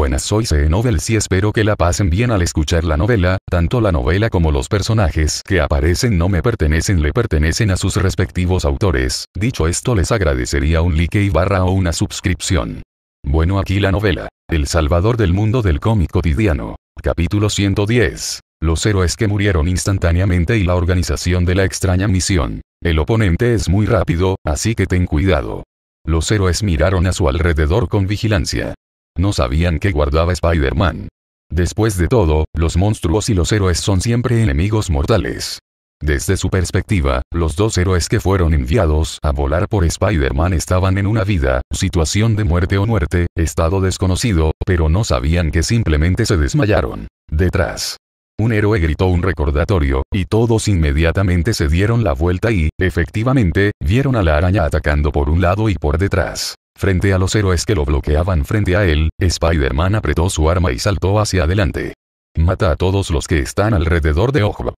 buenas soy C e Novel y espero que la pasen bien al escuchar la novela, tanto la novela como los personajes que aparecen no me pertenecen le pertenecen a sus respectivos autores, dicho esto les agradecería un like y barra o una suscripción. Bueno aquí la novela, El Salvador del Mundo del Cómic Cotidiano, capítulo 110. Los héroes que murieron instantáneamente y la organización de la extraña misión. El oponente es muy rápido, así que ten cuidado. Los héroes miraron a su alrededor con vigilancia. No sabían que guardaba Spider-Man. Después de todo, los monstruos y los héroes son siempre enemigos mortales. Desde su perspectiva, los dos héroes que fueron enviados a volar por Spider-Man estaban en una vida, situación de muerte o muerte, estado desconocido, pero no sabían que simplemente se desmayaron. Detrás. Un héroe gritó un recordatorio, y todos inmediatamente se dieron la vuelta y, efectivamente, vieron a la araña atacando por un lado y por detrás. Frente a los héroes que lo bloqueaban frente a él, Spider-Man apretó su arma y saltó hacia adelante. Mata a todos los que están alrededor de Ojo.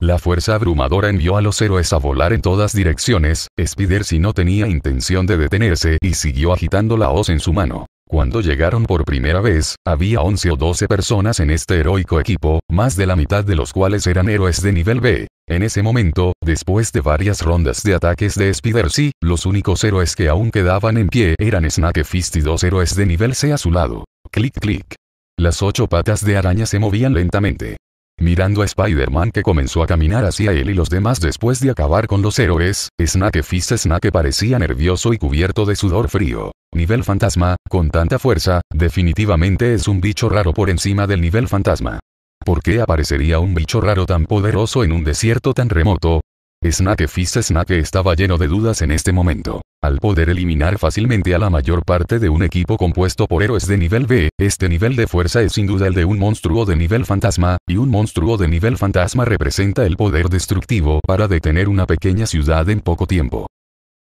La fuerza abrumadora envió a los héroes a volar en todas direcciones, Spider si no tenía intención de detenerse y siguió agitando la hoz en su mano. Cuando llegaron por primera vez, había 11 o 12 personas en este heroico equipo, más de la mitad de los cuales eran héroes de nivel B. En ese momento, después de varias rondas de ataques de Spider-C, los únicos héroes que aún quedaban en pie eran Snack Fist y dos héroes de nivel C a su lado. Clic clic. Las ocho patas de araña se movían lentamente. Mirando a Spider-Man que comenzó a caminar hacia él y los demás después de acabar con los héroes, Snake Fist Snake parecía nervioso y cubierto de sudor frío. Nivel fantasma, con tanta fuerza, definitivamente es un bicho raro por encima del nivel fantasma. ¿Por qué aparecería un bicho raro tan poderoso en un desierto tan remoto? Snake Fist Snake estaba lleno de dudas en este momento. Al poder eliminar fácilmente a la mayor parte de un equipo compuesto por héroes de nivel B, este nivel de fuerza es sin duda el de un monstruo de nivel fantasma, y un monstruo de nivel fantasma representa el poder destructivo para detener una pequeña ciudad en poco tiempo.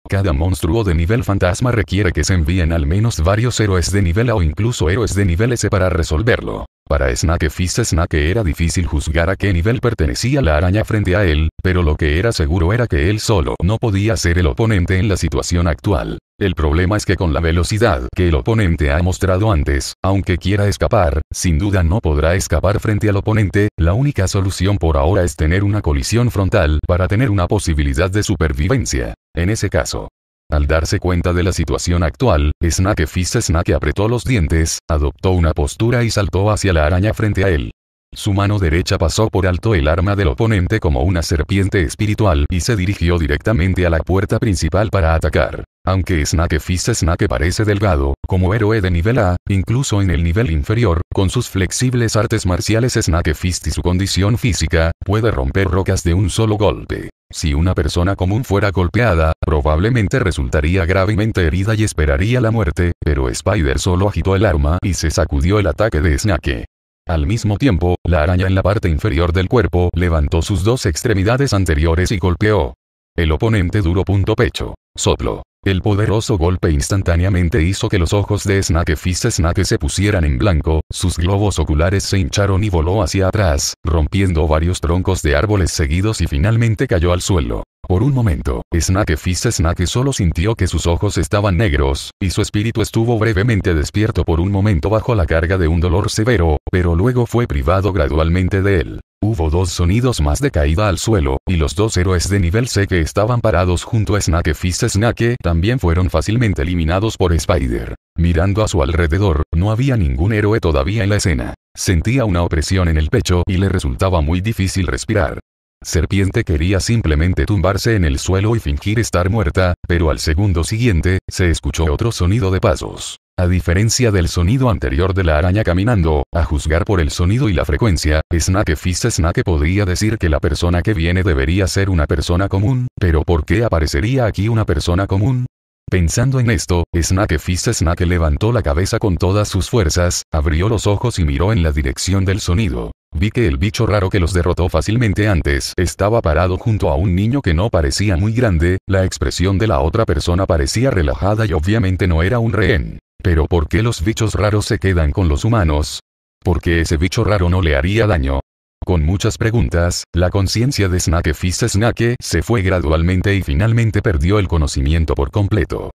Cada monstruo de nivel fantasma requiere que se envíen al menos varios héroes de nivel A o incluso héroes de nivel S para resolverlo. Para Snake Fist Snake era difícil juzgar a qué nivel pertenecía la araña frente a él, pero lo que era seguro era que él solo no podía ser el oponente en la situación actual. El problema es que con la velocidad que el oponente ha mostrado antes, aunque quiera escapar, sin duda no podrá escapar frente al oponente, la única solución por ahora es tener una colisión frontal para tener una posibilidad de supervivencia. En ese caso, al darse cuenta de la situación actual, Snake Fist Snake apretó los dientes, adoptó una postura y saltó hacia la araña frente a él. Su mano derecha pasó por alto el arma del oponente como una serpiente espiritual y se dirigió directamente a la puerta principal para atacar. Aunque Snake Fist Snake parece delgado, como héroe de nivel A, incluso en el nivel inferior, con sus flexibles artes marciales Snake Fist y su condición física, puede romper rocas de un solo golpe. Si una persona común fuera golpeada, probablemente resultaría gravemente herida y esperaría la muerte, pero Spider solo agitó el arma y se sacudió el ataque de Snake. Al mismo tiempo, la araña en la parte inferior del cuerpo levantó sus dos extremidades anteriores y golpeó. El oponente duro punto pecho. Soplo. El poderoso golpe instantáneamente hizo que los ojos de Snake Fist Snake se pusieran en blanco, sus globos oculares se hincharon y voló hacia atrás, rompiendo varios troncos de árboles seguidos y finalmente cayó al suelo. Por un momento, Snake Fist Snake solo sintió que sus ojos estaban negros, y su espíritu estuvo brevemente despierto por un momento bajo la carga de un dolor severo, pero luego fue privado gradualmente de él. Hubo dos sonidos más de caída al suelo, y los dos héroes de nivel C que estaban parados junto a Snake Fist Snake también fueron fácilmente eliminados por Spider. Mirando a su alrededor, no había ningún héroe todavía en la escena. Sentía una opresión en el pecho y le resultaba muy difícil respirar. Serpiente quería simplemente tumbarse en el suelo y fingir estar muerta, pero al segundo siguiente, se escuchó otro sonido de pasos. A diferencia del sonido anterior de la araña caminando, a juzgar por el sonido y la frecuencia, Snake Snake podría decir que la persona que viene debería ser una persona común, pero ¿por qué aparecería aquí una persona común? Pensando en esto, Snake Fist Snake levantó la cabeza con todas sus fuerzas, abrió los ojos y miró en la dirección del sonido. Vi que el bicho raro que los derrotó fácilmente antes estaba parado junto a un niño que no parecía muy grande, la expresión de la otra persona parecía relajada y obviamente no era un rehén. Pero ¿por qué los bichos raros se quedan con los humanos? Porque ese bicho raro no le haría daño. Con muchas preguntas, la conciencia de Snake Snake se fue gradualmente y finalmente perdió el conocimiento por completo.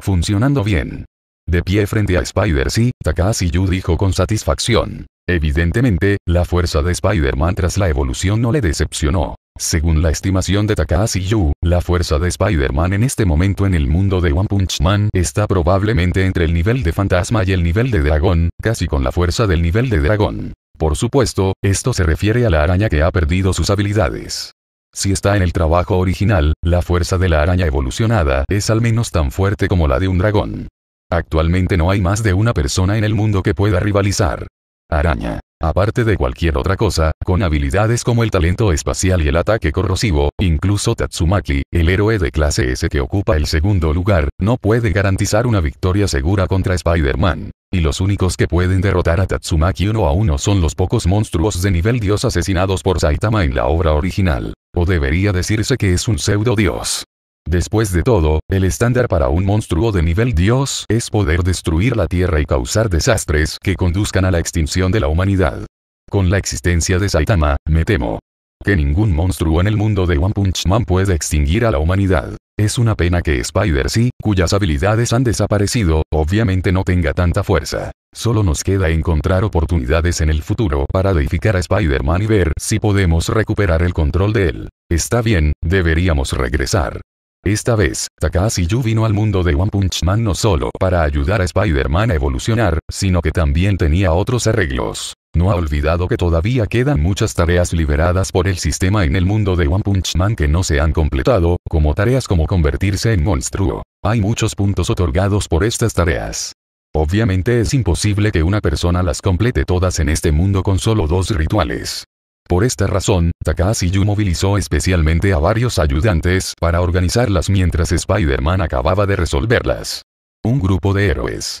Funcionando bien. De pie frente a Spider-C, Takashi Yu dijo con satisfacción. Evidentemente, la fuerza de Spider-Man tras la evolución no le decepcionó. Según la estimación de Takashi Yu, la fuerza de Spider-Man en este momento en el mundo de One Punch Man está probablemente entre el nivel de fantasma y el nivel de dragón, casi con la fuerza del nivel de dragón. Por supuesto, esto se refiere a la araña que ha perdido sus habilidades. Si está en el trabajo original, la fuerza de la araña evolucionada es al menos tan fuerte como la de un dragón. Actualmente no hay más de una persona en el mundo que pueda rivalizar. Araña. Aparte de cualquier otra cosa, con habilidades como el talento espacial y el ataque corrosivo, incluso Tatsumaki, el héroe de clase S que ocupa el segundo lugar, no puede garantizar una victoria segura contra Spider-Man. Y los únicos que pueden derrotar a Tatsumaki uno a uno son los pocos monstruos de nivel dios asesinados por Saitama en la obra original. O debería decirse que es un pseudo dios. Después de todo, el estándar para un monstruo de nivel dios es poder destruir la Tierra y causar desastres que conduzcan a la extinción de la humanidad. Con la existencia de Saitama, me temo que ningún monstruo en el mundo de One Punch Man puede extinguir a la humanidad. Es una pena que Spider-C, cuyas habilidades han desaparecido, obviamente no tenga tanta fuerza. Solo nos queda encontrar oportunidades en el futuro para edificar a Spider-Man y ver si podemos recuperar el control de él. Está bien, deberíamos regresar. Esta vez, Takashi Yu vino al mundo de One Punch Man no solo para ayudar a Spider-Man a evolucionar, sino que también tenía otros arreglos. No ha olvidado que todavía quedan muchas tareas liberadas por el sistema en el mundo de One Punch Man que no se han completado, como tareas como convertirse en monstruo. Hay muchos puntos otorgados por estas tareas. Obviamente es imposible que una persona las complete todas en este mundo con solo dos rituales. Por esta razón, Takahashi Yu movilizó especialmente a varios ayudantes para organizarlas mientras Spider-Man acababa de resolverlas. Un grupo de héroes.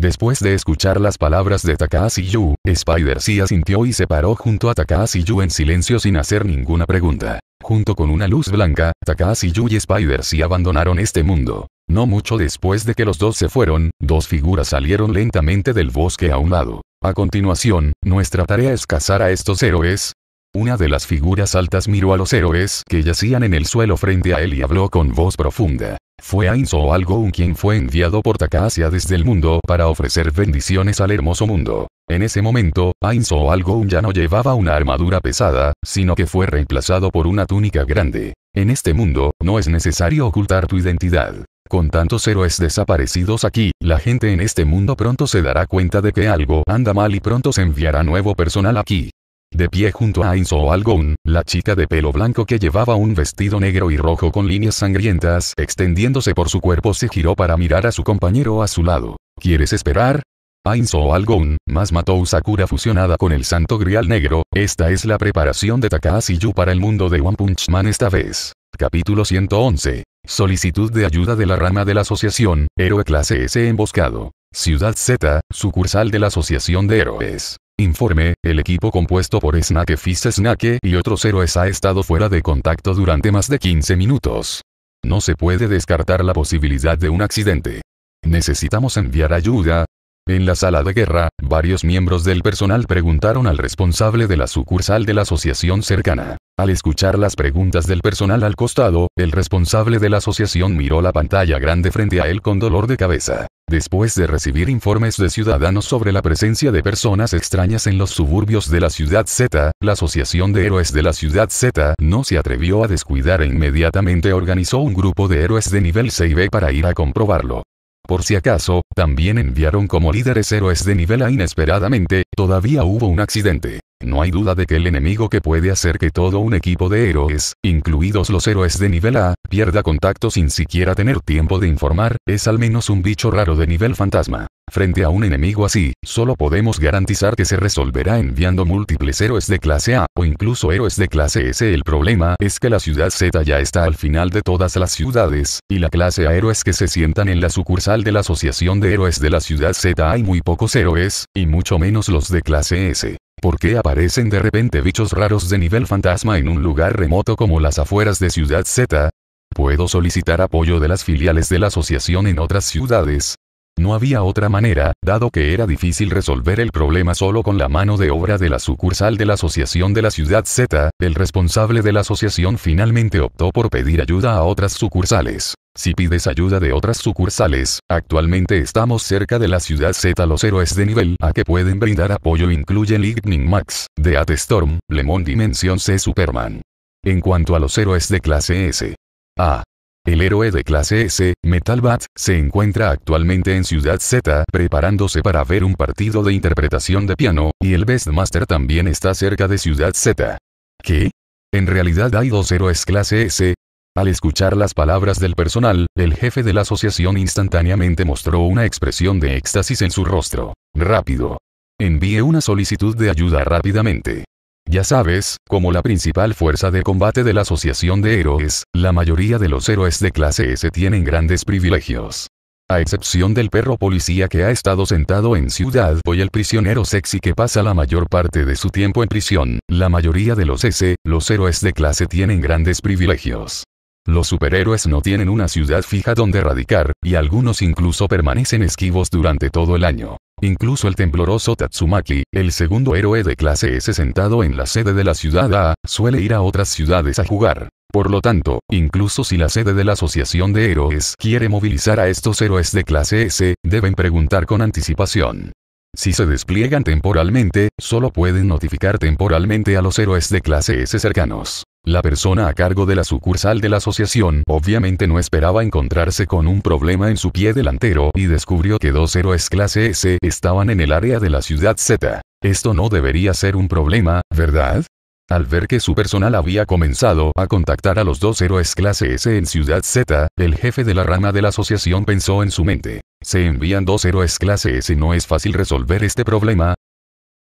Después de escuchar las palabras de Takahashi Yu, Spider sí asintió y se paró junto a Takahashi Yu en silencio sin hacer ninguna pregunta. Junto con una luz blanca, Takahashi Yu y Spider sí abandonaron este mundo. No mucho después de que los dos se fueron, dos figuras salieron lentamente del bosque a un lado. A continuación, nuestra tarea es cazar a estos héroes. Una de las figuras altas miró a los héroes que yacían en el suelo frente a él y habló con voz profunda. Fue Ainzo o quien fue enviado por Takahasia desde el mundo para ofrecer bendiciones al hermoso mundo. En ese momento, Ainzo o ya no llevaba una armadura pesada, sino que fue reemplazado por una túnica grande. En este mundo, no es necesario ocultar tu identidad. Con tantos héroes desaparecidos aquí, la gente en este mundo pronto se dará cuenta de que algo anda mal y pronto se enviará nuevo personal aquí. De pie junto a Ainso Algon, la chica de pelo blanco que llevaba un vestido negro y rojo con líneas sangrientas extendiéndose por su cuerpo se giró para mirar a su compañero a su lado. ¿Quieres esperar? Ainso Algon, más Matou Sakura fusionada con el santo grial negro, esta es la preparación de Takahashi Yu para el mundo de One Punch Man esta vez. Capítulo 111. Solicitud de ayuda de la rama de la asociación, Héroe Clase S Emboscado. Ciudad Z, sucursal de la Asociación de Héroes. Informe, el equipo compuesto por Snake Fist Snake y otros héroes ha estado fuera de contacto durante más de 15 minutos. No se puede descartar la posibilidad de un accidente. Necesitamos enviar ayuda, en la sala de guerra, varios miembros del personal preguntaron al responsable de la sucursal de la asociación cercana. Al escuchar las preguntas del personal al costado, el responsable de la asociación miró la pantalla grande frente a él con dolor de cabeza. Después de recibir informes de ciudadanos sobre la presencia de personas extrañas en los suburbios de la ciudad Z, la Asociación de Héroes de la Ciudad Z no se atrevió a descuidar e inmediatamente organizó un grupo de héroes de nivel y b para ir a comprobarlo. Por si acaso, también enviaron como líderes héroes de nivel A inesperadamente, todavía hubo un accidente. No hay duda de que el enemigo que puede hacer que todo un equipo de héroes, incluidos los héroes de nivel A, pierda contacto sin siquiera tener tiempo de informar, es al menos un bicho raro de nivel fantasma. Frente a un enemigo así, solo podemos garantizar que se resolverá enviando múltiples héroes de clase A o incluso héroes de clase S. El problema es que la ciudad Z ya está al final de todas las ciudades, y la clase A héroes que se sientan en la sucursal de la Asociación de Héroes de la Ciudad Z hay muy pocos héroes, y mucho menos los de clase S. ¿Por qué aparecen de repente bichos raros de nivel fantasma en un lugar remoto como las afueras de Ciudad Z? Puedo solicitar apoyo de las filiales de la asociación en otras ciudades, no había otra manera, dado que era difícil resolver el problema solo con la mano de obra de la sucursal de la Asociación de la Ciudad Z, el responsable de la asociación finalmente optó por pedir ayuda a otras sucursales. Si pides ayuda de otras sucursales, actualmente estamos cerca de la ciudad Z. Los héroes de nivel A que pueden brindar apoyo incluyen Lightning Max, At Storm, Lemon Dimension C Superman. En cuanto a los héroes de clase S, A. El héroe de clase S, Metal Bat, se encuentra actualmente en Ciudad Z preparándose para ver un partido de interpretación de piano, y el Bestmaster también está cerca de Ciudad Z. ¿Qué? En realidad hay dos héroes clase S. Al escuchar las palabras del personal, el jefe de la asociación instantáneamente mostró una expresión de éxtasis en su rostro. Rápido. Envíe una solicitud de ayuda rápidamente. Ya sabes, como la principal fuerza de combate de la Asociación de Héroes, la mayoría de los héroes de clase S tienen grandes privilegios. A excepción del perro policía que ha estado sentado en ciudad hoy el prisionero sexy que pasa la mayor parte de su tiempo en prisión, la mayoría de los S, los héroes de clase tienen grandes privilegios. Los superhéroes no tienen una ciudad fija donde radicar, y algunos incluso permanecen esquivos durante todo el año. Incluso el tembloroso Tatsumaki, el segundo héroe de clase S sentado en la sede de la ciudad A, suele ir a otras ciudades a jugar. Por lo tanto, incluso si la sede de la Asociación de Héroes quiere movilizar a estos héroes de clase S, deben preguntar con anticipación. Si se despliegan temporalmente, solo pueden notificar temporalmente a los héroes de clase S cercanos. La persona a cargo de la sucursal de la asociación obviamente no esperaba encontrarse con un problema en su pie delantero y descubrió que dos héroes clase S estaban en el área de la ciudad Z. Esto no debería ser un problema, ¿verdad? Al ver que su personal había comenzado a contactar a los dos héroes clase S en Ciudad Z, el jefe de la rama de la asociación pensó en su mente. Se envían dos héroes clase S, no es fácil resolver este problema.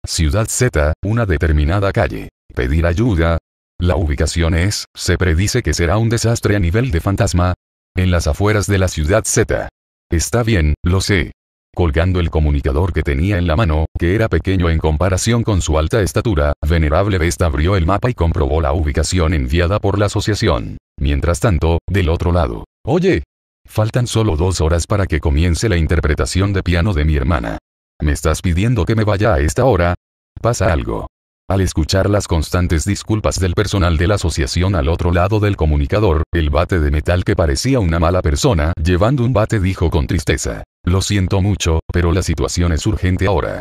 Ciudad Z, una determinada calle. Pedir ayuda, la ubicación es, se predice que será un desastre a nivel de fantasma, en las afueras de la ciudad Z. Está bien, lo sé. Colgando el comunicador que tenía en la mano, que era pequeño en comparación con su alta estatura, Venerable Vesta abrió el mapa y comprobó la ubicación enviada por la asociación. Mientras tanto, del otro lado. Oye. Faltan solo dos horas para que comience la interpretación de piano de mi hermana. ¿Me estás pidiendo que me vaya a esta hora? Pasa algo. Al escuchar las constantes disculpas del personal de la asociación al otro lado del comunicador, el bate de metal que parecía una mala persona, llevando un bate dijo con tristeza. Lo siento mucho, pero la situación es urgente ahora.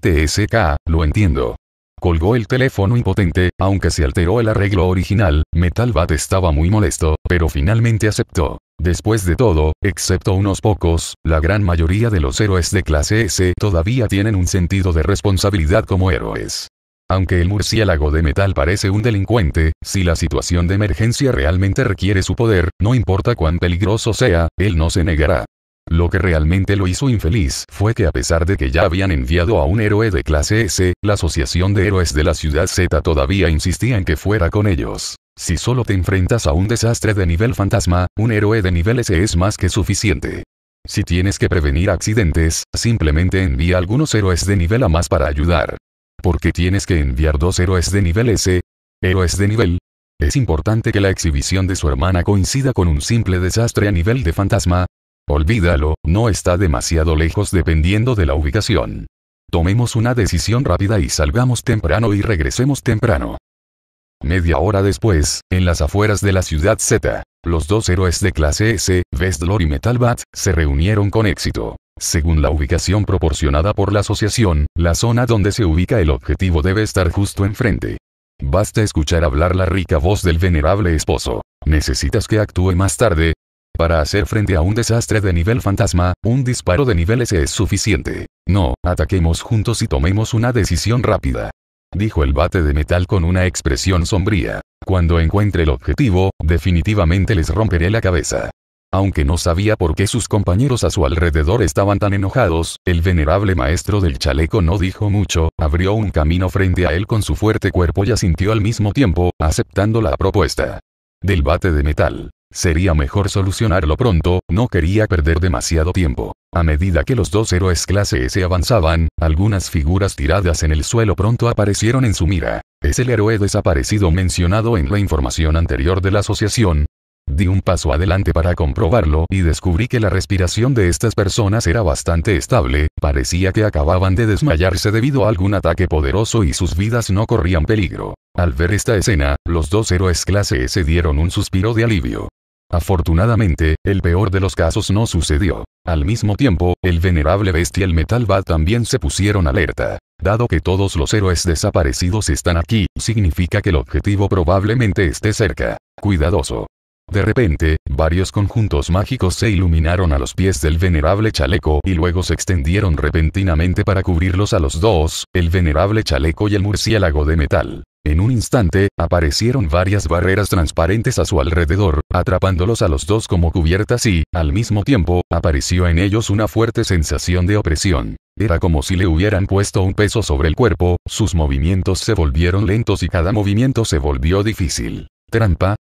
TSK, lo entiendo. Colgó el teléfono impotente, aunque se alteró el arreglo original, Metal Bat estaba muy molesto, pero finalmente aceptó. Después de todo, excepto unos pocos, la gran mayoría de los héroes de clase S todavía tienen un sentido de responsabilidad como héroes. Aunque el murciélago de metal parece un delincuente, si la situación de emergencia realmente requiere su poder, no importa cuán peligroso sea, él no se negará. Lo que realmente lo hizo infeliz fue que a pesar de que ya habían enviado a un héroe de clase S, la Asociación de Héroes de la Ciudad Z todavía insistía en que fuera con ellos. Si solo te enfrentas a un desastre de nivel fantasma, un héroe de nivel S es más que suficiente. Si tienes que prevenir accidentes, simplemente envía algunos héroes de nivel A más para ayudar. ¿Por qué tienes que enviar dos héroes de nivel S, héroes de nivel. Es importante que la exhibición de su hermana coincida con un simple desastre a nivel de fantasma. Olvídalo, no está demasiado lejos dependiendo de la ubicación. Tomemos una decisión rápida y salgamos temprano y regresemos temprano. Media hora después, en las afueras de la ciudad Z, los dos héroes de clase S, Vestlor y Metalbat, se reunieron con éxito. Según la ubicación proporcionada por la asociación, la zona donde se ubica el objetivo debe estar justo enfrente. Basta escuchar hablar la rica voz del venerable esposo. Necesitas que actúe más tarde. Para hacer frente a un desastre de nivel fantasma, un disparo de nivel S es suficiente. No, ataquemos juntos y tomemos una decisión rápida. Dijo el bate de metal con una expresión sombría. Cuando encuentre el objetivo, definitivamente les romperé la cabeza. Aunque no sabía por qué sus compañeros a su alrededor estaban tan enojados, el venerable maestro del chaleco no dijo mucho, abrió un camino frente a él con su fuerte cuerpo y asintió al mismo tiempo, aceptando la propuesta. Del bate de metal. Sería mejor solucionarlo pronto, no quería perder demasiado tiempo. A medida que los dos héroes clase S avanzaban, algunas figuras tiradas en el suelo pronto aparecieron en su mira. Es el héroe desaparecido mencionado en la información anterior de la asociación, Di un paso adelante para comprobarlo y descubrí que la respiración de estas personas era bastante estable, parecía que acababan de desmayarse debido a algún ataque poderoso y sus vidas no corrían peligro. Al ver esta escena, los dos héroes clase S dieron un suspiro de alivio. Afortunadamente, el peor de los casos no sucedió. Al mismo tiempo, el venerable Bestia el Metal Bat también se pusieron alerta. Dado que todos los héroes desaparecidos están aquí, significa que el objetivo probablemente esté cerca. Cuidadoso. De repente, varios conjuntos mágicos se iluminaron a los pies del venerable chaleco y luego se extendieron repentinamente para cubrirlos a los dos, el venerable chaleco y el murciélago de metal. En un instante, aparecieron varias barreras transparentes a su alrededor, atrapándolos a los dos como cubiertas y, al mismo tiempo, apareció en ellos una fuerte sensación de opresión. Era como si le hubieran puesto un peso sobre el cuerpo, sus movimientos se volvieron lentos y cada movimiento se volvió difícil. Trampa,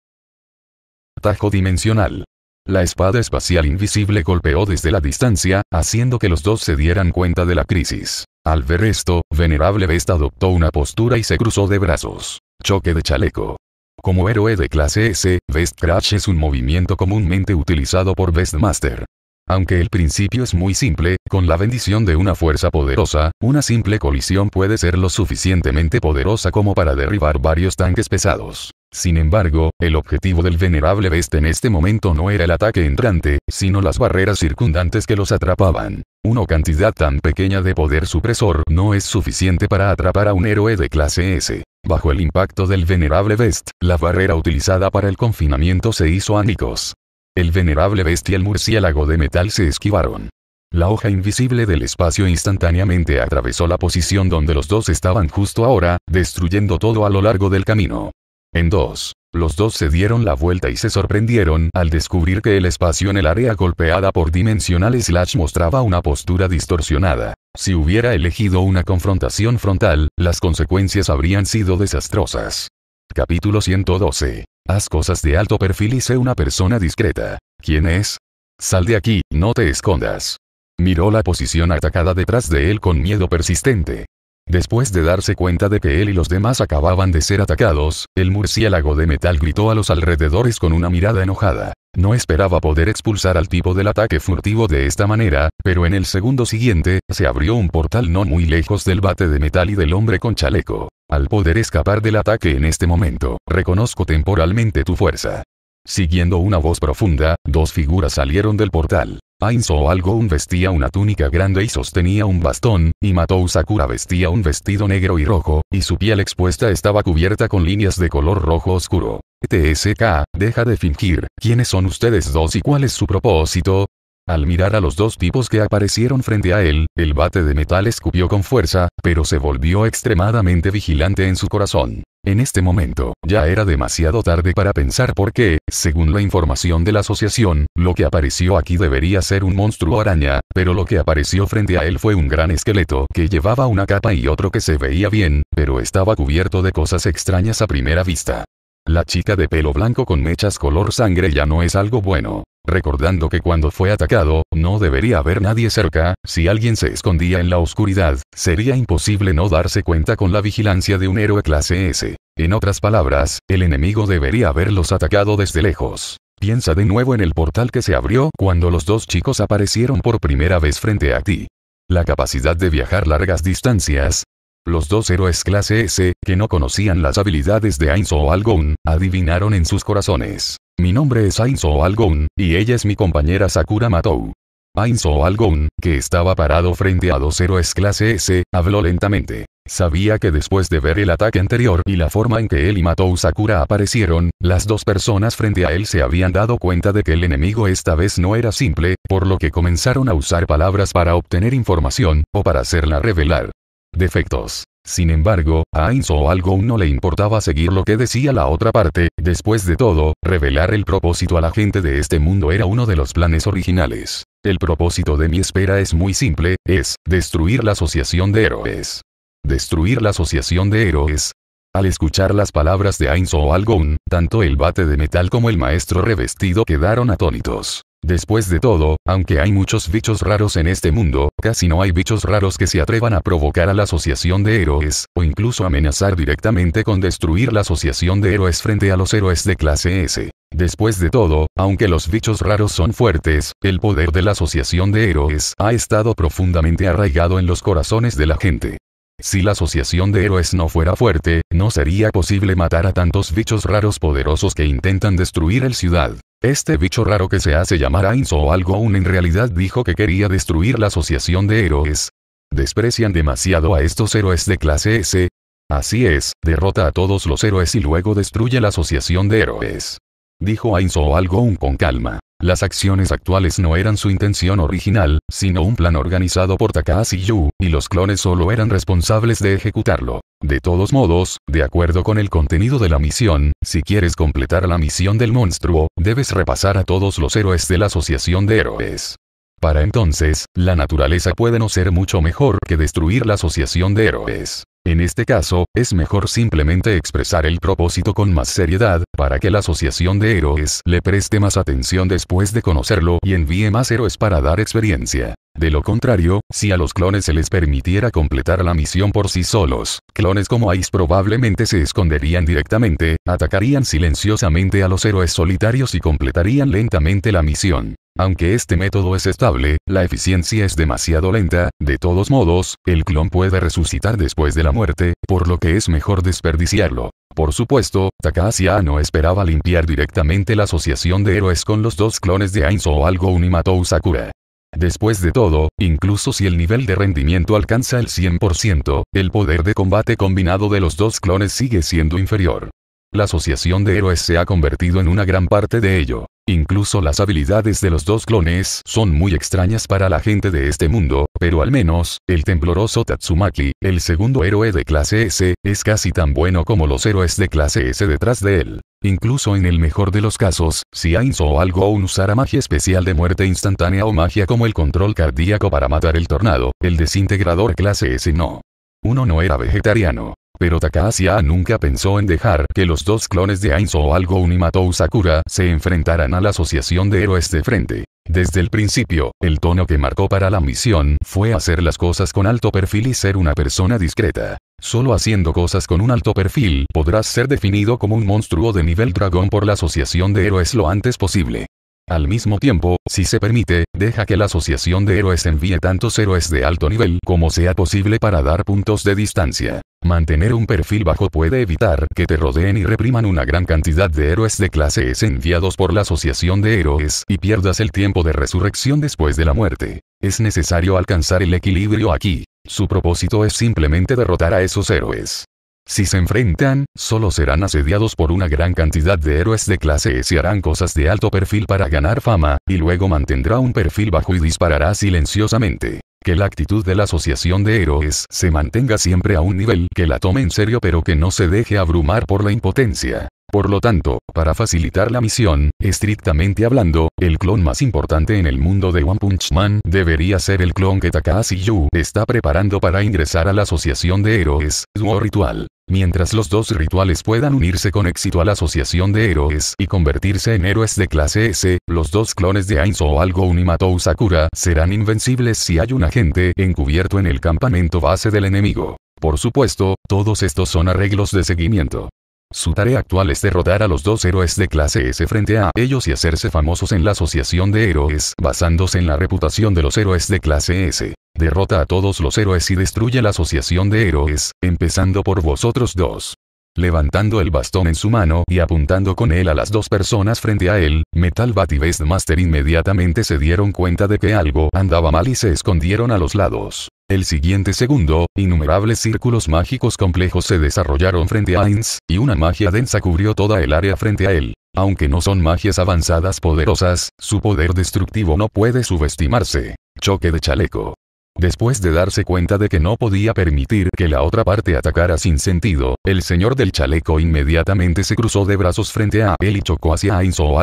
Tajo dimensional. La espada espacial invisible golpeó desde la distancia, haciendo que los dos se dieran cuenta de la crisis. Al ver esto, Venerable Best adoptó una postura y se cruzó de brazos. Choque de chaleco. Como héroe de clase S, Best Crash es un movimiento comúnmente utilizado por Master. Aunque el principio es muy simple, con la bendición de una fuerza poderosa, una simple colisión puede ser lo suficientemente poderosa como para derribar varios tanques pesados. Sin embargo, el objetivo del venerable Best en este momento no era el ataque entrante, sino las barreras circundantes que los atrapaban. Una cantidad tan pequeña de poder supresor no es suficiente para atrapar a un héroe de clase S. Bajo el impacto del venerable Best, la barrera utilizada para el confinamiento se hizo anicos. El venerable Best y el murciélago de metal se esquivaron. La hoja invisible del espacio instantáneamente atravesó la posición donde los dos estaban justo ahora, destruyendo todo a lo largo del camino. En dos, los dos se dieron la vuelta y se sorprendieron al descubrir que el espacio en el área golpeada por Dimensional Slash mostraba una postura distorsionada. Si hubiera elegido una confrontación frontal, las consecuencias habrían sido desastrosas. Capítulo 112. Haz cosas de alto perfil y sé una persona discreta. ¿Quién es? Sal de aquí, no te escondas. Miró la posición atacada detrás de él con miedo persistente. Después de darse cuenta de que él y los demás acababan de ser atacados, el murciélago de metal gritó a los alrededores con una mirada enojada. No esperaba poder expulsar al tipo del ataque furtivo de esta manera, pero en el segundo siguiente, se abrió un portal no muy lejos del bate de metal y del hombre con chaleco. Al poder escapar del ataque en este momento, reconozco temporalmente tu fuerza. Siguiendo una voz profunda, dos figuras salieron del portal. Ainz o algo vestía una túnica grande y sostenía un bastón, y Matou Sakura vestía un vestido negro y rojo, y su piel expuesta estaba cubierta con líneas de color rojo oscuro. TSK, deja de fingir, ¿quiénes son ustedes dos y cuál es su propósito? Al mirar a los dos tipos que aparecieron frente a él, el bate de metal escupió con fuerza, pero se volvió extremadamente vigilante en su corazón. En este momento, ya era demasiado tarde para pensar por qué, según la información de la asociación, lo que apareció aquí debería ser un monstruo araña, pero lo que apareció frente a él fue un gran esqueleto que llevaba una capa y otro que se veía bien, pero estaba cubierto de cosas extrañas a primera vista. La chica de pelo blanco con mechas color sangre ya no es algo bueno recordando que cuando fue atacado, no debería haber nadie cerca, si alguien se escondía en la oscuridad, sería imposible no darse cuenta con la vigilancia de un héroe clase S. En otras palabras, el enemigo debería haberlos atacado desde lejos. Piensa de nuevo en el portal que se abrió cuando los dos chicos aparecieron por primera vez frente a ti. La capacidad de viajar largas distancias, los dos héroes clase S, que no conocían las habilidades de Ainz o Algon, adivinaron en sus corazones. Mi nombre es Ainso Algon, y ella es mi compañera Sakura Matou. Ainso Algon, que estaba parado frente a dos héroes clase S, habló lentamente. Sabía que después de ver el ataque anterior y la forma en que él y Matou Sakura aparecieron, las dos personas frente a él se habían dado cuenta de que el enemigo esta vez no era simple, por lo que comenzaron a usar palabras para obtener información, o para hacerla revelar. Defectos. Sin embargo, a Ainz o no le importaba seguir lo que decía la otra parte, después de todo, revelar el propósito a la gente de este mundo era uno de los planes originales. El propósito de mi espera es muy simple, es, destruir la asociación de héroes. Destruir la asociación de héroes. Al escuchar las palabras de Ainz o Algon, tanto el bate de metal como el maestro revestido quedaron atónitos. Después de todo, aunque hay muchos bichos raros en este mundo, casi no hay bichos raros que se atrevan a provocar a la Asociación de Héroes, o incluso amenazar directamente con destruir la Asociación de Héroes frente a los héroes de clase S. Después de todo, aunque los bichos raros son fuertes, el poder de la Asociación de Héroes ha estado profundamente arraigado en los corazones de la gente. Si la asociación de héroes no fuera fuerte, no sería posible matar a tantos bichos raros poderosos que intentan destruir el ciudad. Este bicho raro que se hace llamar Ainz o algo aún en realidad dijo que quería destruir la asociación de héroes. Desprecian demasiado a estos héroes de clase S. Así es, derrota a todos los héroes y luego destruye la asociación de héroes. Dijo Ainz o algo con calma. Las acciones actuales no eran su intención original, sino un plan organizado por Takahashi Yu, y los clones solo eran responsables de ejecutarlo. De todos modos, de acuerdo con el contenido de la misión, si quieres completar la misión del monstruo, debes repasar a todos los héroes de la Asociación de Héroes. Para entonces, la naturaleza puede no ser mucho mejor que destruir la Asociación de Héroes. En este caso, es mejor simplemente expresar el propósito con más seriedad, para que la asociación de héroes le preste más atención después de conocerlo y envíe más héroes para dar experiencia. De lo contrario, si a los clones se les permitiera completar la misión por sí solos, clones como Ice probablemente se esconderían directamente, atacarían silenciosamente a los héroes solitarios y completarían lentamente la misión. Aunque este método es estable, la eficiencia es demasiado lenta, de todos modos, el clon puede resucitar después de la muerte, por lo que es mejor desperdiciarlo. Por supuesto, Takahashi no esperaba limpiar directamente la asociación de héroes con los dos clones de Ainz o algo Unimato Sakura. Después de todo, incluso si el nivel de rendimiento alcanza el 100%, el poder de combate combinado de los dos clones sigue siendo inferior. La asociación de héroes se ha convertido en una gran parte de ello. Incluso las habilidades de los dos clones son muy extrañas para la gente de este mundo, pero al menos, el tembloroso Tatsumaki, el segundo héroe de clase S, es casi tan bueno como los héroes de clase S detrás de él. Incluso en el mejor de los casos, si Ainz o algo usara magia especial de muerte instantánea o magia como el control cardíaco para matar el tornado, el desintegrador clase S no. Uno no era vegetariano pero Takahashi nunca pensó en dejar que los dos clones de Ainz o algo Unimatou Sakura se enfrentaran a la Asociación de Héroes de Frente. Desde el principio, el tono que marcó para la misión fue hacer las cosas con alto perfil y ser una persona discreta. Solo haciendo cosas con un alto perfil podrás ser definido como un monstruo de nivel dragón por la Asociación de Héroes lo antes posible. Al mismo tiempo, si se permite, deja que la Asociación de Héroes envíe tantos héroes de alto nivel como sea posible para dar puntos de distancia. Mantener un perfil bajo puede evitar que te rodeen y repriman una gran cantidad de héroes de clase S enviados por la Asociación de Héroes y pierdas el tiempo de resurrección después de la muerte. Es necesario alcanzar el equilibrio aquí. Su propósito es simplemente derrotar a esos héroes. Si se enfrentan, solo serán asediados por una gran cantidad de héroes de clase S y harán cosas de alto perfil para ganar fama, y luego mantendrá un perfil bajo y disparará silenciosamente. Que la actitud de la Asociación de Héroes se mantenga siempre a un nivel que la tome en serio pero que no se deje abrumar por la impotencia. Por lo tanto, para facilitar la misión, estrictamente hablando, el clon más importante en el mundo de One Punch Man debería ser el clon que Takahashi Yu está preparando para ingresar a la Asociación de Héroes, Duo Ritual. Mientras los dos rituales puedan unirse con éxito a la Asociación de Héroes y convertirse en héroes de clase S, los dos clones de Ainz o Algo y Sakura serán invencibles si hay un agente encubierto en el campamento base del enemigo. Por supuesto, todos estos son arreglos de seguimiento. Su tarea actual es derrotar a los dos héroes de clase S frente a ellos y hacerse famosos en la Asociación de Héroes basándose en la reputación de los héroes de clase S. Derrota a todos los héroes y destruye la Asociación de Héroes, empezando por vosotros dos. Levantando el bastón en su mano y apuntando con él a las dos personas frente a él, Metal Bat y Master inmediatamente se dieron cuenta de que algo andaba mal y se escondieron a los lados. El siguiente segundo, innumerables círculos mágicos complejos se desarrollaron frente a Ainz, y una magia densa cubrió toda el área frente a él. Aunque no son magias avanzadas poderosas, su poder destructivo no puede subestimarse. Choque de chaleco. Después de darse cuenta de que no podía permitir que la otra parte atacara sin sentido, el señor del chaleco inmediatamente se cruzó de brazos frente a él y chocó hacia Ainz o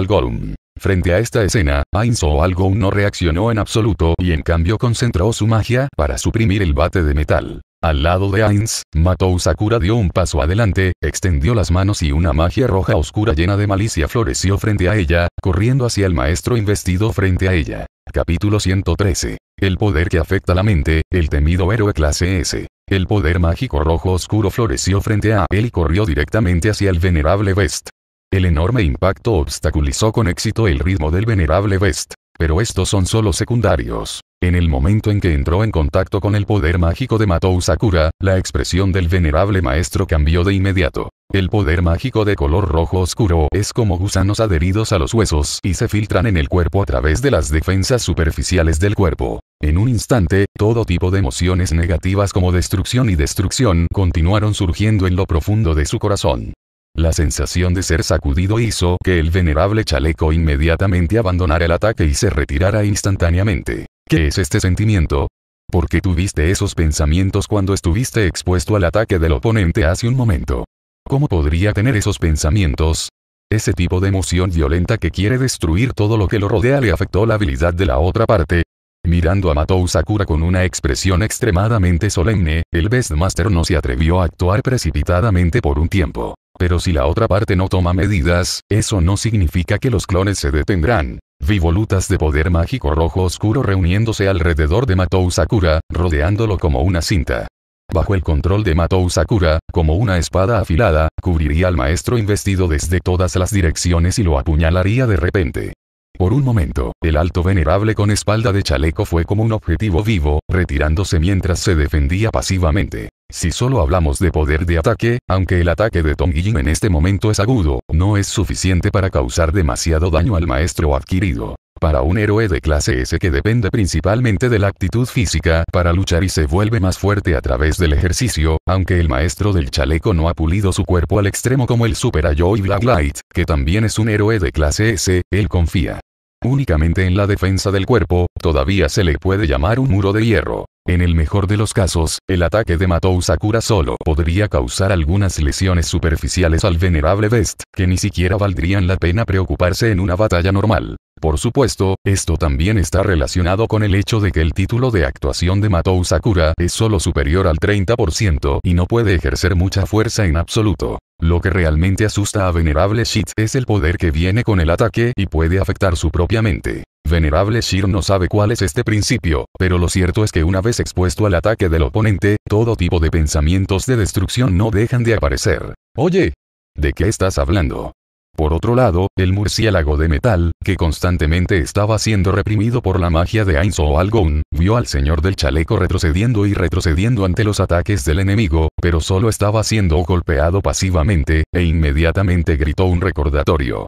Frente a esta escena, Ainz o gorum no reaccionó en absoluto y en cambio concentró su magia para suprimir el bate de metal. Al lado de Ainz, Matou Sakura dio un paso adelante, extendió las manos y una magia roja oscura llena de malicia floreció frente a ella, corriendo hacia el maestro investido frente a ella. Capítulo 113 el poder que afecta la mente, el temido héroe clase S. El poder mágico rojo oscuro floreció frente a él y corrió directamente hacia el venerable Vest. El enorme impacto obstaculizó con éxito el ritmo del venerable Vest. Pero estos son solo secundarios. En el momento en que entró en contacto con el poder mágico de Matou Sakura, la expresión del venerable maestro cambió de inmediato. El poder mágico de color rojo oscuro es como gusanos adheridos a los huesos y se filtran en el cuerpo a través de las defensas superficiales del cuerpo. En un instante, todo tipo de emociones negativas como destrucción y destrucción continuaron surgiendo en lo profundo de su corazón. La sensación de ser sacudido hizo que el venerable chaleco inmediatamente abandonara el ataque y se retirara instantáneamente. ¿Qué es este sentimiento? ¿Por qué tuviste esos pensamientos cuando estuviste expuesto al ataque del oponente hace un momento? ¿Cómo podría tener esos pensamientos? Ese tipo de emoción violenta que quiere destruir todo lo que lo rodea le afectó la habilidad de la otra parte, Mirando a Matou Sakura con una expresión extremadamente solemne, el Bestmaster no se atrevió a actuar precipitadamente por un tiempo. Pero si la otra parte no toma medidas, eso no significa que los clones se detendrán. Volutas de poder mágico rojo oscuro reuniéndose alrededor de Matou Sakura, rodeándolo como una cinta. Bajo el control de Matou Sakura, como una espada afilada, cubriría al maestro investido desde todas las direcciones y lo apuñalaría de repente. Por un momento, el alto venerable con espalda de chaleco fue como un objetivo vivo, retirándose mientras se defendía pasivamente. Si solo hablamos de poder de ataque, aunque el ataque de Tong Jin en este momento es agudo, no es suficiente para causar demasiado daño al maestro adquirido. Para un héroe de clase S que depende principalmente de la actitud física para luchar y se vuelve más fuerte a través del ejercicio, aunque el maestro del chaleco no ha pulido su cuerpo al extremo como el Super Ayo y Black Light, que también es un héroe de clase S, él confía. Únicamente en la defensa del cuerpo, todavía se le puede llamar un muro de hierro. En el mejor de los casos, el ataque de Matou Sakura solo podría causar algunas lesiones superficiales al venerable Best, que ni siquiera valdrían la pena preocuparse en una batalla normal. Por supuesto, esto también está relacionado con el hecho de que el título de actuación de Matou Sakura es solo superior al 30% y no puede ejercer mucha fuerza en absoluto. Lo que realmente asusta a Venerable Shit es el poder que viene con el ataque y puede afectar su propia mente. Venerable Shir no sabe cuál es este principio, pero lo cierto es que una vez expuesto al ataque del oponente, todo tipo de pensamientos de destrucción no dejan de aparecer. Oye, ¿de qué estás hablando? Por otro lado, el murciélago de metal, que constantemente estaba siendo reprimido por la magia de Ainz o Algon, vio al señor del chaleco retrocediendo y retrocediendo ante los ataques del enemigo, pero solo estaba siendo golpeado pasivamente, e inmediatamente gritó un recordatorio.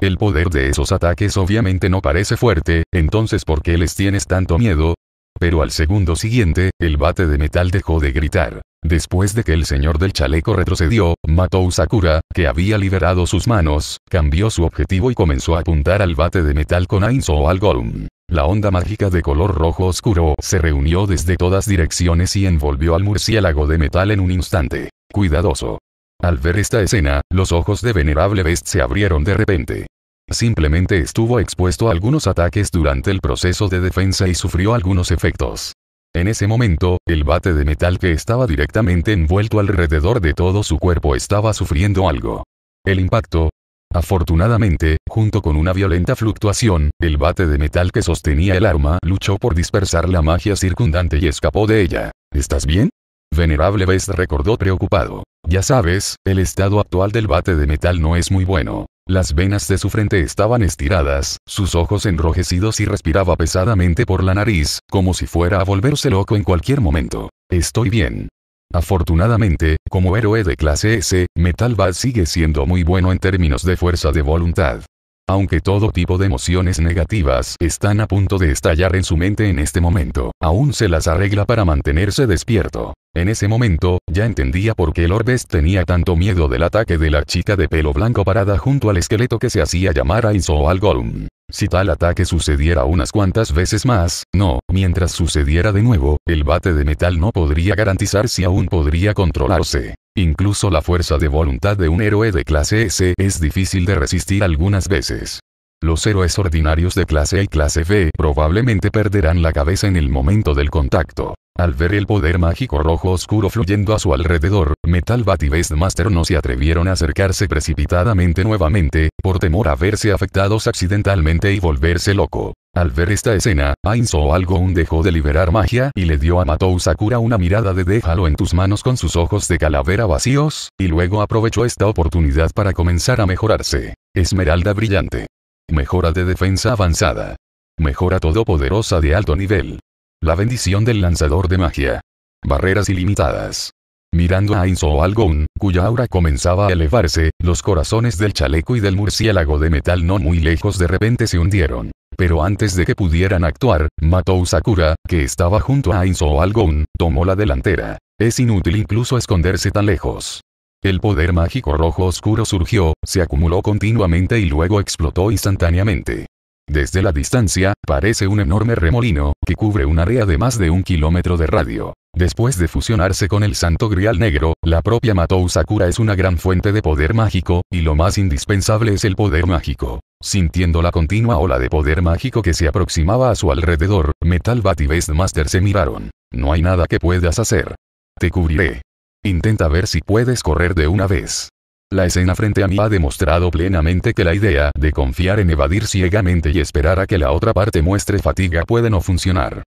El poder de esos ataques obviamente no parece fuerte, entonces ¿por qué les tienes tanto miedo? Pero al segundo siguiente, el bate de metal dejó de gritar. Después de que el señor del chaleco retrocedió, Matou Sakura, que había liberado sus manos, cambió su objetivo y comenzó a apuntar al bate de metal con Ainz al Golem. La onda mágica de color rojo oscuro se reunió desde todas direcciones y envolvió al murciélago de metal en un instante. Cuidadoso. Al ver esta escena, los ojos de Venerable Best se abrieron de repente. Simplemente estuvo expuesto a algunos ataques durante el proceso de defensa y sufrió algunos efectos. En ese momento, el bate de metal que estaba directamente envuelto alrededor de todo su cuerpo estaba sufriendo algo. El impacto. Afortunadamente, junto con una violenta fluctuación, el bate de metal que sostenía el arma luchó por dispersar la magia circundante y escapó de ella. ¿Estás bien? Venerable Best recordó preocupado. Ya sabes, el estado actual del bate de metal no es muy bueno. Las venas de su frente estaban estiradas, sus ojos enrojecidos y respiraba pesadamente por la nariz, como si fuera a volverse loco en cualquier momento. Estoy bien. Afortunadamente, como héroe de clase S, Metal Bat sigue siendo muy bueno en términos de fuerza de voluntad. Aunque todo tipo de emociones negativas están a punto de estallar en su mente en este momento, aún se las arregla para mantenerse despierto. En ese momento, ya entendía por qué Lord tenía tanto miedo del ataque de la chica de pelo blanco parada junto al esqueleto que se hacía llamar a al Si tal ataque sucediera unas cuantas veces más, no, mientras sucediera de nuevo, el bate de metal no podría garantizar si aún podría controlarse. Incluso la fuerza de voluntad de un héroe de clase S es difícil de resistir algunas veces. Los héroes ordinarios de clase A y clase B probablemente perderán la cabeza en el momento del contacto. Al ver el poder mágico rojo oscuro fluyendo a su alrededor, Metal Bat y Master no se atrevieron a acercarse precipitadamente nuevamente, por temor a verse afectados accidentalmente y volverse loco. Al ver esta escena, Ainzo Algon dejó de liberar magia y le dio a Matou Sakura una mirada de déjalo en tus manos con sus ojos de calavera vacíos, y luego aprovechó esta oportunidad para comenzar a mejorarse. Esmeralda brillante. Mejora de defensa avanzada. Mejora todopoderosa de alto nivel. La bendición del lanzador de magia. Barreras ilimitadas. Mirando a Ainzo Algon, cuya aura comenzaba a elevarse, los corazones del chaleco y del murciélago de metal no muy lejos de repente se hundieron. Pero antes de que pudieran actuar, Matou Sakura, que estaba junto a Inso Algon, tomó la delantera. Es inútil incluso esconderse tan lejos. El poder mágico rojo oscuro surgió, se acumuló continuamente y luego explotó instantáneamente. Desde la distancia, parece un enorme remolino, que cubre un área de más de un kilómetro de radio. Después de fusionarse con el Santo Grial Negro, la propia Matou Sakura es una gran fuente de poder mágico, y lo más indispensable es el poder mágico. Sintiendo la continua ola de poder mágico que se aproximaba a su alrededor, Metal Bat y Beastmaster se miraron. No hay nada que puedas hacer. Te cubriré. Intenta ver si puedes correr de una vez. La escena frente a mí ha demostrado plenamente que la idea de confiar en evadir ciegamente y esperar a que la otra parte muestre fatiga puede no funcionar.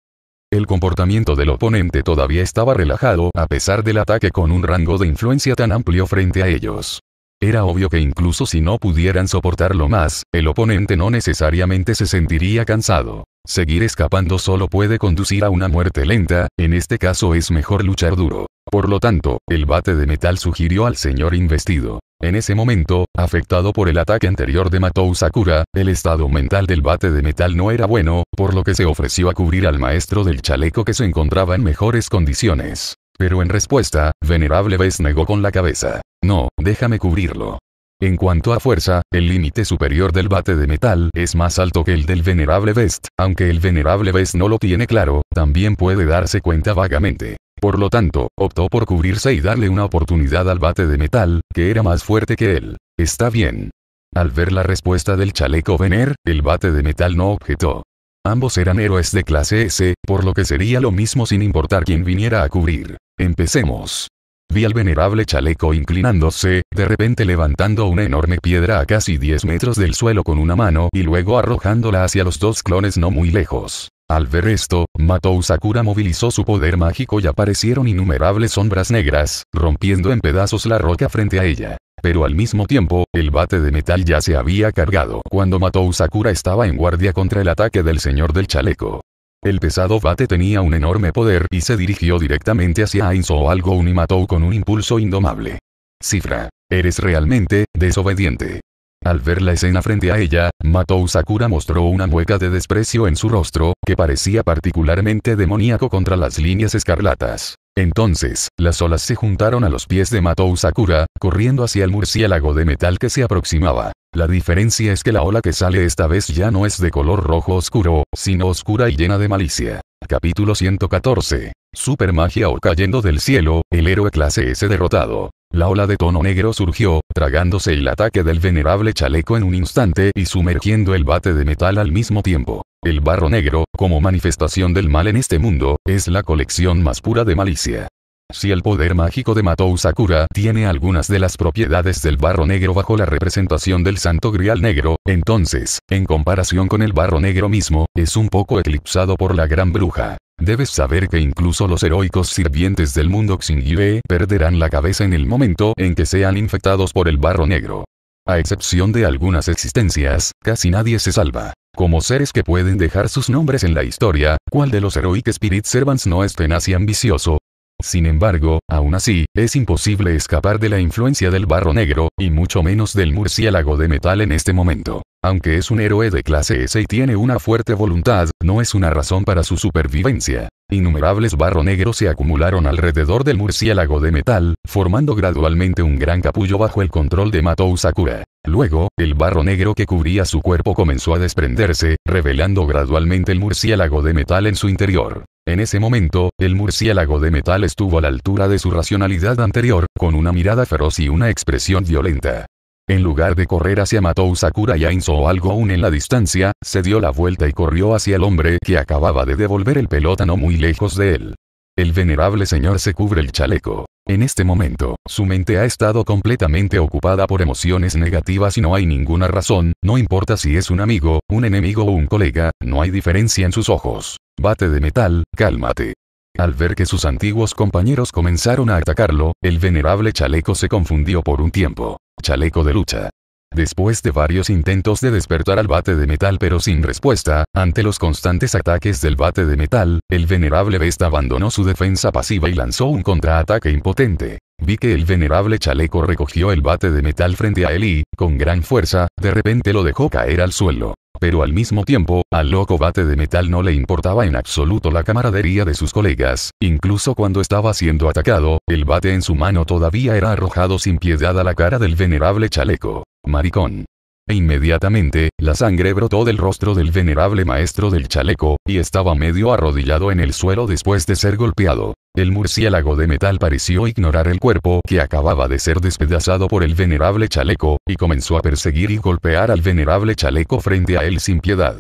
El comportamiento del oponente todavía estaba relajado a pesar del ataque con un rango de influencia tan amplio frente a ellos. Era obvio que incluso si no pudieran soportarlo más, el oponente no necesariamente se sentiría cansado. Seguir escapando solo puede conducir a una muerte lenta, en este caso es mejor luchar duro. Por lo tanto, el bate de metal sugirió al señor investido. En ese momento, afectado por el ataque anterior de Matou Sakura, el estado mental del bate de metal no era bueno, por lo que se ofreció a cubrir al maestro del chaleco que se encontraba en mejores condiciones. Pero en respuesta, Venerable vest negó con la cabeza. No, déjame cubrirlo. En cuanto a fuerza, el límite superior del bate de metal es más alto que el del venerable Best, aunque el venerable Best no lo tiene claro, también puede darse cuenta vagamente. Por lo tanto, optó por cubrirse y darle una oportunidad al bate de metal, que era más fuerte que él. Está bien. Al ver la respuesta del chaleco Vener, el bate de metal no objetó. Ambos eran héroes de clase S, por lo que sería lo mismo sin importar quién viniera a cubrir. Empecemos. Vi al venerable chaleco inclinándose, de repente levantando una enorme piedra a casi 10 metros del suelo con una mano y luego arrojándola hacia los dos clones no muy lejos. Al ver esto, Matou Sakura movilizó su poder mágico y aparecieron innumerables sombras negras, rompiendo en pedazos la roca frente a ella. Pero al mismo tiempo, el bate de metal ya se había cargado cuando Matou Sakura estaba en guardia contra el ataque del señor del chaleco. El pesado bate tenía un enorme poder y se dirigió directamente hacia Ainzo o algo y con un impulso indomable. Cifra. Eres realmente, desobediente. Al ver la escena frente a ella, Matou Sakura mostró una mueca de desprecio en su rostro, que parecía particularmente demoníaco contra las líneas escarlatas. Entonces, las olas se juntaron a los pies de Matou Sakura, corriendo hacia el murciélago de metal que se aproximaba. La diferencia es que la ola que sale esta vez ya no es de color rojo oscuro, sino oscura y llena de malicia. Capítulo 114. Super magia o cayendo del cielo, el héroe clase S derrotado. La ola de tono negro surgió, tragándose el ataque del venerable chaleco en un instante y sumergiendo el bate de metal al mismo tiempo. El barro negro, como manifestación del mal en este mundo, es la colección más pura de malicia. Si el poder mágico de Matou Sakura tiene algunas de las propiedades del barro negro bajo la representación del santo grial negro, entonces, en comparación con el barro negro mismo, es un poco eclipsado por la gran bruja. Debes saber que incluso los heroicos sirvientes del mundo Xingyue perderán la cabeza en el momento en que sean infectados por el barro negro. A excepción de algunas existencias, casi nadie se salva. Como seres que pueden dejar sus nombres en la historia, ¿cuál de los heroic spirit servants no es tenaz y ambicioso? Sin embargo, aún así, es imposible escapar de la influencia del barro negro, y mucho menos del murciélago de metal en este momento. Aunque es un héroe de clase S y tiene una fuerte voluntad, no es una razón para su supervivencia. Innumerables barro negros se acumularon alrededor del murciélago de metal, formando gradualmente un gran capullo bajo el control de Mato Sakura. Luego, el barro negro que cubría su cuerpo comenzó a desprenderse, revelando gradualmente el murciélago de metal en su interior. En ese momento, el murciélago de metal estuvo a la altura de su racionalidad anterior, con una mirada feroz y una expresión violenta. En lugar de correr hacia Matou Sakura y Ainzo o algo aún en la distancia, se dio la vuelta y corrió hacia el hombre que acababa de devolver el pelota no muy lejos de él. El venerable señor se cubre el chaleco. En este momento, su mente ha estado completamente ocupada por emociones negativas y no hay ninguna razón, no importa si es un amigo, un enemigo o un colega, no hay diferencia en sus ojos. Bate de metal, cálmate. Al ver que sus antiguos compañeros comenzaron a atacarlo, el venerable chaleco se confundió por un tiempo. Chaleco de lucha. Después de varios intentos de despertar al bate de metal pero sin respuesta, ante los constantes ataques del bate de metal, el venerable besta abandonó su defensa pasiva y lanzó un contraataque impotente. Vi que el venerable chaleco recogió el bate de metal frente a él y, con gran fuerza, de repente lo dejó caer al suelo. Pero al mismo tiempo, al loco bate de metal no le importaba en absoluto la camaradería de sus colegas, incluso cuando estaba siendo atacado, el bate en su mano todavía era arrojado sin piedad a la cara del venerable chaleco. Maricón. E inmediatamente, la sangre brotó del rostro del venerable maestro del chaleco, y estaba medio arrodillado en el suelo después de ser golpeado. El murciélago de metal pareció ignorar el cuerpo que acababa de ser despedazado por el venerable chaleco, y comenzó a perseguir y golpear al venerable chaleco frente a él sin piedad.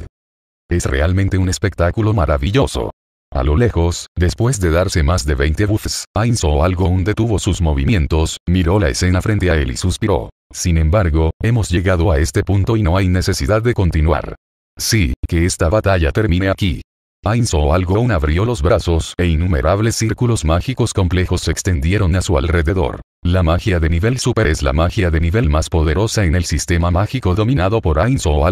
Es realmente un espectáculo maravilloso. A lo lejos, después de darse más de 20 buffs, Ainz o un detuvo sus movimientos, miró la escena frente a él y suspiró. Sin embargo, hemos llegado a este punto y no hay necesidad de continuar. Sí, que esta batalla termine aquí. Ainz o abrió los brazos e innumerables círculos mágicos complejos se extendieron a su alrededor. La magia de nivel super es la magia de nivel más poderosa en el sistema mágico dominado por Ainz o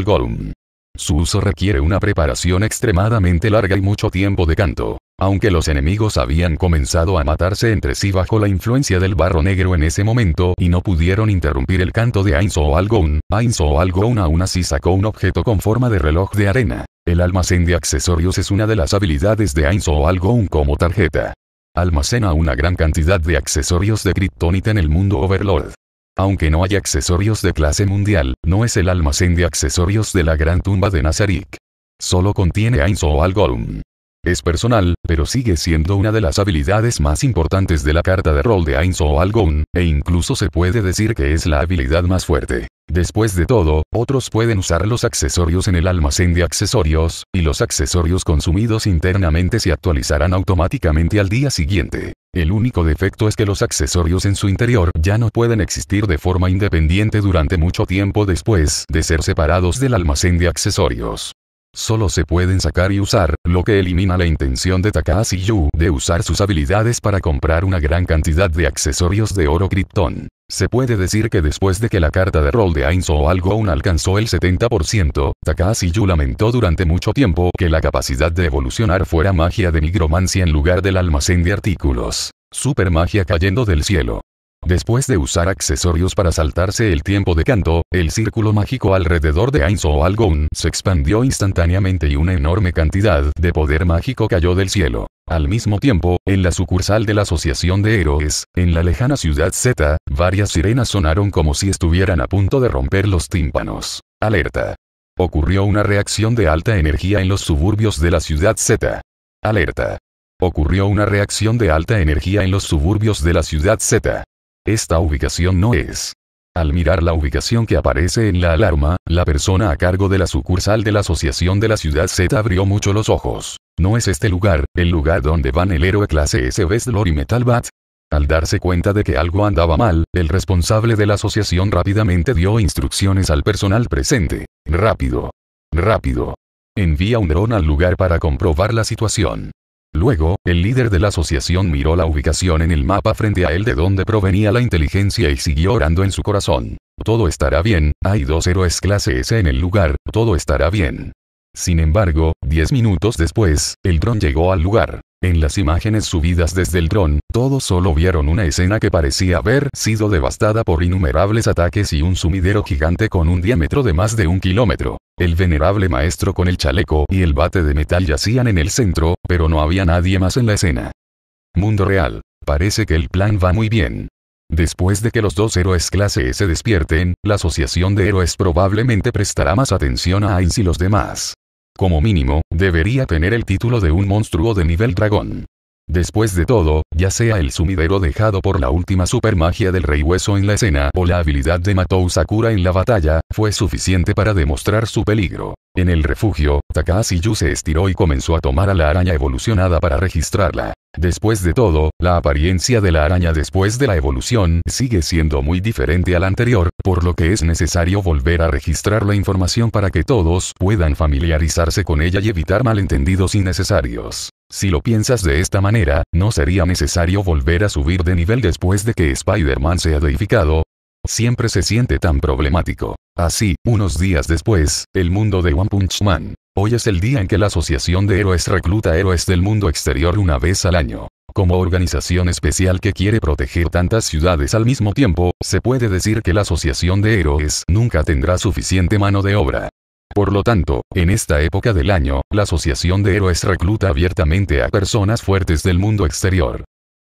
Su uso requiere una preparación extremadamente larga y mucho tiempo de canto. Aunque los enemigos habían comenzado a matarse entre sí bajo la influencia del barro negro en ese momento y no pudieron interrumpir el canto de Ainz o Algon, Ainz o Algon aún así sacó un objeto con forma de reloj de arena. El almacén de accesorios es una de las habilidades de Ainz o Algon como tarjeta. Almacena una gran cantidad de accesorios de Kryptonita en el mundo Overlord. Aunque no hay accesorios de clase mundial, no es el almacén de accesorios de la gran tumba de Nazarick. Solo contiene Ainz o Algon. Es personal, pero sigue siendo una de las habilidades más importantes de la carta de rol de Ainz o Algon, e incluso se puede decir que es la habilidad más fuerte. Después de todo, otros pueden usar los accesorios en el almacén de accesorios, y los accesorios consumidos internamente se actualizarán automáticamente al día siguiente. El único defecto es que los accesorios en su interior ya no pueden existir de forma independiente durante mucho tiempo después de ser separados del almacén de accesorios. Solo se pueden sacar y usar, lo que elimina la intención de Takahashi Yu de usar sus habilidades para comprar una gran cantidad de accesorios de oro Krypton. Se puede decir que después de que la carta de rol de Ainz o algo aún alcanzó el 70%, Takahashi Yu lamentó durante mucho tiempo que la capacidad de evolucionar fuera magia de nigromancia en lugar del almacén de artículos. Super magia cayendo del cielo. Después de usar accesorios para saltarse el tiempo de canto, el círculo mágico alrededor de Ainz o Algon se expandió instantáneamente y una enorme cantidad de poder mágico cayó del cielo. Al mismo tiempo, en la sucursal de la Asociación de Héroes, en la lejana ciudad Z, varias sirenas sonaron como si estuvieran a punto de romper los tímpanos. Alerta. Ocurrió una reacción de alta energía en los suburbios de la ciudad Z. Alerta. Ocurrió una reacción de alta energía en los suburbios de la ciudad Z. Esta ubicación no es. Al mirar la ubicación que aparece en la alarma, la persona a cargo de la sucursal de la Asociación de la Ciudad Z abrió mucho los ojos. No es este lugar, el lugar donde van el héroe clase S Best y Metal Bat. Al darse cuenta de que algo andaba mal, el responsable de la asociación rápidamente dio instrucciones al personal presente. Rápido. Rápido. Envía un dron al lugar para comprobar la situación. Luego, el líder de la asociación miró la ubicación en el mapa frente a él de donde provenía la inteligencia y siguió orando en su corazón. Todo estará bien, hay dos héroes clase S en el lugar, todo estará bien. Sin embargo, 10 minutos después, el dron llegó al lugar. En las imágenes subidas desde el dron, todos solo vieron una escena que parecía haber sido devastada por innumerables ataques y un sumidero gigante con un diámetro de más de un kilómetro. El venerable maestro con el chaleco y el bate de metal yacían en el centro, pero no había nadie más en la escena. Mundo real. Parece que el plan va muy bien. Después de que los dos héroes clase S despierten, la Asociación de Héroes probablemente prestará más atención a Ainz y los demás como mínimo, debería tener el título de un monstruo de nivel dragón. Después de todo, ya sea el sumidero dejado por la última supermagia del Rey Hueso en la escena o la habilidad de Matou Sakura en la batalla, fue suficiente para demostrar su peligro. En el refugio, Takahashi Yu se estiró y comenzó a tomar a la araña evolucionada para registrarla. Después de todo, la apariencia de la araña después de la evolución sigue siendo muy diferente a la anterior, por lo que es necesario volver a registrar la información para que todos puedan familiarizarse con ella y evitar malentendidos innecesarios. Si lo piensas de esta manera, no sería necesario volver a subir de nivel después de que Spider-Man sea deificado. Siempre se siente tan problemático. Así, unos días después, el mundo de One Punch Man. Hoy es el día en que la Asociación de Héroes recluta héroes del mundo exterior una vez al año. Como organización especial que quiere proteger tantas ciudades al mismo tiempo, se puede decir que la Asociación de Héroes nunca tendrá suficiente mano de obra. Por lo tanto, en esta época del año, la Asociación de Héroes recluta abiertamente a personas fuertes del mundo exterior.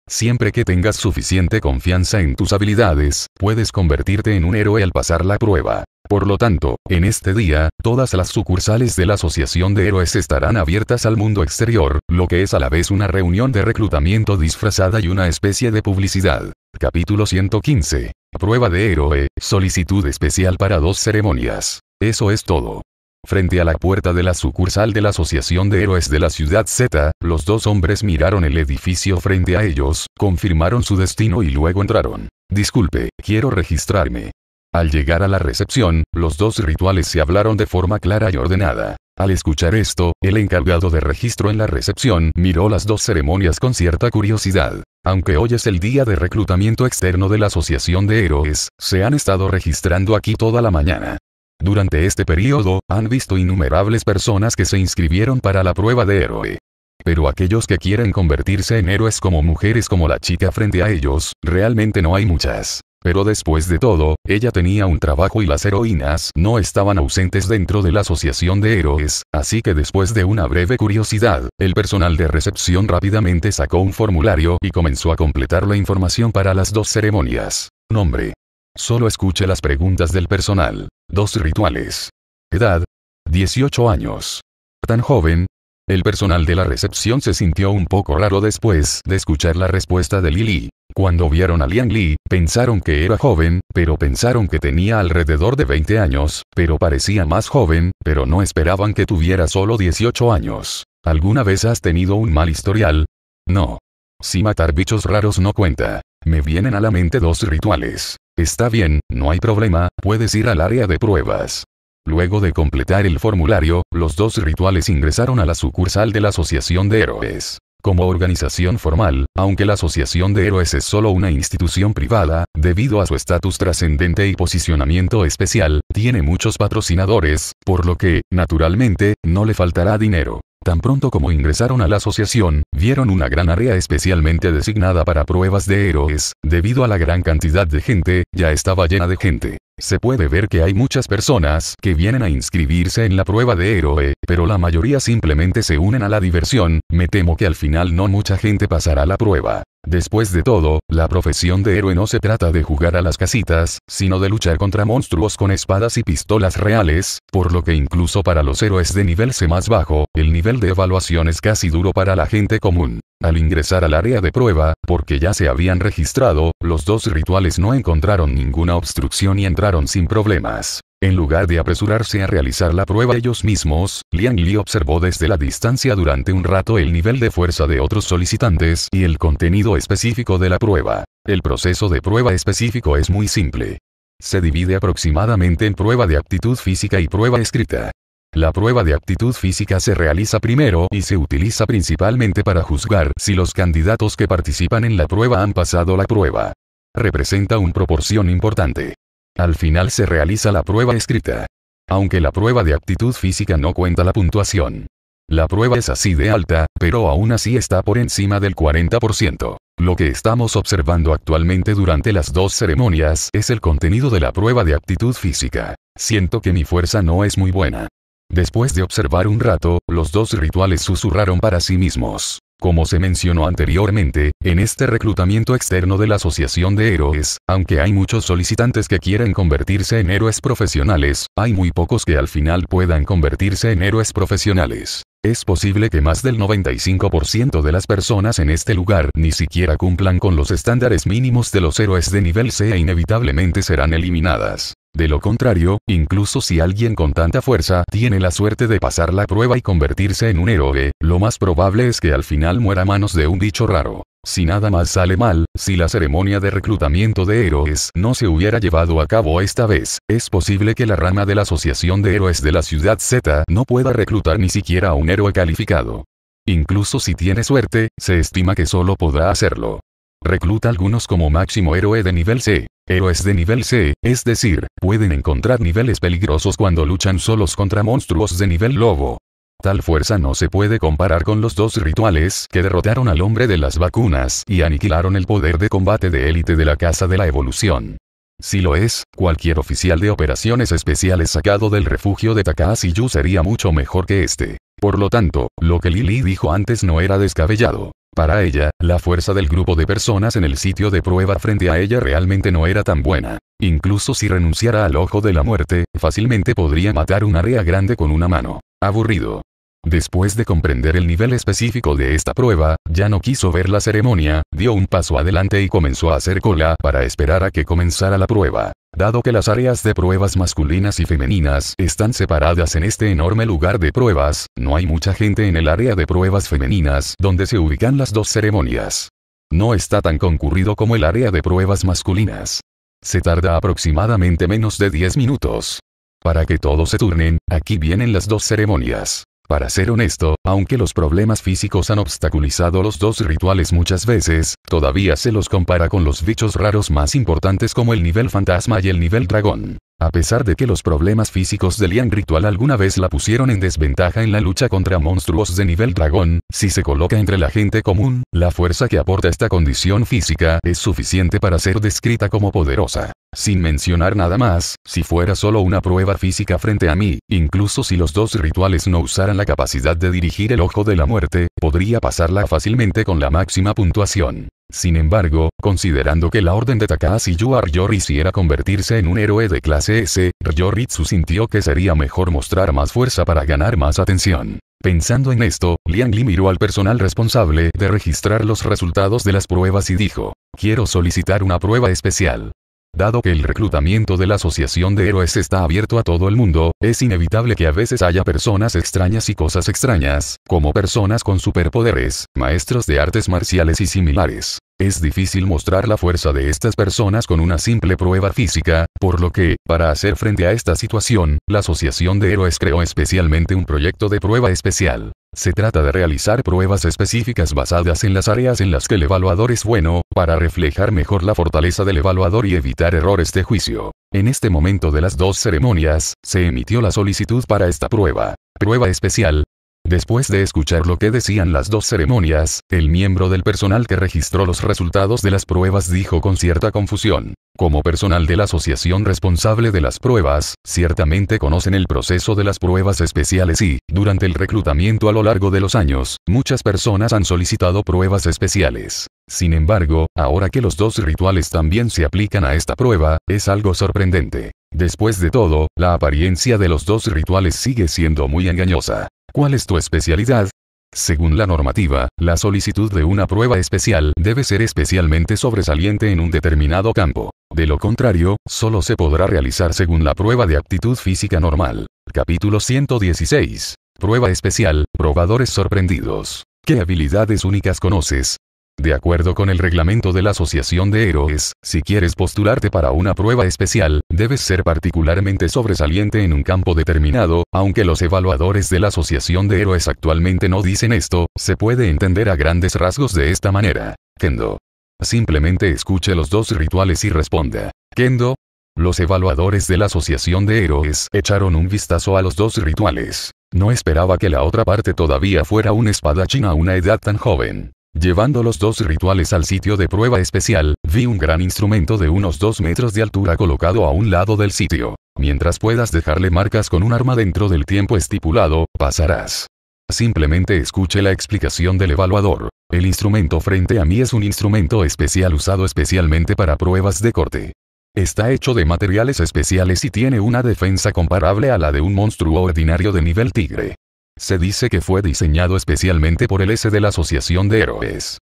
Siempre que tengas suficiente confianza en tus habilidades, puedes convertirte en un héroe al pasar la prueba. Por lo tanto, en este día, todas las sucursales de la Asociación de Héroes estarán abiertas al mundo exterior, lo que es a la vez una reunión de reclutamiento disfrazada y una especie de publicidad. Capítulo 115. Prueba de héroe, solicitud especial para dos ceremonias. Eso es todo. Frente a la puerta de la sucursal de la Asociación de Héroes de la Ciudad Z, los dos hombres miraron el edificio frente a ellos, confirmaron su destino y luego entraron. Disculpe, quiero registrarme. Al llegar a la recepción, los dos rituales se hablaron de forma clara y ordenada. Al escuchar esto, el encargado de registro en la recepción miró las dos ceremonias con cierta curiosidad. Aunque hoy es el día de reclutamiento externo de la Asociación de Héroes, se han estado registrando aquí toda la mañana. Durante este periodo, han visto innumerables personas que se inscribieron para la prueba de héroe. Pero aquellos que quieren convertirse en héroes como mujeres como la chica frente a ellos, realmente no hay muchas. Pero después de todo, ella tenía un trabajo y las heroínas no estaban ausentes dentro de la Asociación de Héroes, así que después de una breve curiosidad, el personal de recepción rápidamente sacó un formulario y comenzó a completar la información para las dos ceremonias. Nombre, Solo escuche las preguntas del personal. Dos rituales. Edad. 18 años. Tan joven. El personal de la recepción se sintió un poco raro después de escuchar la respuesta de Lily. Cuando vieron a Liang Li, pensaron que era joven, pero pensaron que tenía alrededor de 20 años, pero parecía más joven, pero no esperaban que tuviera solo 18 años. ¿Alguna vez has tenido un mal historial? No. Si matar bichos raros no cuenta. Me vienen a la mente dos rituales. Está bien, no hay problema, puedes ir al área de pruebas. Luego de completar el formulario, los dos rituales ingresaron a la sucursal de la Asociación de Héroes. Como organización formal, aunque la Asociación de Héroes es solo una institución privada, debido a su estatus trascendente y posicionamiento especial, tiene muchos patrocinadores, por lo que, naturalmente, no le faltará dinero. Tan pronto como ingresaron a la asociación, vieron una gran área especialmente designada para pruebas de héroes, debido a la gran cantidad de gente, ya estaba llena de gente. Se puede ver que hay muchas personas que vienen a inscribirse en la prueba de héroe, pero la mayoría simplemente se unen a la diversión, me temo que al final no mucha gente pasará la prueba. Después de todo, la profesión de héroe no se trata de jugar a las casitas, sino de luchar contra monstruos con espadas y pistolas reales, por lo que incluso para los héroes de nivel C más bajo, el nivel de evaluación es casi duro para la gente común. Al ingresar al área de prueba, porque ya se habían registrado, los dos rituales no encontraron ninguna obstrucción y entraron sin problemas. En lugar de apresurarse a realizar la prueba ellos mismos, Liang Li observó desde la distancia durante un rato el nivel de fuerza de otros solicitantes y el contenido específico de la prueba. El proceso de prueba específico es muy simple. Se divide aproximadamente en prueba de aptitud física y prueba escrita. La prueba de aptitud física se realiza primero y se utiliza principalmente para juzgar si los candidatos que participan en la prueba han pasado la prueba. Representa una proporción importante. Al final se realiza la prueba escrita. Aunque la prueba de aptitud física no cuenta la puntuación. La prueba es así de alta, pero aún así está por encima del 40%. Lo que estamos observando actualmente durante las dos ceremonias es el contenido de la prueba de aptitud física. Siento que mi fuerza no es muy buena. Después de observar un rato, los dos rituales susurraron para sí mismos. Como se mencionó anteriormente, en este reclutamiento externo de la Asociación de Héroes, aunque hay muchos solicitantes que quieren convertirse en héroes profesionales, hay muy pocos que al final puedan convertirse en héroes profesionales. Es posible que más del 95% de las personas en este lugar ni siquiera cumplan con los estándares mínimos de los héroes de nivel C e inevitablemente serán eliminadas. De lo contrario, incluso si alguien con tanta fuerza tiene la suerte de pasar la prueba y convertirse en un héroe, lo más probable es que al final muera a manos de un bicho raro. Si nada más sale mal, si la ceremonia de reclutamiento de héroes no se hubiera llevado a cabo esta vez, es posible que la rama de la Asociación de Héroes de la Ciudad Z no pueda reclutar ni siquiera a un héroe calificado. Incluso si tiene suerte, se estima que solo podrá hacerlo. Recluta algunos como máximo héroe de nivel C. Héroes de nivel C, es decir, pueden encontrar niveles peligrosos cuando luchan solos contra monstruos de nivel lobo. Tal fuerza no se puede comparar con los dos rituales que derrotaron al hombre de las vacunas y aniquilaron el poder de combate de élite de la Casa de la Evolución. Si lo es, cualquier oficial de operaciones especiales sacado del refugio de Takahashi Yu sería mucho mejor que este. Por lo tanto, lo que Lili dijo antes no era descabellado. Para ella, la fuerza del grupo de personas en el sitio de prueba frente a ella realmente no era tan buena. Incluso si renunciara al ojo de la muerte, fácilmente podría matar un área grande con una mano. Aburrido. Después de comprender el nivel específico de esta prueba, ya no quiso ver la ceremonia, dio un paso adelante y comenzó a hacer cola para esperar a que comenzara la prueba. Dado que las áreas de pruebas masculinas y femeninas están separadas en este enorme lugar de pruebas, no hay mucha gente en el área de pruebas femeninas donde se ubican las dos ceremonias. No está tan concurrido como el área de pruebas masculinas. Se tarda aproximadamente menos de 10 minutos. Para que todos se turnen, aquí vienen las dos ceremonias. Para ser honesto, aunque los problemas físicos han obstaculizado los dos rituales muchas veces, todavía se los compara con los bichos raros más importantes como el nivel fantasma y el nivel dragón. A pesar de que los problemas físicos de Lian Ritual alguna vez la pusieron en desventaja en la lucha contra monstruos de nivel dragón, si se coloca entre la gente común, la fuerza que aporta esta condición física es suficiente para ser descrita como poderosa. Sin mencionar nada más, si fuera solo una prueba física frente a mí, incluso si los dos rituales no usaran la capacidad de dirigir el ojo de la muerte, podría pasarla fácilmente con la máxima puntuación. Sin embargo, considerando que la orden de Takahashi Yu a hiciera convertirse en un héroe de clase S, Ryoritsu sintió que sería mejor mostrar más fuerza para ganar más atención. Pensando en esto, Liang Li miró al personal responsable de registrar los resultados de las pruebas y dijo, quiero solicitar una prueba especial. Dado que el reclutamiento de la Asociación de Héroes está abierto a todo el mundo, es inevitable que a veces haya personas extrañas y cosas extrañas, como personas con superpoderes, maestros de artes marciales y similares. Es difícil mostrar la fuerza de estas personas con una simple prueba física, por lo que, para hacer frente a esta situación, la Asociación de Héroes creó especialmente un proyecto de prueba especial. Se trata de realizar pruebas específicas basadas en las áreas en las que el evaluador es bueno, para reflejar mejor la fortaleza del evaluador y evitar errores de juicio. En este momento de las dos ceremonias, se emitió la solicitud para esta prueba. Prueba especial, Después de escuchar lo que decían las dos ceremonias, el miembro del personal que registró los resultados de las pruebas dijo con cierta confusión. Como personal de la asociación responsable de las pruebas, ciertamente conocen el proceso de las pruebas especiales y, durante el reclutamiento a lo largo de los años, muchas personas han solicitado pruebas especiales. Sin embargo, ahora que los dos rituales también se aplican a esta prueba, es algo sorprendente. Después de todo, la apariencia de los dos rituales sigue siendo muy engañosa. ¿Cuál es tu especialidad? Según la normativa, la solicitud de una prueba especial debe ser especialmente sobresaliente en un determinado campo. De lo contrario, solo se podrá realizar según la prueba de aptitud física normal. Capítulo 116. Prueba especial, probadores sorprendidos. ¿Qué habilidades únicas conoces? De acuerdo con el reglamento de la Asociación de Héroes, si quieres postularte para una prueba especial, debes ser particularmente sobresaliente en un campo determinado, aunque los evaluadores de la Asociación de Héroes actualmente no dicen esto, se puede entender a grandes rasgos de esta manera. Kendo. Simplemente escuche los dos rituales y responda. Kendo. Los evaluadores de la Asociación de Héroes echaron un vistazo a los dos rituales. No esperaba que la otra parte todavía fuera un espadachín a una edad tan joven. Llevando los dos rituales al sitio de prueba especial, vi un gran instrumento de unos 2 metros de altura colocado a un lado del sitio. Mientras puedas dejarle marcas con un arma dentro del tiempo estipulado, pasarás. Simplemente escuche la explicación del evaluador. El instrumento frente a mí es un instrumento especial usado especialmente para pruebas de corte. Está hecho de materiales especiales y tiene una defensa comparable a la de un monstruo ordinario de nivel tigre. Se dice que fue diseñado especialmente por el S de la Asociación de Héroes.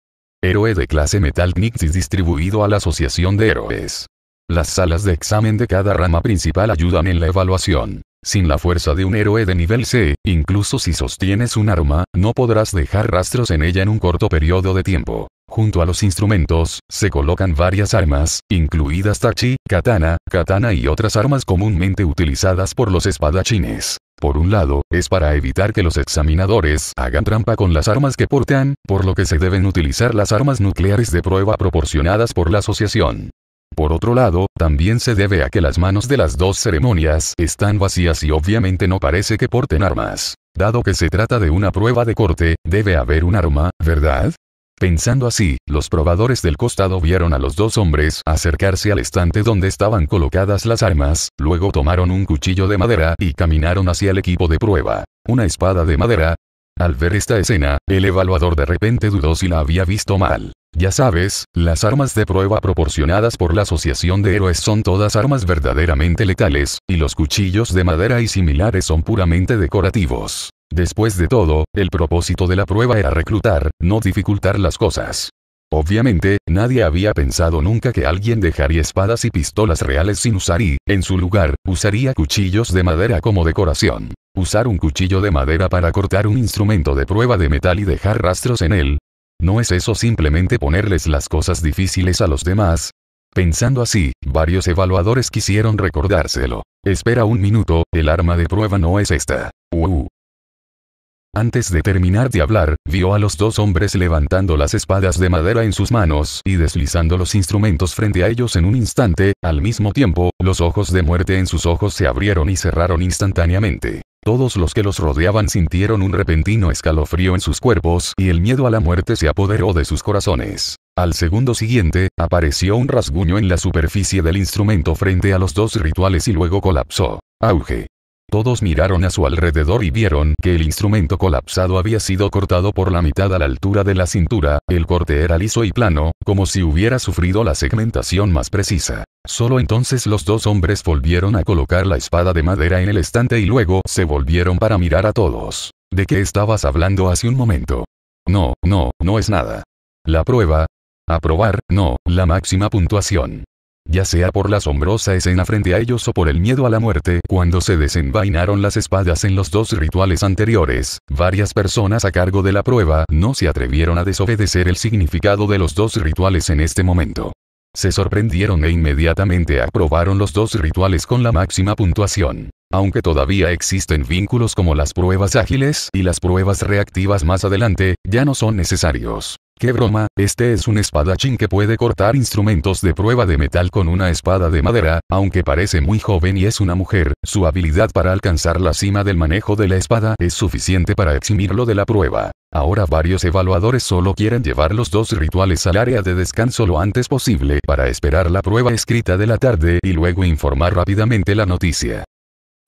Héroe de clase Metal y distribuido a la Asociación de Héroes. Las salas de examen de cada rama principal ayudan en la evaluación. Sin la fuerza de un héroe de nivel C, incluso si sostienes un arma, no podrás dejar rastros en ella en un corto periodo de tiempo. Junto a los instrumentos, se colocan varias armas, incluidas tachi, katana, katana y otras armas comúnmente utilizadas por los espadachines. Por un lado, es para evitar que los examinadores hagan trampa con las armas que portan, por lo que se deben utilizar las armas nucleares de prueba proporcionadas por la asociación. Por otro lado, también se debe a que las manos de las dos ceremonias están vacías y obviamente no parece que porten armas. Dado que se trata de una prueba de corte, debe haber un arma, ¿verdad? Pensando así, los probadores del costado vieron a los dos hombres acercarse al estante donde estaban colocadas las armas, luego tomaron un cuchillo de madera y caminaron hacia el equipo de prueba. Una espada de madera. Al ver esta escena, el evaluador de repente dudó si la había visto mal. Ya sabes, las armas de prueba proporcionadas por la Asociación de Héroes son todas armas verdaderamente letales, y los cuchillos de madera y similares son puramente decorativos. Después de todo, el propósito de la prueba era reclutar, no dificultar las cosas. Obviamente, nadie había pensado nunca que alguien dejaría espadas y pistolas reales sin usar y, en su lugar, usaría cuchillos de madera como decoración. Usar un cuchillo de madera para cortar un instrumento de prueba de metal y dejar rastros en él, ¿No es eso simplemente ponerles las cosas difíciles a los demás? Pensando así, varios evaluadores quisieron recordárselo. Espera un minuto, el arma de prueba no es esta. Uh. Antes de terminar de hablar, vio a los dos hombres levantando las espadas de madera en sus manos y deslizando los instrumentos frente a ellos en un instante, al mismo tiempo, los ojos de muerte en sus ojos se abrieron y cerraron instantáneamente. Todos los que los rodeaban sintieron un repentino escalofrío en sus cuerpos y el miedo a la muerte se apoderó de sus corazones. Al segundo siguiente, apareció un rasguño en la superficie del instrumento frente a los dos rituales y luego colapsó. Auge. Todos miraron a su alrededor y vieron que el instrumento colapsado había sido cortado por la mitad a la altura de la cintura, el corte era liso y plano, como si hubiera sufrido la segmentación más precisa. Solo entonces los dos hombres volvieron a colocar la espada de madera en el estante y luego se volvieron para mirar a todos. ¿De qué estabas hablando hace un momento? No, no, no es nada. La prueba. Aprobar, no, la máxima puntuación ya sea por la asombrosa escena frente a ellos o por el miedo a la muerte, cuando se desenvainaron las espadas en los dos rituales anteriores, varias personas a cargo de la prueba no se atrevieron a desobedecer el significado de los dos rituales en este momento. Se sorprendieron e inmediatamente aprobaron los dos rituales con la máxima puntuación. Aunque todavía existen vínculos como las pruebas ágiles y las pruebas reactivas más adelante, ya no son necesarios. ¡Qué broma! Este es un espadachín que puede cortar instrumentos de prueba de metal con una espada de madera, aunque parece muy joven y es una mujer, su habilidad para alcanzar la cima del manejo de la espada es suficiente para eximirlo de la prueba. Ahora varios evaluadores solo quieren llevar los dos rituales al área de descanso lo antes posible para esperar la prueba escrita de la tarde y luego informar rápidamente la noticia.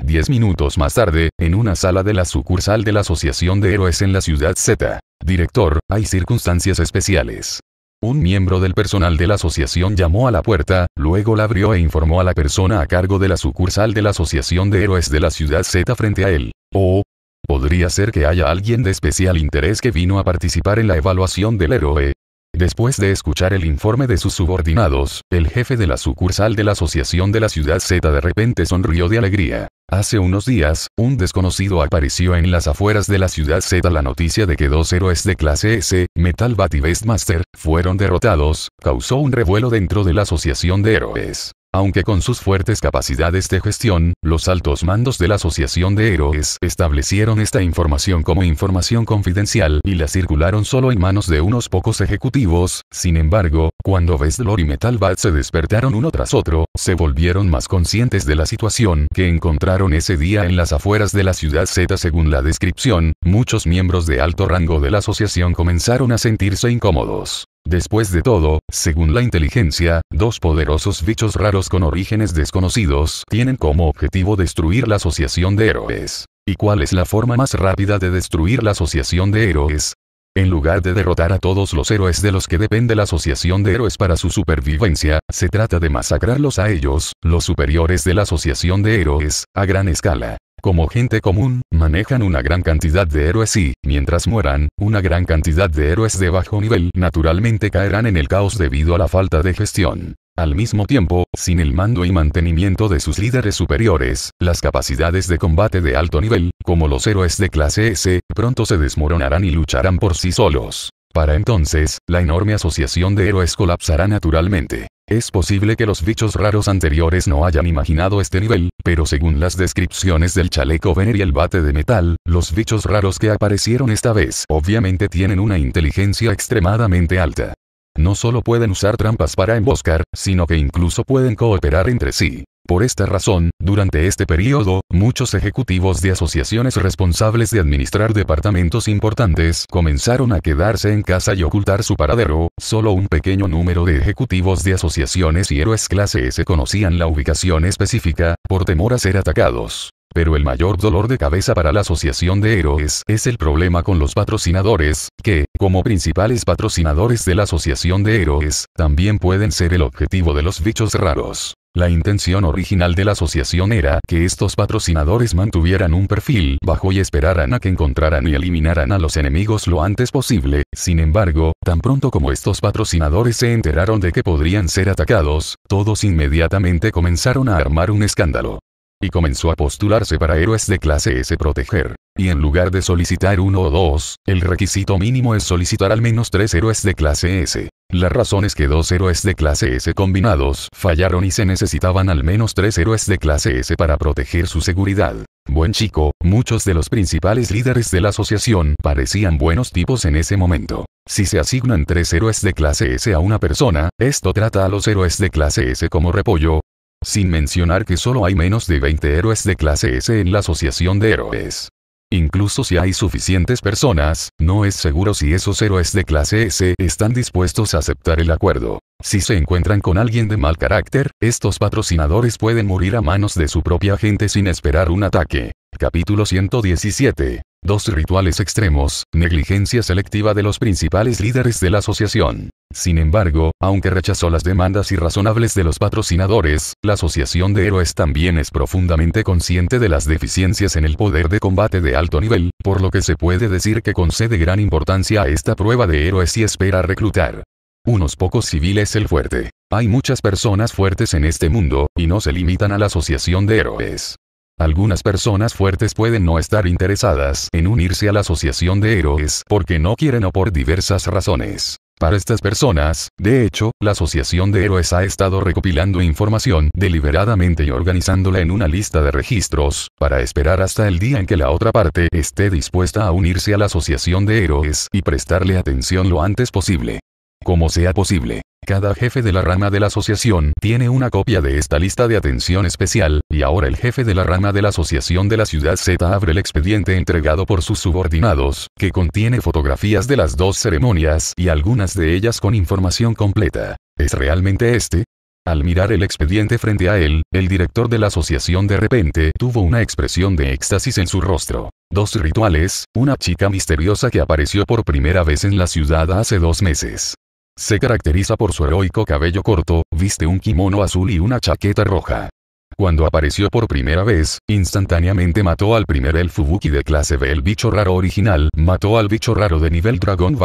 Diez minutos más tarde, en una sala de la sucursal de la Asociación de Héroes en la ciudad Z. Director, hay circunstancias especiales. Un miembro del personal de la asociación llamó a la puerta, luego la abrió e informó a la persona a cargo de la sucursal de la Asociación de Héroes de la ciudad Z frente a él. O, oh, podría ser que haya alguien de especial interés que vino a participar en la evaluación del héroe. Después de escuchar el informe de sus subordinados, el jefe de la sucursal de la Asociación de la Ciudad Z de repente sonrió de alegría. Hace unos días, un desconocido apareció en las afueras de la ciudad Z. La noticia de que dos héroes de clase S, Metal Bat y Beastmaster, fueron derrotados, causó un revuelo dentro de la Asociación de Héroes. Aunque con sus fuertes capacidades de gestión, los altos mandos de la Asociación de Héroes establecieron esta información como información confidencial y la circularon solo en manos de unos pocos ejecutivos, sin embargo, cuando Vestlor y Metalbat se despertaron uno tras otro, se volvieron más conscientes de la situación que encontraron ese día en las afueras de la ciudad Z según la descripción, muchos miembros de alto rango de la asociación comenzaron a sentirse incómodos. Después de todo, según la inteligencia, dos poderosos bichos raros con orígenes desconocidos tienen como objetivo destruir la asociación de héroes. ¿Y cuál es la forma más rápida de destruir la asociación de héroes? En lugar de derrotar a todos los héroes de los que depende la asociación de héroes para su supervivencia, se trata de masacrarlos a ellos, los superiores de la asociación de héroes, a gran escala como gente común, manejan una gran cantidad de héroes y, mientras mueran, una gran cantidad de héroes de bajo nivel naturalmente caerán en el caos debido a la falta de gestión. Al mismo tiempo, sin el mando y mantenimiento de sus líderes superiores, las capacidades de combate de alto nivel, como los héroes de clase S, pronto se desmoronarán y lucharán por sí solos. Para entonces, la enorme asociación de héroes colapsará naturalmente. Es posible que los bichos raros anteriores no hayan imaginado este nivel, pero según las descripciones del chaleco Vener y el bate de metal, los bichos raros que aparecieron esta vez obviamente tienen una inteligencia extremadamente alta. No solo pueden usar trampas para emboscar, sino que incluso pueden cooperar entre sí. Por esta razón, durante este periodo, muchos ejecutivos de asociaciones responsables de administrar departamentos importantes comenzaron a quedarse en casa y ocultar su paradero, solo un pequeño número de ejecutivos de asociaciones y héroes clase S conocían la ubicación específica, por temor a ser atacados. Pero el mayor dolor de cabeza para la Asociación de Héroes es el problema con los patrocinadores, que, como principales patrocinadores de la Asociación de Héroes, también pueden ser el objetivo de los bichos raros. La intención original de la asociación era que estos patrocinadores mantuvieran un perfil bajo y esperaran a que encontraran y eliminaran a los enemigos lo antes posible, sin embargo, tan pronto como estos patrocinadores se enteraron de que podrían ser atacados, todos inmediatamente comenzaron a armar un escándalo y comenzó a postularse para héroes de clase S proteger. Y en lugar de solicitar uno o dos, el requisito mínimo es solicitar al menos tres héroes de clase S. La razón es que dos héroes de clase S combinados fallaron y se necesitaban al menos tres héroes de clase S para proteger su seguridad. Buen chico, muchos de los principales líderes de la asociación parecían buenos tipos en ese momento. Si se asignan tres héroes de clase S a una persona, esto trata a los héroes de clase S como repollo, sin mencionar que solo hay menos de 20 héroes de clase S en la Asociación de Héroes. Incluso si hay suficientes personas, no es seguro si esos héroes de clase S están dispuestos a aceptar el acuerdo. Si se encuentran con alguien de mal carácter, estos patrocinadores pueden morir a manos de su propia gente sin esperar un ataque. Capítulo 117. Dos rituales extremos, negligencia selectiva de los principales líderes de la asociación. Sin embargo, aunque rechazó las demandas irrazonables de los patrocinadores, la Asociación de Héroes también es profundamente consciente de las deficiencias en el poder de combate de alto nivel, por lo que se puede decir que concede gran importancia a esta prueba de héroes y espera reclutar unos pocos civiles el fuerte. Hay muchas personas fuertes en este mundo, y no se limitan a la Asociación de Héroes. Algunas personas fuertes pueden no estar interesadas en unirse a la Asociación de Héroes porque no quieren o por diversas razones. Para estas personas, de hecho, la Asociación de Héroes ha estado recopilando información deliberadamente y organizándola en una lista de registros, para esperar hasta el día en que la otra parte esté dispuesta a unirse a la Asociación de Héroes y prestarle atención lo antes posible. Como sea posible. Cada jefe de la rama de la asociación tiene una copia de esta lista de atención especial, y ahora el jefe de la rama de la asociación de la ciudad Z abre el expediente entregado por sus subordinados, que contiene fotografías de las dos ceremonias y algunas de ellas con información completa. ¿Es realmente este? Al mirar el expediente frente a él, el director de la asociación de repente tuvo una expresión de éxtasis en su rostro. Dos rituales, una chica misteriosa que apareció por primera vez en la ciudad hace dos meses. Se caracteriza por su heroico cabello corto, viste un kimono azul y una chaqueta roja. Cuando apareció por primera vez, instantáneamente mató al primer El Fubuki de clase B. El bicho raro original mató al bicho raro de nivel Dragon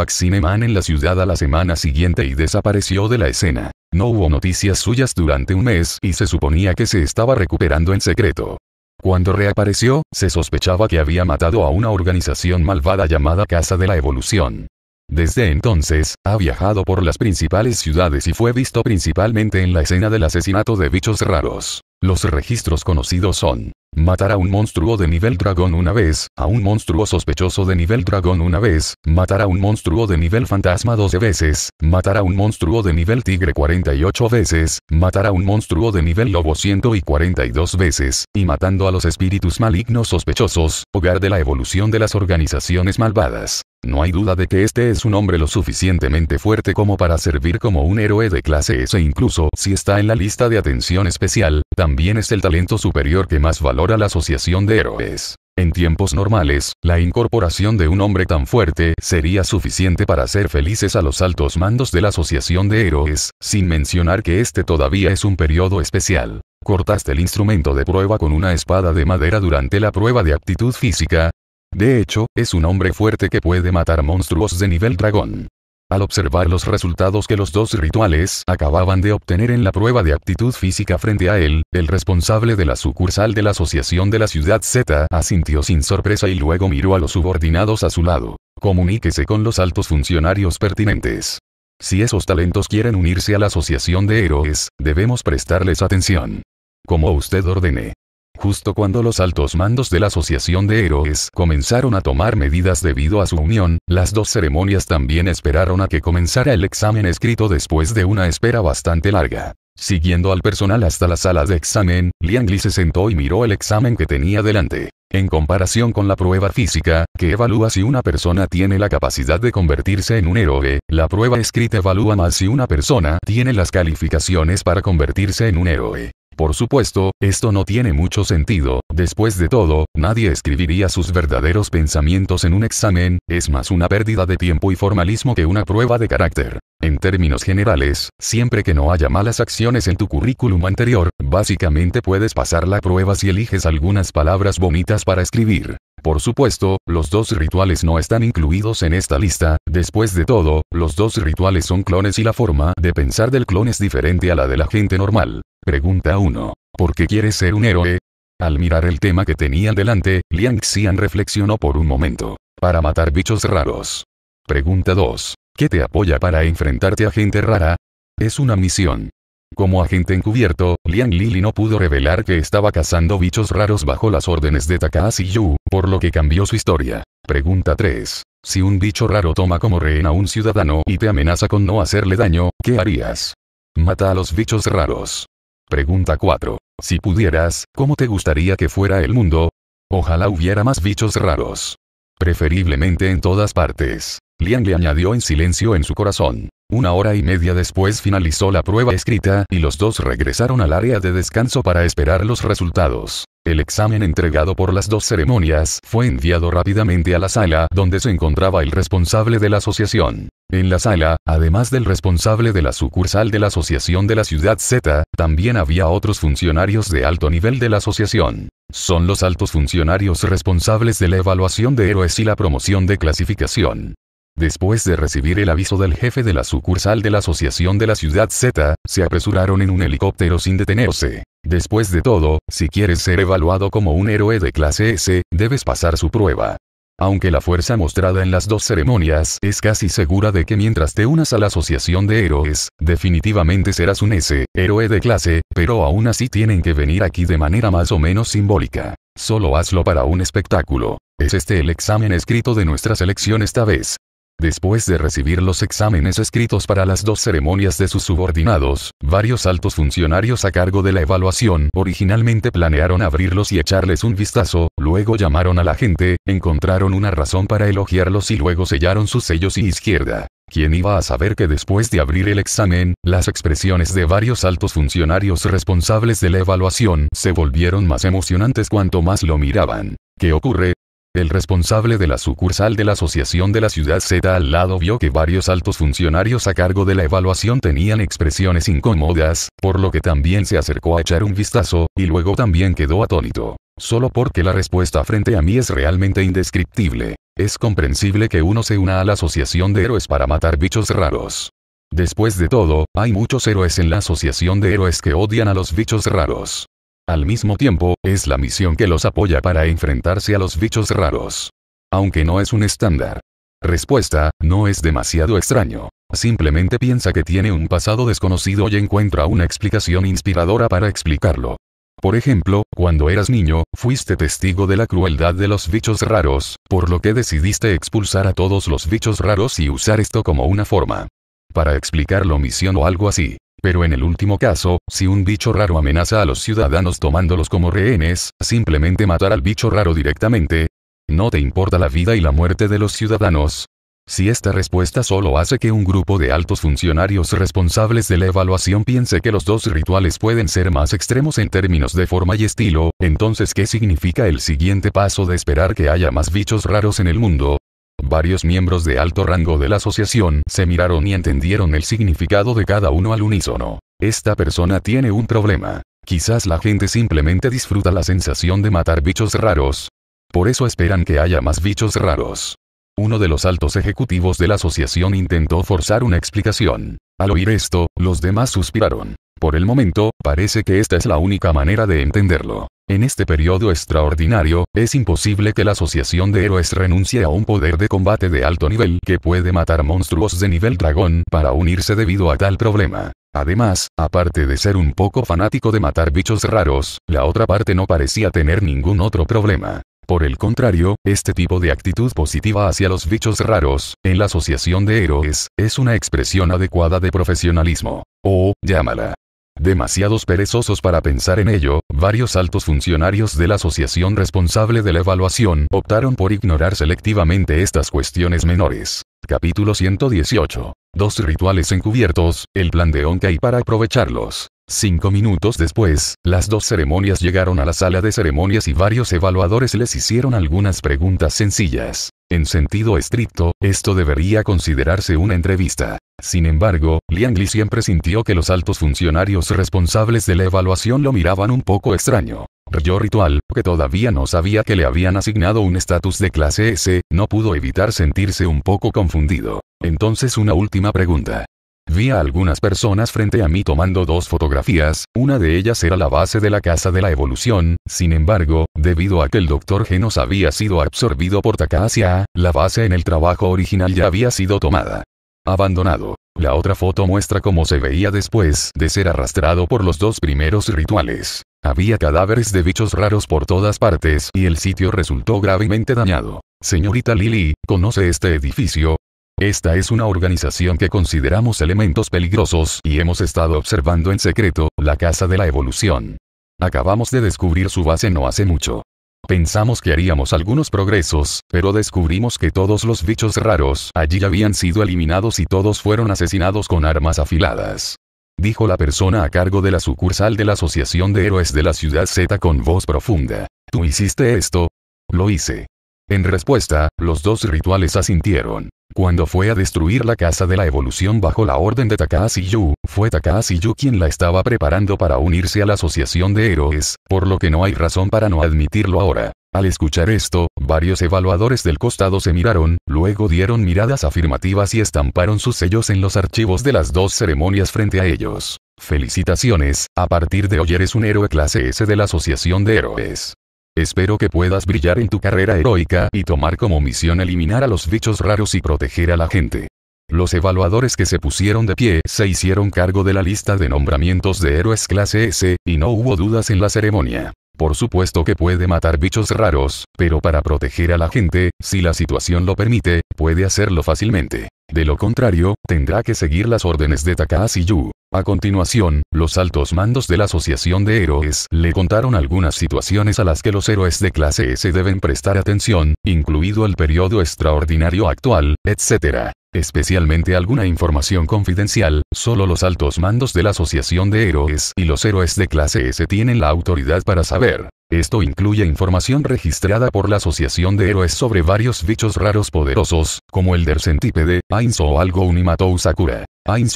Man en la ciudad a la semana siguiente y desapareció de la escena. No hubo noticias suyas durante un mes y se suponía que se estaba recuperando en secreto. Cuando reapareció, se sospechaba que había matado a una organización malvada llamada Casa de la Evolución. Desde entonces, ha viajado por las principales ciudades y fue visto principalmente en la escena del asesinato de bichos raros. Los registros conocidos son Matar a un monstruo de nivel dragón una vez, a un monstruo sospechoso de nivel dragón una vez, matar a un monstruo de nivel fantasma 12 veces, matar a un monstruo de nivel tigre 48 veces, matar a un monstruo de nivel lobo 142 veces, y matando a los espíritus malignos sospechosos, hogar de la evolución de las organizaciones malvadas. No hay duda de que este es un hombre lo suficientemente fuerte como para servir como un héroe de clase S incluso si está en la lista de atención especial, también es el talento superior que más valora la Asociación de Héroes. En tiempos normales, la incorporación de un hombre tan fuerte sería suficiente para hacer felices a los altos mandos de la Asociación de Héroes, sin mencionar que este todavía es un periodo especial. Cortaste el instrumento de prueba con una espada de madera durante la prueba de aptitud física, de hecho, es un hombre fuerte que puede matar monstruos de nivel dragón. Al observar los resultados que los dos rituales acababan de obtener en la prueba de aptitud física frente a él, el responsable de la sucursal de la Asociación de la Ciudad Z asintió sin sorpresa y luego miró a los subordinados a su lado. Comuníquese con los altos funcionarios pertinentes. Si esos talentos quieren unirse a la Asociación de Héroes, debemos prestarles atención. Como usted ordene. Justo cuando los altos mandos de la Asociación de Héroes comenzaron a tomar medidas debido a su unión, las dos ceremonias también esperaron a que comenzara el examen escrito después de una espera bastante larga. Siguiendo al personal hasta la sala de examen, Liang Li se sentó y miró el examen que tenía delante. En comparación con la prueba física, que evalúa si una persona tiene la capacidad de convertirse en un héroe, la prueba escrita evalúa más si una persona tiene las calificaciones para convertirse en un héroe. Por supuesto, esto no tiene mucho sentido, después de todo, nadie escribiría sus verdaderos pensamientos en un examen, es más una pérdida de tiempo y formalismo que una prueba de carácter. En términos generales, siempre que no haya malas acciones en tu currículum anterior, básicamente puedes pasar la prueba si eliges algunas palabras bonitas para escribir. Por supuesto, los dos rituales no están incluidos en esta lista, después de todo, los dos rituales son clones y la forma de pensar del clon es diferente a la de la gente normal. Pregunta 1. ¿Por qué quieres ser un héroe? Al mirar el tema que tenía delante, Liang Xian reflexionó por un momento. Para matar bichos raros. Pregunta 2. ¿Qué te apoya para enfrentarte a gente rara? Es una misión. Como agente encubierto, Liang Lili no pudo revelar que estaba cazando bichos raros bajo las órdenes de Takahashi Yu, por lo que cambió su historia. Pregunta 3. Si un bicho raro toma como rehén a un ciudadano y te amenaza con no hacerle daño, ¿qué harías? Mata a los bichos raros. Pregunta 4. Si pudieras, ¿cómo te gustaría que fuera el mundo? Ojalá hubiera más bichos raros. Preferiblemente en todas partes. Liang le añadió en silencio en su corazón. Una hora y media después finalizó la prueba escrita y los dos regresaron al área de descanso para esperar los resultados. El examen entregado por las dos ceremonias fue enviado rápidamente a la sala donde se encontraba el responsable de la asociación. En la sala, además del responsable de la sucursal de la Asociación de la Ciudad Z, también había otros funcionarios de alto nivel de la asociación. Son los altos funcionarios responsables de la evaluación de héroes y la promoción de clasificación. Después de recibir el aviso del jefe de la sucursal de la Asociación de la Ciudad Z, se apresuraron en un helicóptero sin detenerse. Después de todo, si quieres ser evaluado como un héroe de clase S, debes pasar su prueba. Aunque la fuerza mostrada en las dos ceremonias es casi segura de que mientras te unas a la Asociación de Héroes, definitivamente serás un ese héroe de clase, pero aún así tienen que venir aquí de manera más o menos simbólica. Solo hazlo para un espectáculo. Es este el examen escrito de nuestra selección esta vez. Después de recibir los exámenes escritos para las dos ceremonias de sus subordinados, varios altos funcionarios a cargo de la evaluación originalmente planearon abrirlos y echarles un vistazo, luego llamaron a la gente, encontraron una razón para elogiarlos y luego sellaron sus sellos y izquierda. ¿Quién iba a saber que después de abrir el examen, las expresiones de varios altos funcionarios responsables de la evaluación se volvieron más emocionantes cuanto más lo miraban? ¿Qué ocurre? El responsable de la sucursal de la Asociación de la Ciudad Z al lado vio que varios altos funcionarios a cargo de la evaluación tenían expresiones incómodas, por lo que también se acercó a echar un vistazo, y luego también quedó atónito. Solo porque la respuesta frente a mí es realmente indescriptible. Es comprensible que uno se una a la Asociación de Héroes para matar bichos raros. Después de todo, hay muchos héroes en la Asociación de Héroes que odian a los bichos raros. Al mismo tiempo, es la misión que los apoya para enfrentarse a los bichos raros. Aunque no es un estándar. Respuesta, no es demasiado extraño. Simplemente piensa que tiene un pasado desconocido y encuentra una explicación inspiradora para explicarlo. Por ejemplo, cuando eras niño, fuiste testigo de la crueldad de los bichos raros, por lo que decidiste expulsar a todos los bichos raros y usar esto como una forma para explicarlo misión o algo así. Pero en el último caso, si un bicho raro amenaza a los ciudadanos tomándolos como rehenes, simplemente matar al bicho raro directamente. No te importa la vida y la muerte de los ciudadanos. Si esta respuesta solo hace que un grupo de altos funcionarios responsables de la evaluación piense que los dos rituales pueden ser más extremos en términos de forma y estilo, entonces ¿qué significa el siguiente paso de esperar que haya más bichos raros en el mundo? Varios miembros de alto rango de la asociación se miraron y entendieron el significado de cada uno al unísono. Esta persona tiene un problema. Quizás la gente simplemente disfruta la sensación de matar bichos raros. Por eso esperan que haya más bichos raros. Uno de los altos ejecutivos de la asociación intentó forzar una explicación. Al oír esto, los demás suspiraron. Por el momento, parece que esta es la única manera de entenderlo. En este periodo extraordinario, es imposible que la Asociación de Héroes renuncie a un poder de combate de alto nivel que puede matar monstruos de nivel dragón para unirse debido a tal problema. Además, aparte de ser un poco fanático de matar bichos raros, la otra parte no parecía tener ningún otro problema. Por el contrario, este tipo de actitud positiva hacia los bichos raros, en la Asociación de Héroes, es una expresión adecuada de profesionalismo. O, llámala, demasiados perezosos para pensar en ello, varios altos funcionarios de la asociación responsable de la evaluación optaron por ignorar selectivamente estas cuestiones menores. Capítulo 118. Dos rituales encubiertos, el plan de y para aprovecharlos. Cinco minutos después, las dos ceremonias llegaron a la sala de ceremonias y varios evaluadores les hicieron algunas preguntas sencillas. En sentido estricto, esto debería considerarse una entrevista. Sin embargo, Liang Li siempre sintió que los altos funcionarios responsables de la evaluación lo miraban un poco extraño. Ryo Ritual, que todavía no sabía que le habían asignado un estatus de clase S, no pudo evitar sentirse un poco confundido. Entonces una última pregunta. Vi a algunas personas frente a mí tomando dos fotografías, una de ellas era la base de la Casa de la Evolución, sin embargo, debido a que el Dr. Genos había sido absorbido por Takahashi, la base en el trabajo original ya había sido tomada abandonado. La otra foto muestra cómo se veía después de ser arrastrado por los dos primeros rituales. Había cadáveres de bichos raros por todas partes y el sitio resultó gravemente dañado. Señorita Lily, ¿conoce este edificio? Esta es una organización que consideramos elementos peligrosos y hemos estado observando en secreto, la Casa de la Evolución. Acabamos de descubrir su base no hace mucho. Pensamos que haríamos algunos progresos, pero descubrimos que todos los bichos raros allí habían sido eliminados y todos fueron asesinados con armas afiladas. Dijo la persona a cargo de la sucursal de la Asociación de Héroes de la Ciudad Z con voz profunda. ¿Tú hiciste esto? Lo hice. En respuesta, los dos rituales asintieron. Cuando fue a destruir la casa de la evolución bajo la orden de Takahashi Yu, fue Takahashi Yu quien la estaba preparando para unirse a la asociación de héroes, por lo que no hay razón para no admitirlo ahora. Al escuchar esto, varios evaluadores del costado se miraron, luego dieron miradas afirmativas y estamparon sus sellos en los archivos de las dos ceremonias frente a ellos. Felicitaciones, a partir de hoy eres un héroe clase S de la Asociación de Héroes. Espero que puedas brillar en tu carrera heroica y tomar como misión eliminar a los bichos raros y proteger a la gente. Los evaluadores que se pusieron de pie se hicieron cargo de la lista de nombramientos de héroes clase S, y no hubo dudas en la ceremonia. Por supuesto que puede matar bichos raros, pero para proteger a la gente, si la situación lo permite, puede hacerlo fácilmente. De lo contrario, tendrá que seguir las órdenes de Takahashi Yu. A continuación, los altos mandos de la Asociación de Héroes le contaron algunas situaciones a las que los héroes de clase S deben prestar atención, incluido el periodo extraordinario actual, etc. Especialmente alguna información confidencial, solo los altos mandos de la Asociación de Héroes y los héroes de clase S tienen la autoridad para saber. Esto incluye información registrada por la Asociación de Héroes sobre varios bichos raros poderosos, como el Dersentípede, Ainz o Algoun y Matou Sakura.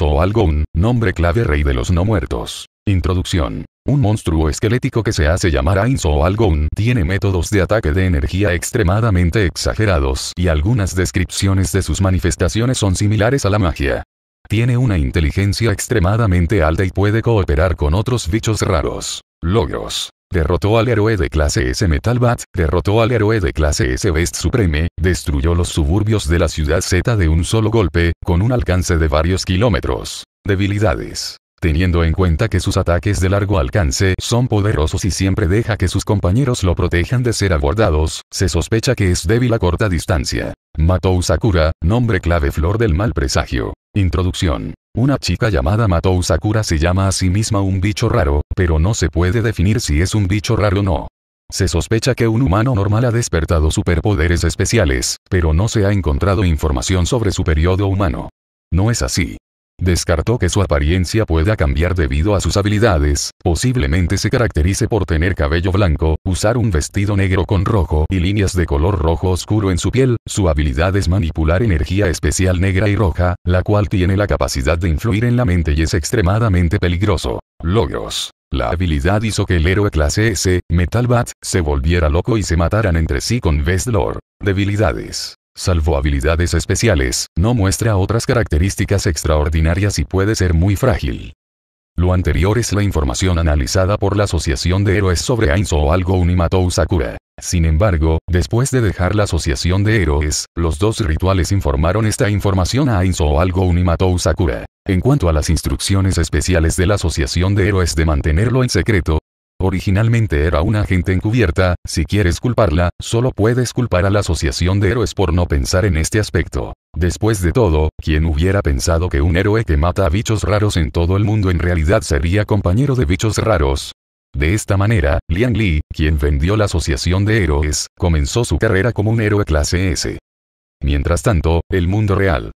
o Algoun, nombre clave rey de los no muertos. Introducción. Un monstruo esquelético que se hace llamar Ainz o Algoun tiene métodos de ataque de energía extremadamente exagerados y algunas descripciones de sus manifestaciones son similares a la magia. Tiene una inteligencia extremadamente alta y puede cooperar con otros bichos raros. Logros derrotó al héroe de clase S Metal Bat, derrotó al héroe de clase S Best Supreme, destruyó los suburbios de la ciudad Z de un solo golpe, con un alcance de varios kilómetros. Debilidades. Teniendo en cuenta que sus ataques de largo alcance son poderosos y siempre deja que sus compañeros lo protejan de ser abordados, se sospecha que es débil a corta distancia. Matou Sakura, nombre clave flor del mal presagio. Introducción. Una chica llamada Matou Sakura se llama a sí misma un bicho raro, pero no se puede definir si es un bicho raro o no. Se sospecha que un humano normal ha despertado superpoderes especiales, pero no se ha encontrado información sobre su periodo humano. No es así. Descartó que su apariencia pueda cambiar debido a sus habilidades, posiblemente se caracterice por tener cabello blanco, usar un vestido negro con rojo y líneas de color rojo oscuro en su piel, su habilidad es manipular energía especial negra y roja, la cual tiene la capacidad de influir en la mente y es extremadamente peligroso. Logros. La habilidad hizo que el héroe clase S, Metal Bat, se volviera loco y se mataran entre sí con Vestlor. Debilidades salvo habilidades especiales, no muestra otras características extraordinarias y puede ser muy frágil. Lo anterior es la información analizada por la Asociación de Héroes sobre Ainzo o algo Unimato Sakura. Sin embargo, después de dejar la Asociación de Héroes, los dos rituales informaron esta información a Ainzo o algo Unimato Sakura. En cuanto a las instrucciones especiales de la Asociación de Héroes de mantenerlo en secreto, Originalmente era una agente encubierta, si quieres culparla, solo puedes culpar a la Asociación de Héroes por no pensar en este aspecto. Después de todo, quien hubiera pensado que un héroe que mata a bichos raros en todo el mundo en realidad sería compañero de bichos raros? De esta manera, Liang Li, quien vendió la Asociación de Héroes, comenzó su carrera como un héroe clase S. Mientras tanto, el mundo real.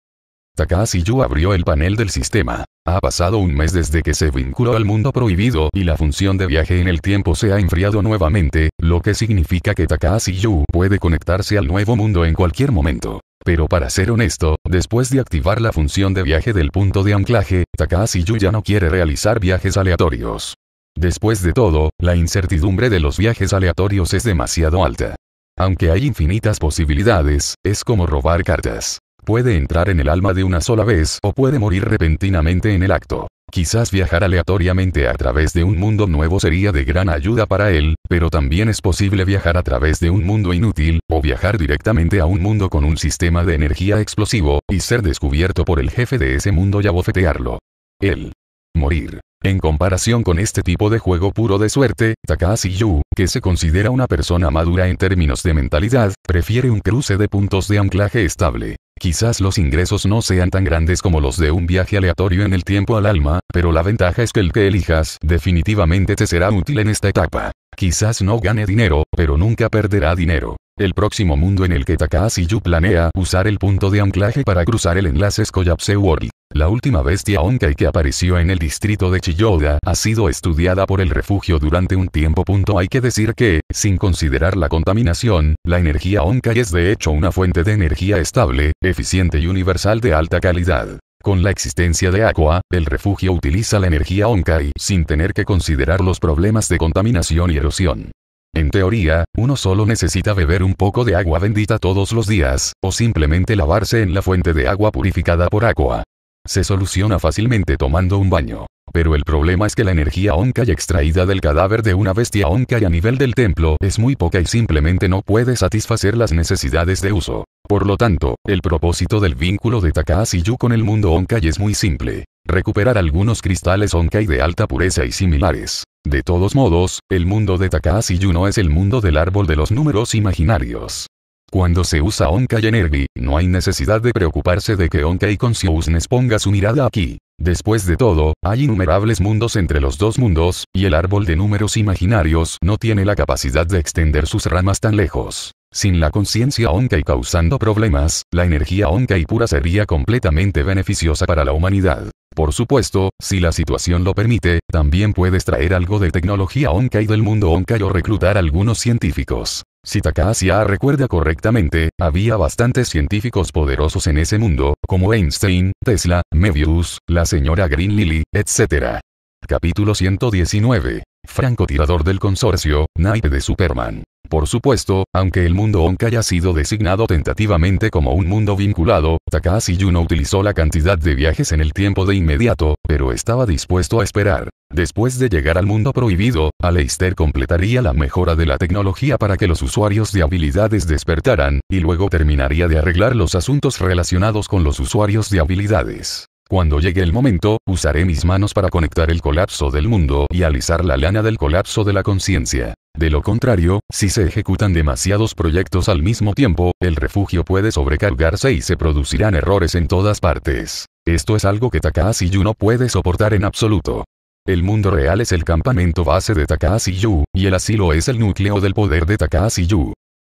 Takashi Yu abrió el panel del sistema. Ha pasado un mes desde que se vinculó al mundo prohibido y la función de viaje en el tiempo se ha enfriado nuevamente, lo que significa que Takashi Yu puede conectarse al nuevo mundo en cualquier momento. Pero para ser honesto, después de activar la función de viaje del punto de anclaje, Takashi Yu ya no quiere realizar viajes aleatorios. Después de todo, la incertidumbre de los viajes aleatorios es demasiado alta. Aunque hay infinitas posibilidades, es como robar cartas puede entrar en el alma de una sola vez o puede morir repentinamente en el acto. Quizás viajar aleatoriamente a través de un mundo nuevo sería de gran ayuda para él, pero también es posible viajar a través de un mundo inútil, o viajar directamente a un mundo con un sistema de energía explosivo, y ser descubierto por el jefe de ese mundo y abofetearlo. Él morir. En comparación con este tipo de juego puro de suerte, Takahashi Yu, que se considera una persona madura en términos de mentalidad, prefiere un cruce de puntos de anclaje estable. Quizás los ingresos no sean tan grandes como los de un viaje aleatorio en el tiempo al alma, pero la ventaja es que el que elijas definitivamente te será útil en esta etapa. Quizás no gane dinero, pero nunca perderá dinero. El próximo mundo en el que Takahashi Yu planea usar el punto de anclaje para cruzar el enlace es Koyapse World. La última bestia Onkai que apareció en el distrito de Chiyoda ha sido estudiada por el refugio durante un tiempo. Hay que decir que, sin considerar la contaminación, la energía Onkai es de hecho una fuente de energía estable, eficiente y universal de alta calidad. Con la existencia de Aqua, el refugio utiliza la energía Onkai sin tener que considerar los problemas de contaminación y erosión. En teoría, uno solo necesita beber un poco de agua bendita todos los días, o simplemente lavarse en la fuente de agua purificada por agua. Se soluciona fácilmente tomando un baño. Pero el problema es que la energía Onkai extraída del cadáver de una bestia Onkai a nivel del templo es muy poca y simplemente no puede satisfacer las necesidades de uso. Por lo tanto, el propósito del vínculo de Takahashi Yu con el mundo Onkai es muy simple. Recuperar algunos cristales Onkai de alta pureza y similares. De todos modos, el mundo de Takahashi Yu no es el mundo del árbol de los números imaginarios. Cuando se usa Onkai Energy, no hay necesidad de preocuparse de que Onkai Consciousness ponga su mirada aquí. Después de todo, hay innumerables mundos entre los dos mundos, y el árbol de números imaginarios no tiene la capacidad de extender sus ramas tan lejos. Sin la conciencia Onkai causando problemas, la energía Onkai pura sería completamente beneficiosa para la humanidad. Por supuesto, si la situación lo permite, también puedes traer algo de tecnología Onkai del mundo Onkai o reclutar algunos científicos. Si takahashi recuerda correctamente, había bastantes científicos poderosos en ese mundo, como Einstein, Tesla, Mebius, la señora Green Lily, etc. Capítulo 119 francotirador del consorcio, naipe de Superman. Por supuesto, aunque el mundo ONK haya sido designado tentativamente como un mundo vinculado, Takahashi Yuno utilizó la cantidad de viajes en el tiempo de inmediato, pero estaba dispuesto a esperar. Después de llegar al mundo prohibido, Aleister completaría la mejora de la tecnología para que los usuarios de habilidades despertaran, y luego terminaría de arreglar los asuntos relacionados con los usuarios de habilidades. Cuando llegue el momento, usaré mis manos para conectar el colapso del mundo y alisar la lana del colapso de la conciencia. De lo contrario, si se ejecutan demasiados proyectos al mismo tiempo, el refugio puede sobrecargarse y se producirán errores en todas partes. Esto es algo que Takahashi Yu no puede soportar en absoluto. El mundo real es el campamento base de Takahashi Yu, y el asilo es el núcleo del poder de Takahashi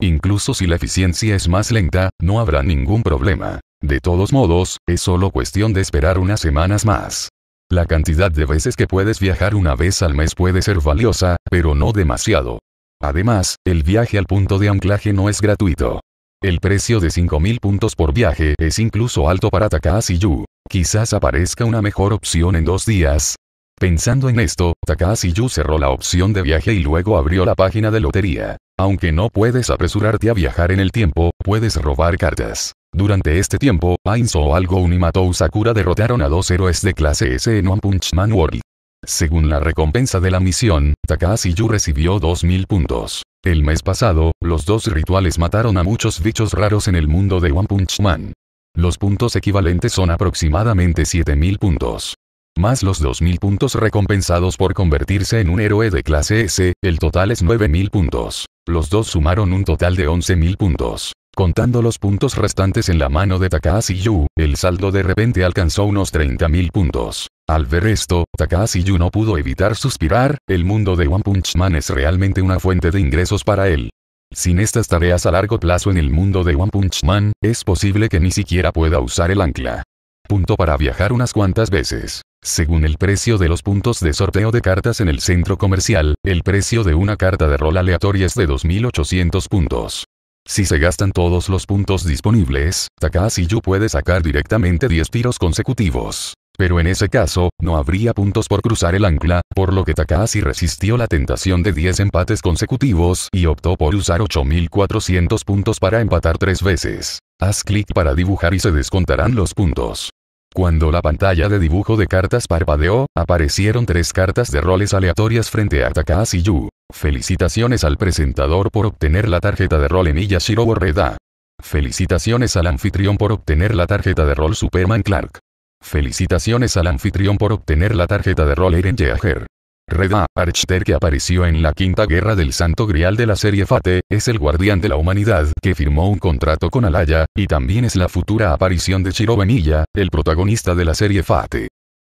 Incluso si la eficiencia es más lenta, no habrá ningún problema. De todos modos, es solo cuestión de esperar unas semanas más. La cantidad de veces que puedes viajar una vez al mes puede ser valiosa, pero no demasiado. Además, el viaje al punto de anclaje no es gratuito. El precio de 5.000 puntos por viaje es incluso alto para Takahashi Yu. Quizás aparezca una mejor opción en dos días. Pensando en esto, Takahashi Yu cerró la opción de viaje y luego abrió la página de lotería. Aunque no puedes apresurarte a viajar en el tiempo, puedes robar cartas. Durante este tiempo, Ainzo o Algoun y Matou Sakura derrotaron a dos héroes de clase S en One Punch Man World. Según la recompensa de la misión, Takahashi Yu recibió 2000 puntos. El mes pasado, los dos rituales mataron a muchos bichos raros en el mundo de One Punch Man. Los puntos equivalentes son aproximadamente 7000 puntos. Más los 2000 puntos recompensados por convertirse en un héroe de clase S, el total es 9000 puntos. Los dos sumaron un total de 11000 puntos. Contando los puntos restantes en la mano de Takahashi Yu, el saldo de repente alcanzó unos 30.000 puntos. Al ver esto, Takahashi Yu no pudo evitar suspirar, el mundo de One Punch Man es realmente una fuente de ingresos para él. Sin estas tareas a largo plazo en el mundo de One Punch Man, es posible que ni siquiera pueda usar el ancla. Punto para viajar unas cuantas veces. Según el precio de los puntos de sorteo de cartas en el centro comercial, el precio de una carta de rol aleatoria es de 2.800 puntos. Si se gastan todos los puntos disponibles, Takahashi Yu puede sacar directamente 10 tiros consecutivos. Pero en ese caso, no habría puntos por cruzar el ancla, por lo que Takahashi resistió la tentación de 10 empates consecutivos y optó por usar 8400 puntos para empatar tres veces. Haz clic para dibujar y se descontarán los puntos. Cuando la pantalla de dibujo de cartas parpadeó, aparecieron tres cartas de roles aleatorias frente a Takahashi Yu. Felicitaciones al presentador por obtener la tarjeta de rol en Shiro Borreda. Felicitaciones al anfitrión por obtener la tarjeta de rol Superman Clark. Felicitaciones al anfitrión por obtener la tarjeta de rol Eren Yeager. Reda, Archter que apareció en la quinta guerra del Santo Grial de la serie Fate, es el guardián de la humanidad, que firmó un contrato con Alaya, y también es la futura aparición de Shirou el protagonista de la serie Fate.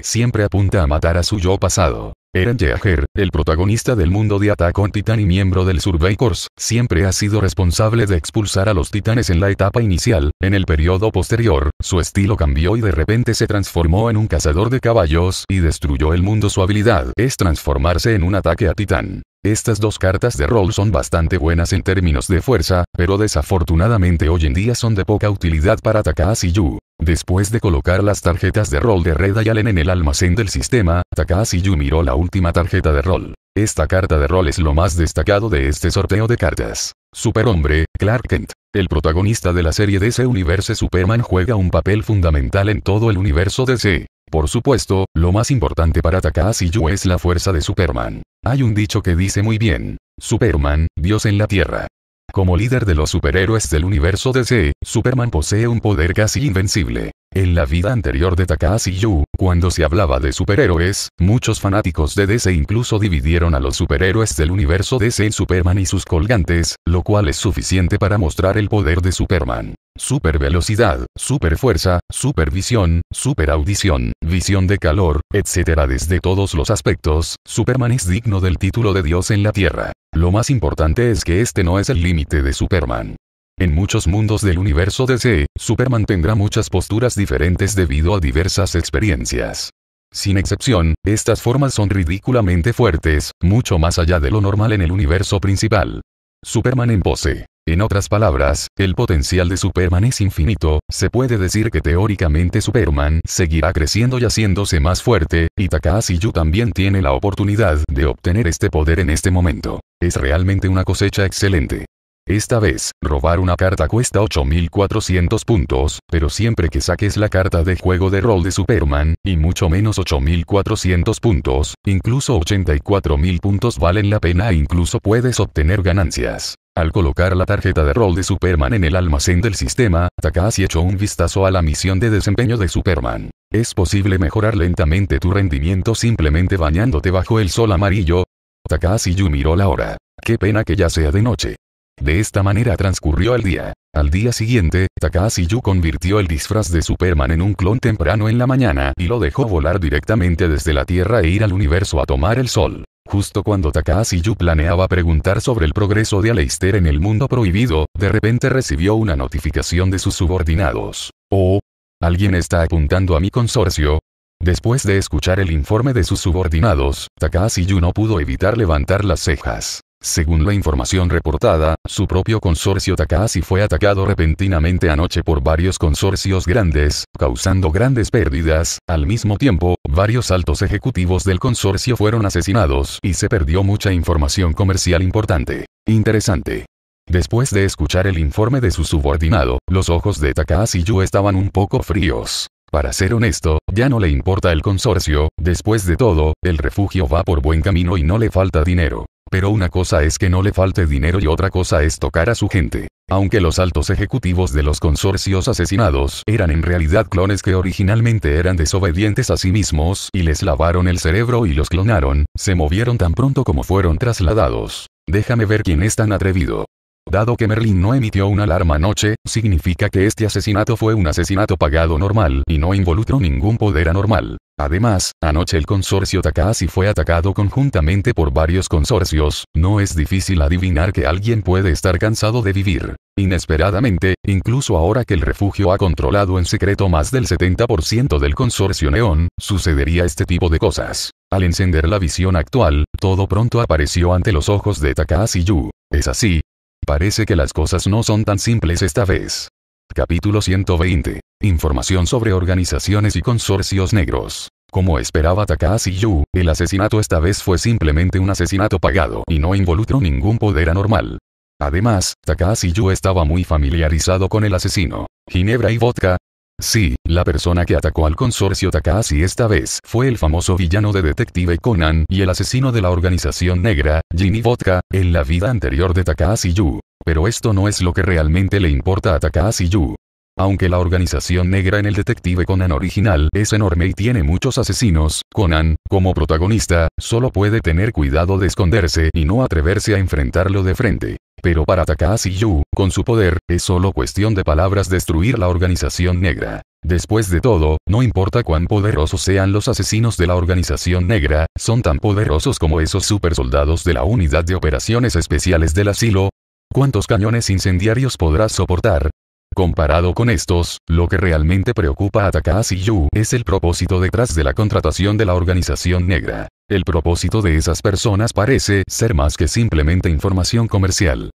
Siempre apunta a matar a su yo pasado. Eren Yeager, el protagonista del mundo de Attack on Titan y miembro del Survey Corps, siempre ha sido responsable de expulsar a los titanes en la etapa inicial, en el periodo posterior, su estilo cambió y de repente se transformó en un cazador de caballos y destruyó el mundo. Su habilidad es transformarse en un ataque a titán. Estas dos cartas de rol son bastante buenas en términos de fuerza, pero desafortunadamente hoy en día son de poca utilidad para atacar a Yu. Después de colocar las tarjetas de rol de Red y Allen en el almacén del sistema, Takahashi Yu miró la última tarjeta de rol. Esta carta de rol es lo más destacado de este sorteo de cartas. Superhombre, Clark Kent. El protagonista de la serie DC Universe Superman juega un papel fundamental en todo el universo DC. Por supuesto, lo más importante para Takahashi Yu es la fuerza de Superman. Hay un dicho que dice muy bien, Superman, Dios en la Tierra. Como líder de los superhéroes del universo DC, Superman posee un poder casi invencible. En la vida anterior de Takahashi Yu, cuando se hablaba de superhéroes, muchos fanáticos de DC incluso dividieron a los superhéroes del universo DC en Superman y sus colgantes, lo cual es suficiente para mostrar el poder de Superman super velocidad, super fuerza, visión, super audición, visión de calor, etc. Desde todos los aspectos, Superman es digno del título de Dios en la Tierra. Lo más importante es que este no es el límite de Superman. En muchos mundos del universo DC, Superman tendrá muchas posturas diferentes debido a diversas experiencias. Sin excepción, estas formas son ridículamente fuertes, mucho más allá de lo normal en el universo principal. Superman en pose. En otras palabras, el potencial de Superman es infinito, se puede decir que teóricamente Superman seguirá creciendo y haciéndose más fuerte, y Takahashi Yu también tiene la oportunidad de obtener este poder en este momento. Es realmente una cosecha excelente. Esta vez, robar una carta cuesta 8400 puntos, pero siempre que saques la carta de juego de rol de Superman, y mucho menos 8400 puntos, incluso 84000 puntos valen la pena e incluso puedes obtener ganancias. Al colocar la tarjeta de rol de Superman en el almacén del sistema, Takahashi echó un vistazo a la misión de desempeño de Superman. Es posible mejorar lentamente tu rendimiento simplemente bañándote bajo el sol amarillo. Takahashi Yu miró la hora. Qué pena que ya sea de noche. De esta manera transcurrió el día. Al día siguiente, Takahashi Yu convirtió el disfraz de Superman en un clon temprano en la mañana y lo dejó volar directamente desde la Tierra e ir al universo a tomar el sol. Justo cuando Takahashi Yu planeaba preguntar sobre el progreso de Aleister en el mundo prohibido, de repente recibió una notificación de sus subordinados. Oh, alguien está apuntando a mi consorcio. Después de escuchar el informe de sus subordinados, Takahashi Yu no pudo evitar levantar las cejas. Según la información reportada, su propio consorcio Takahashi fue atacado repentinamente anoche por varios consorcios grandes, causando grandes pérdidas, al mismo tiempo, varios altos ejecutivos del consorcio fueron asesinados y se perdió mucha información comercial importante. Interesante. Después de escuchar el informe de su subordinado, los ojos de Takahashi Yu estaban un poco fríos. Para ser honesto, ya no le importa el consorcio, después de todo, el refugio va por buen camino y no le falta dinero. Pero una cosa es que no le falte dinero y otra cosa es tocar a su gente. Aunque los altos ejecutivos de los consorcios asesinados eran en realidad clones que originalmente eran desobedientes a sí mismos y les lavaron el cerebro y los clonaron, se movieron tan pronto como fueron trasladados. Déjame ver quién es tan atrevido. Dado que Merlin no emitió una alarma anoche, significa que este asesinato fue un asesinato pagado normal y no involucró ningún poder anormal. Además, anoche el consorcio Takasi fue atacado conjuntamente por varios consorcios, no es difícil adivinar que alguien puede estar cansado de vivir. Inesperadamente, incluso ahora que el refugio ha controlado en secreto más del 70% del consorcio Neón, sucedería este tipo de cosas. Al encender la visión actual, todo pronto apareció ante los ojos de Takasi Yu. Es así, Parece que las cosas no son tan simples esta vez. Capítulo 120. Información sobre organizaciones y consorcios negros. Como esperaba Takahashi Yu, el asesinato esta vez fue simplemente un asesinato pagado y no involucró ningún poder anormal. Además, Takahashi Yu estaba muy familiarizado con el asesino. Ginebra y vodka, Sí, la persona que atacó al consorcio Takahashi esta vez fue el famoso villano de Detective Conan y el asesino de la organización negra, Ginny Vodka, en la vida anterior de Takahashi Yu. Pero esto no es lo que realmente le importa a Takahashi Yu. Aunque la organización negra en el detective Conan original es enorme y tiene muchos asesinos, Conan, como protagonista, solo puede tener cuidado de esconderse y no atreverse a enfrentarlo de frente. Pero para Takahashi Yu, con su poder, es solo cuestión de palabras destruir la organización negra. Después de todo, no importa cuán poderosos sean los asesinos de la organización negra, son tan poderosos como esos supersoldados de la unidad de operaciones especiales del asilo. ¿Cuántos cañones incendiarios podrás soportar? Comparado con estos, lo que realmente preocupa a Takahashi Yu es el propósito detrás de la contratación de la organización negra. El propósito de esas personas parece ser más que simplemente información comercial.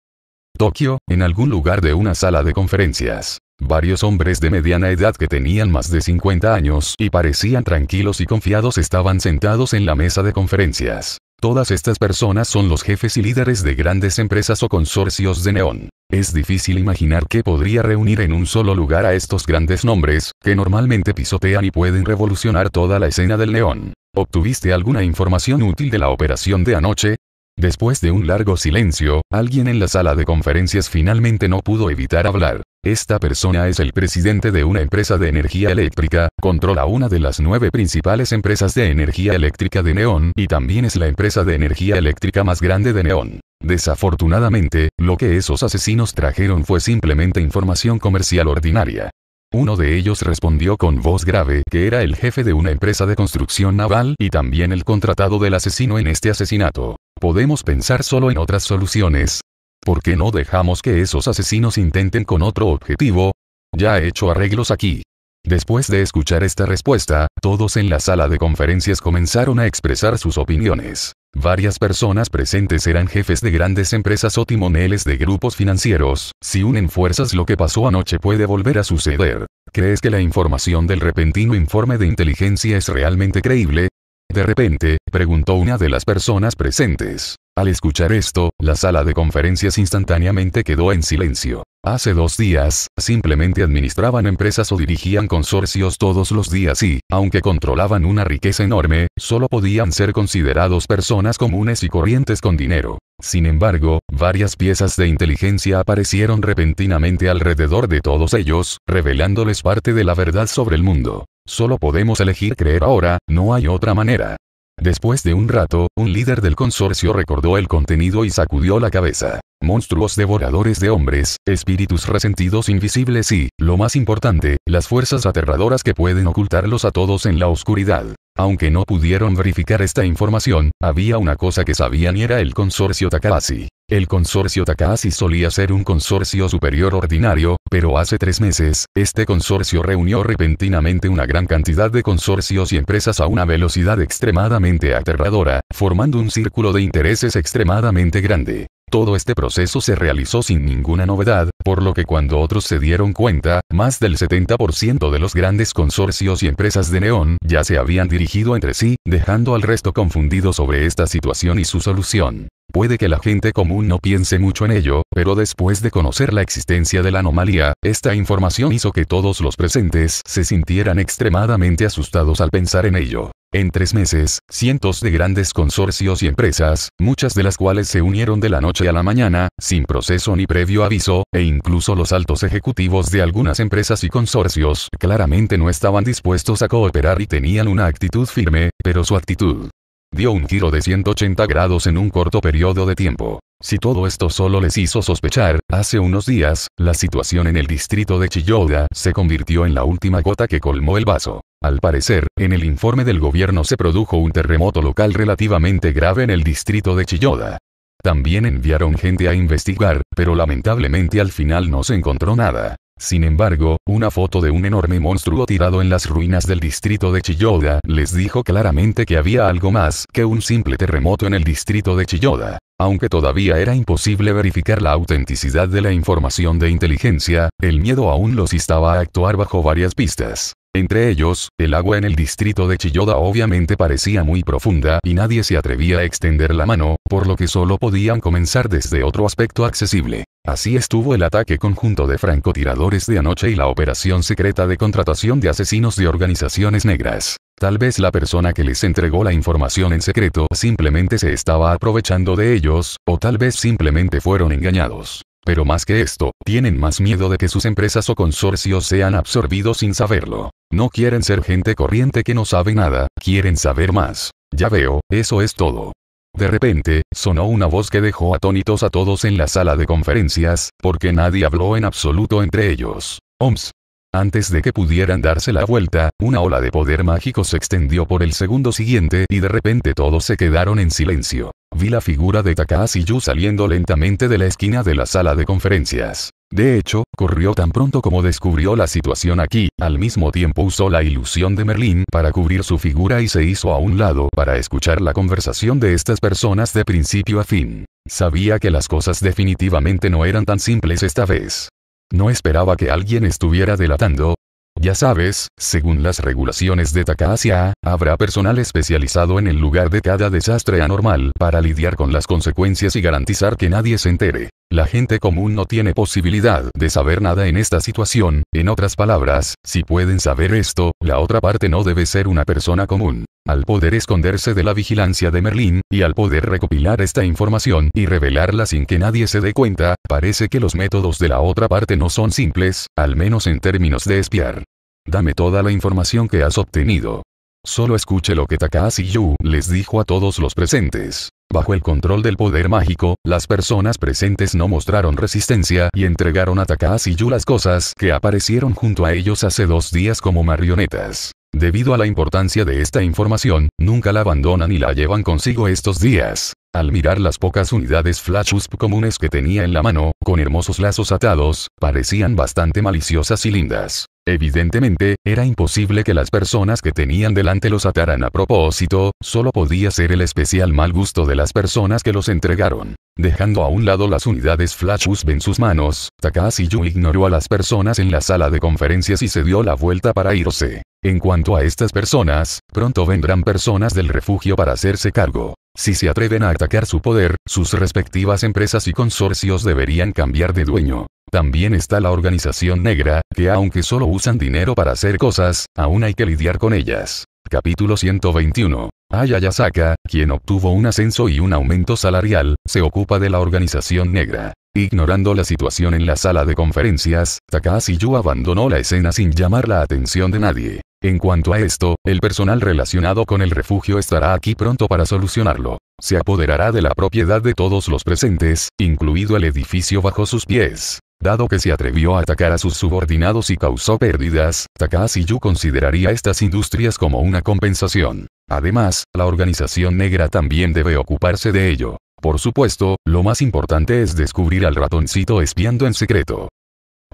Tokio, en algún lugar de una sala de conferencias. Varios hombres de mediana edad que tenían más de 50 años y parecían tranquilos y confiados estaban sentados en la mesa de conferencias. Todas estas personas son los jefes y líderes de grandes empresas o consorcios de neón. Es difícil imaginar que podría reunir en un solo lugar a estos grandes nombres, que normalmente pisotean y pueden revolucionar toda la escena del neón. ¿Obtuviste alguna información útil de la operación de anoche? Después de un largo silencio, alguien en la sala de conferencias finalmente no pudo evitar hablar. Esta persona es el presidente de una empresa de energía eléctrica, controla una de las nueve principales empresas de energía eléctrica de Neón y también es la empresa de energía eléctrica más grande de Neón. Desafortunadamente, lo que esos asesinos trajeron fue simplemente información comercial ordinaria. Uno de ellos respondió con voz grave que era el jefe de una empresa de construcción naval y también el contratado del asesino en este asesinato podemos pensar solo en otras soluciones. ¿Por qué no dejamos que esos asesinos intenten con otro objetivo? Ya he hecho arreglos aquí. Después de escuchar esta respuesta, todos en la sala de conferencias comenzaron a expresar sus opiniones. Varias personas presentes eran jefes de grandes empresas o timoneles de grupos financieros. Si unen fuerzas lo que pasó anoche puede volver a suceder. ¿Crees que la información del repentino informe de inteligencia es realmente creíble? De repente, preguntó una de las personas presentes. Al escuchar esto, la sala de conferencias instantáneamente quedó en silencio. Hace dos días, simplemente administraban empresas o dirigían consorcios todos los días y, aunque controlaban una riqueza enorme, solo podían ser considerados personas comunes y corrientes con dinero. Sin embargo, varias piezas de inteligencia aparecieron repentinamente alrededor de todos ellos, revelándoles parte de la verdad sobre el mundo. Solo podemos elegir creer ahora, no hay otra manera. Después de un rato, un líder del consorcio recordó el contenido y sacudió la cabeza. Monstruos devoradores de hombres, espíritus resentidos invisibles y, lo más importante, las fuerzas aterradoras que pueden ocultarlos a todos en la oscuridad. Aunque no pudieron verificar esta información, había una cosa que sabían y era el consorcio Takahashi. El consorcio Takahashi solía ser un consorcio superior ordinario, pero hace tres meses, este consorcio reunió repentinamente una gran cantidad de consorcios y empresas a una velocidad extremadamente aterradora, formando un círculo de intereses extremadamente grande. Todo este proceso se realizó sin ninguna novedad, por lo que cuando otros se dieron cuenta, más del 70% de los grandes consorcios y empresas de neón ya se habían dirigido entre sí, dejando al resto confundido sobre esta situación y su solución. Puede que la gente común no piense mucho en ello, pero después de conocer la existencia de la anomalía, esta información hizo que todos los presentes se sintieran extremadamente asustados al pensar en ello. En tres meses, cientos de grandes consorcios y empresas, muchas de las cuales se unieron de la noche a la mañana, sin proceso ni previo aviso, e incluso los altos ejecutivos de algunas empresas y consorcios, claramente no estaban dispuestos a cooperar y tenían una actitud firme, pero su actitud dio un giro de 180 grados en un corto periodo de tiempo. Si todo esto solo les hizo sospechar, hace unos días, la situación en el distrito de Chiyoda se convirtió en la última gota que colmó el vaso. Al parecer, en el informe del gobierno se produjo un terremoto local relativamente grave en el distrito de Chiyoda. También enviaron gente a investigar, pero lamentablemente al final no se encontró nada. Sin embargo, una foto de un enorme monstruo tirado en las ruinas del distrito de Chiyoda les dijo claramente que había algo más que un simple terremoto en el distrito de Chiyoda. Aunque todavía era imposible verificar la autenticidad de la información de inteligencia, el miedo aún los instaba a actuar bajo varias pistas. Entre ellos, el agua en el distrito de Chiyoda obviamente parecía muy profunda y nadie se atrevía a extender la mano, por lo que solo podían comenzar desde otro aspecto accesible. Así estuvo el ataque conjunto de francotiradores de anoche y la operación secreta de contratación de asesinos de organizaciones negras. Tal vez la persona que les entregó la información en secreto simplemente se estaba aprovechando de ellos, o tal vez simplemente fueron engañados. Pero más que esto, tienen más miedo de que sus empresas o consorcios sean absorbidos sin saberlo. No quieren ser gente corriente que no sabe nada, quieren saber más. Ya veo, eso es todo. De repente, sonó una voz que dejó atónitos a todos en la sala de conferencias, porque nadie habló en absoluto entre ellos. OMS, antes de que pudieran darse la vuelta, una ola de poder mágico se extendió por el segundo siguiente y de repente todos se quedaron en silencio. Vi la figura de Takahashi Yu saliendo lentamente de la esquina de la sala de conferencias. De hecho, corrió tan pronto como descubrió la situación aquí, al mismo tiempo usó la ilusión de Merlín para cubrir su figura y se hizo a un lado para escuchar la conversación de estas personas de principio a fin. Sabía que las cosas definitivamente no eran tan simples esta vez. No esperaba que alguien estuviera delatando. Ya sabes, según las regulaciones de Takasia, habrá personal especializado en el lugar de cada desastre anormal para lidiar con las consecuencias y garantizar que nadie se entere. La gente común no tiene posibilidad de saber nada en esta situación, en otras palabras, si pueden saber esto, la otra parte no debe ser una persona común. Al poder esconderse de la vigilancia de Merlín, y al poder recopilar esta información y revelarla sin que nadie se dé cuenta, parece que los métodos de la otra parte no son simples, al menos en términos de espiar. Dame toda la información que has obtenido. Solo escuche lo que Takahashi Yu les dijo a todos los presentes. Bajo el control del poder mágico, las personas presentes no mostraron resistencia y entregaron a Takahashi Yu las cosas que aparecieron junto a ellos hace dos días como marionetas. Debido a la importancia de esta información, nunca la abandonan y la llevan consigo estos días. Al mirar las pocas unidades Flash USP comunes que tenía en la mano, con hermosos lazos atados, parecían bastante maliciosas y lindas. Evidentemente, era imposible que las personas que tenían delante los ataran a propósito, solo podía ser el especial mal gusto de las personas que los entregaron. Dejando a un lado las unidades Flash en sus manos, Takashi Yu ignoró a las personas en la sala de conferencias y se dio la vuelta para irse. En cuanto a estas personas, pronto vendrán personas del refugio para hacerse cargo. Si se atreven a atacar su poder, sus respectivas empresas y consorcios deberían cambiar de dueño. También está la organización negra, que aunque solo usan dinero para hacer cosas, aún hay que lidiar con ellas. Capítulo 121. Ayayasaka, quien obtuvo un ascenso y un aumento salarial, se ocupa de la organización negra. Ignorando la situación en la sala de conferencias, Takahashi Yu abandonó la escena sin llamar la atención de nadie. En cuanto a esto, el personal relacionado con el refugio estará aquí pronto para solucionarlo. Se apoderará de la propiedad de todos los presentes, incluido el edificio bajo sus pies. Dado que se atrevió a atacar a sus subordinados y causó pérdidas, Takahashi Yu consideraría estas industrias como una compensación. Además, la organización negra también debe ocuparse de ello. Por supuesto, lo más importante es descubrir al ratoncito espiando en secreto.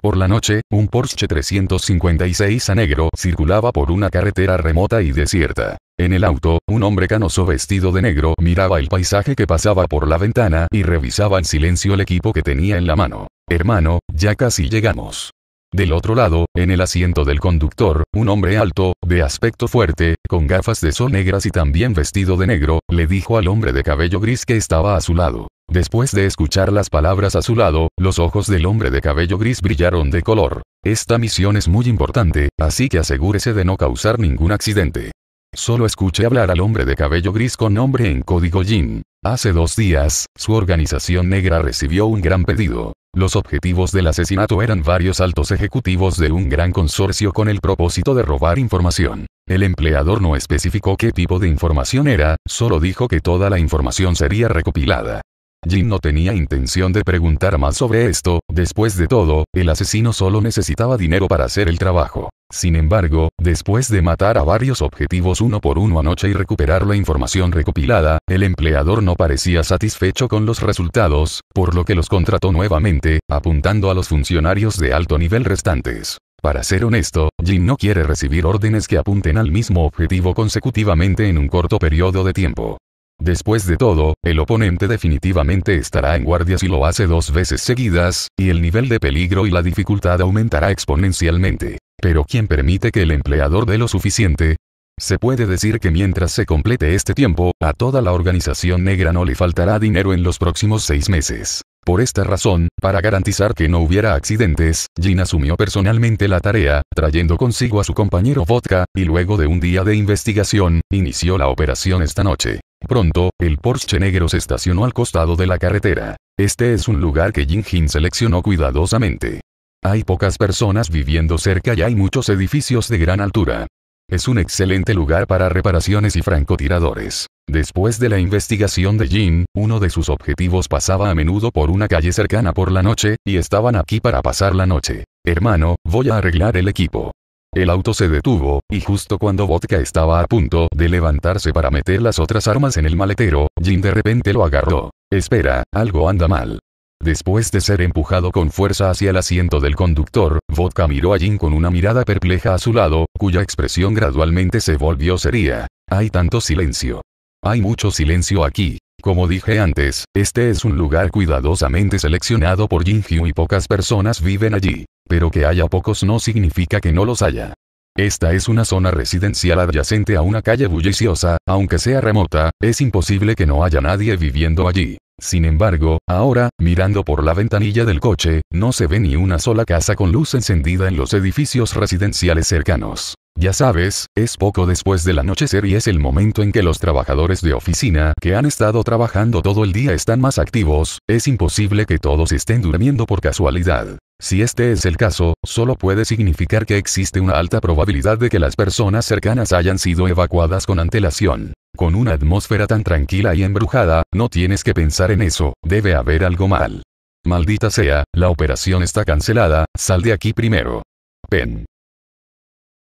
Por la noche, un Porsche 356 a negro circulaba por una carretera remota y desierta. En el auto, un hombre canoso vestido de negro miraba el paisaje que pasaba por la ventana y revisaba en silencio el equipo que tenía en la mano. Hermano, ya casi llegamos. Del otro lado, en el asiento del conductor, un hombre alto, de aspecto fuerte, con gafas de sol negras y también vestido de negro, le dijo al hombre de cabello gris que estaba a su lado. Después de escuchar las palabras a su lado, los ojos del hombre de cabello gris brillaron de color. Esta misión es muy importante, así que asegúrese de no causar ningún accidente. Solo escuché hablar al hombre de cabello gris con nombre en código Jin. Hace dos días, su organización negra recibió un gran pedido. Los objetivos del asesinato eran varios altos ejecutivos de un gran consorcio con el propósito de robar información. El empleador no especificó qué tipo de información era, solo dijo que toda la información sería recopilada. Jim no tenía intención de preguntar más sobre esto, después de todo, el asesino solo necesitaba dinero para hacer el trabajo. Sin embargo, después de matar a varios objetivos uno por uno anoche y recuperar la información recopilada, el empleador no parecía satisfecho con los resultados, por lo que los contrató nuevamente, apuntando a los funcionarios de alto nivel restantes. Para ser honesto, Jim no quiere recibir órdenes que apunten al mismo objetivo consecutivamente en un corto periodo de tiempo. Después de todo, el oponente definitivamente estará en guardia si lo hace dos veces seguidas, y el nivel de peligro y la dificultad aumentará exponencialmente. Pero ¿quién permite que el empleador dé lo suficiente? Se puede decir que mientras se complete este tiempo, a toda la organización negra no le faltará dinero en los próximos seis meses. Por esta razón, para garantizar que no hubiera accidentes, Jin asumió personalmente la tarea, trayendo consigo a su compañero Vodka, y luego de un día de investigación, inició la operación esta noche. Pronto, el Porsche negro se estacionó al costado de la carretera. Este es un lugar que Jin Jin seleccionó cuidadosamente. Hay pocas personas viviendo cerca y hay muchos edificios de gran altura. Es un excelente lugar para reparaciones y francotiradores. Después de la investigación de Jin, uno de sus objetivos pasaba a menudo por una calle cercana por la noche, y estaban aquí para pasar la noche. Hermano, voy a arreglar el equipo. El auto se detuvo, y justo cuando Vodka estaba a punto de levantarse para meter las otras armas en el maletero, Jin de repente lo agarró. Espera, algo anda mal. Después de ser empujado con fuerza hacia el asiento del conductor, Vodka miró a Jin con una mirada perpleja a su lado, cuya expresión gradualmente se volvió seria. Hay tanto silencio. Hay mucho silencio aquí. Como dije antes, este es un lugar cuidadosamente seleccionado por Jinju y pocas personas viven allí. Pero que haya pocos no significa que no los haya. Esta es una zona residencial adyacente a una calle bulliciosa, aunque sea remota, es imposible que no haya nadie viviendo allí. Sin embargo, ahora, mirando por la ventanilla del coche, no se ve ni una sola casa con luz encendida en los edificios residenciales cercanos. Ya sabes, es poco después del anochecer y es el momento en que los trabajadores de oficina que han estado trabajando todo el día están más activos, es imposible que todos estén durmiendo por casualidad. Si este es el caso, solo puede significar que existe una alta probabilidad de que las personas cercanas hayan sido evacuadas con antelación. Con una atmósfera tan tranquila y embrujada, no tienes que pensar en eso, debe haber algo mal. Maldita sea, la operación está cancelada, sal de aquí primero. Pen.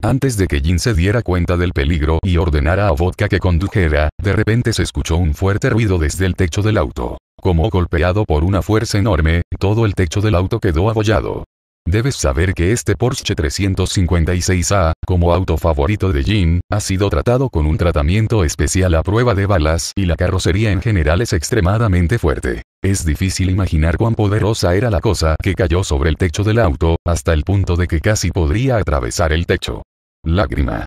Antes de que Jin se diera cuenta del peligro y ordenara a Vodka que condujera, de repente se escuchó un fuerte ruido desde el techo del auto. Como golpeado por una fuerza enorme, todo el techo del auto quedó abollado. Debes saber que este Porsche 356A, como auto favorito de Jin, ha sido tratado con un tratamiento especial a prueba de balas y la carrocería en general es extremadamente fuerte. Es difícil imaginar cuán poderosa era la cosa que cayó sobre el techo del auto, hasta el punto de que casi podría atravesar el techo. Lágrima.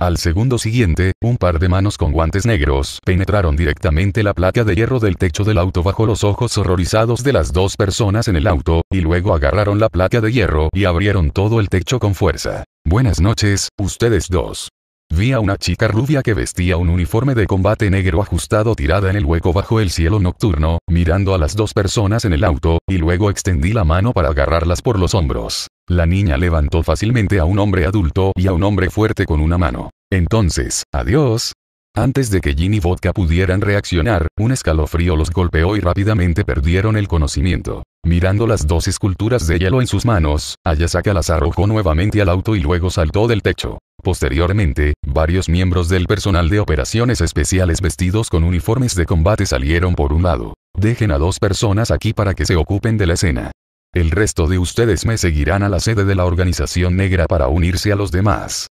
Al segundo siguiente, un par de manos con guantes negros penetraron directamente la placa de hierro del techo del auto bajo los ojos horrorizados de las dos personas en el auto, y luego agarraron la placa de hierro y abrieron todo el techo con fuerza. Buenas noches, ustedes dos. Vi a una chica rubia que vestía un uniforme de combate negro ajustado tirada en el hueco bajo el cielo nocturno, mirando a las dos personas en el auto, y luego extendí la mano para agarrarlas por los hombros. La niña levantó fácilmente a un hombre adulto y a un hombre fuerte con una mano. Entonces, adiós, antes de que Jin y Vodka pudieran reaccionar, un escalofrío los golpeó y rápidamente perdieron el conocimiento. Mirando las dos esculturas de hielo en sus manos, Ayasaka las arrojó nuevamente al auto y luego saltó del techo. Posteriormente, varios miembros del personal de operaciones especiales vestidos con uniformes de combate salieron por un lado. Dejen a dos personas aquí para que se ocupen de la escena. El resto de ustedes me seguirán a la sede de la organización negra para unirse a los demás.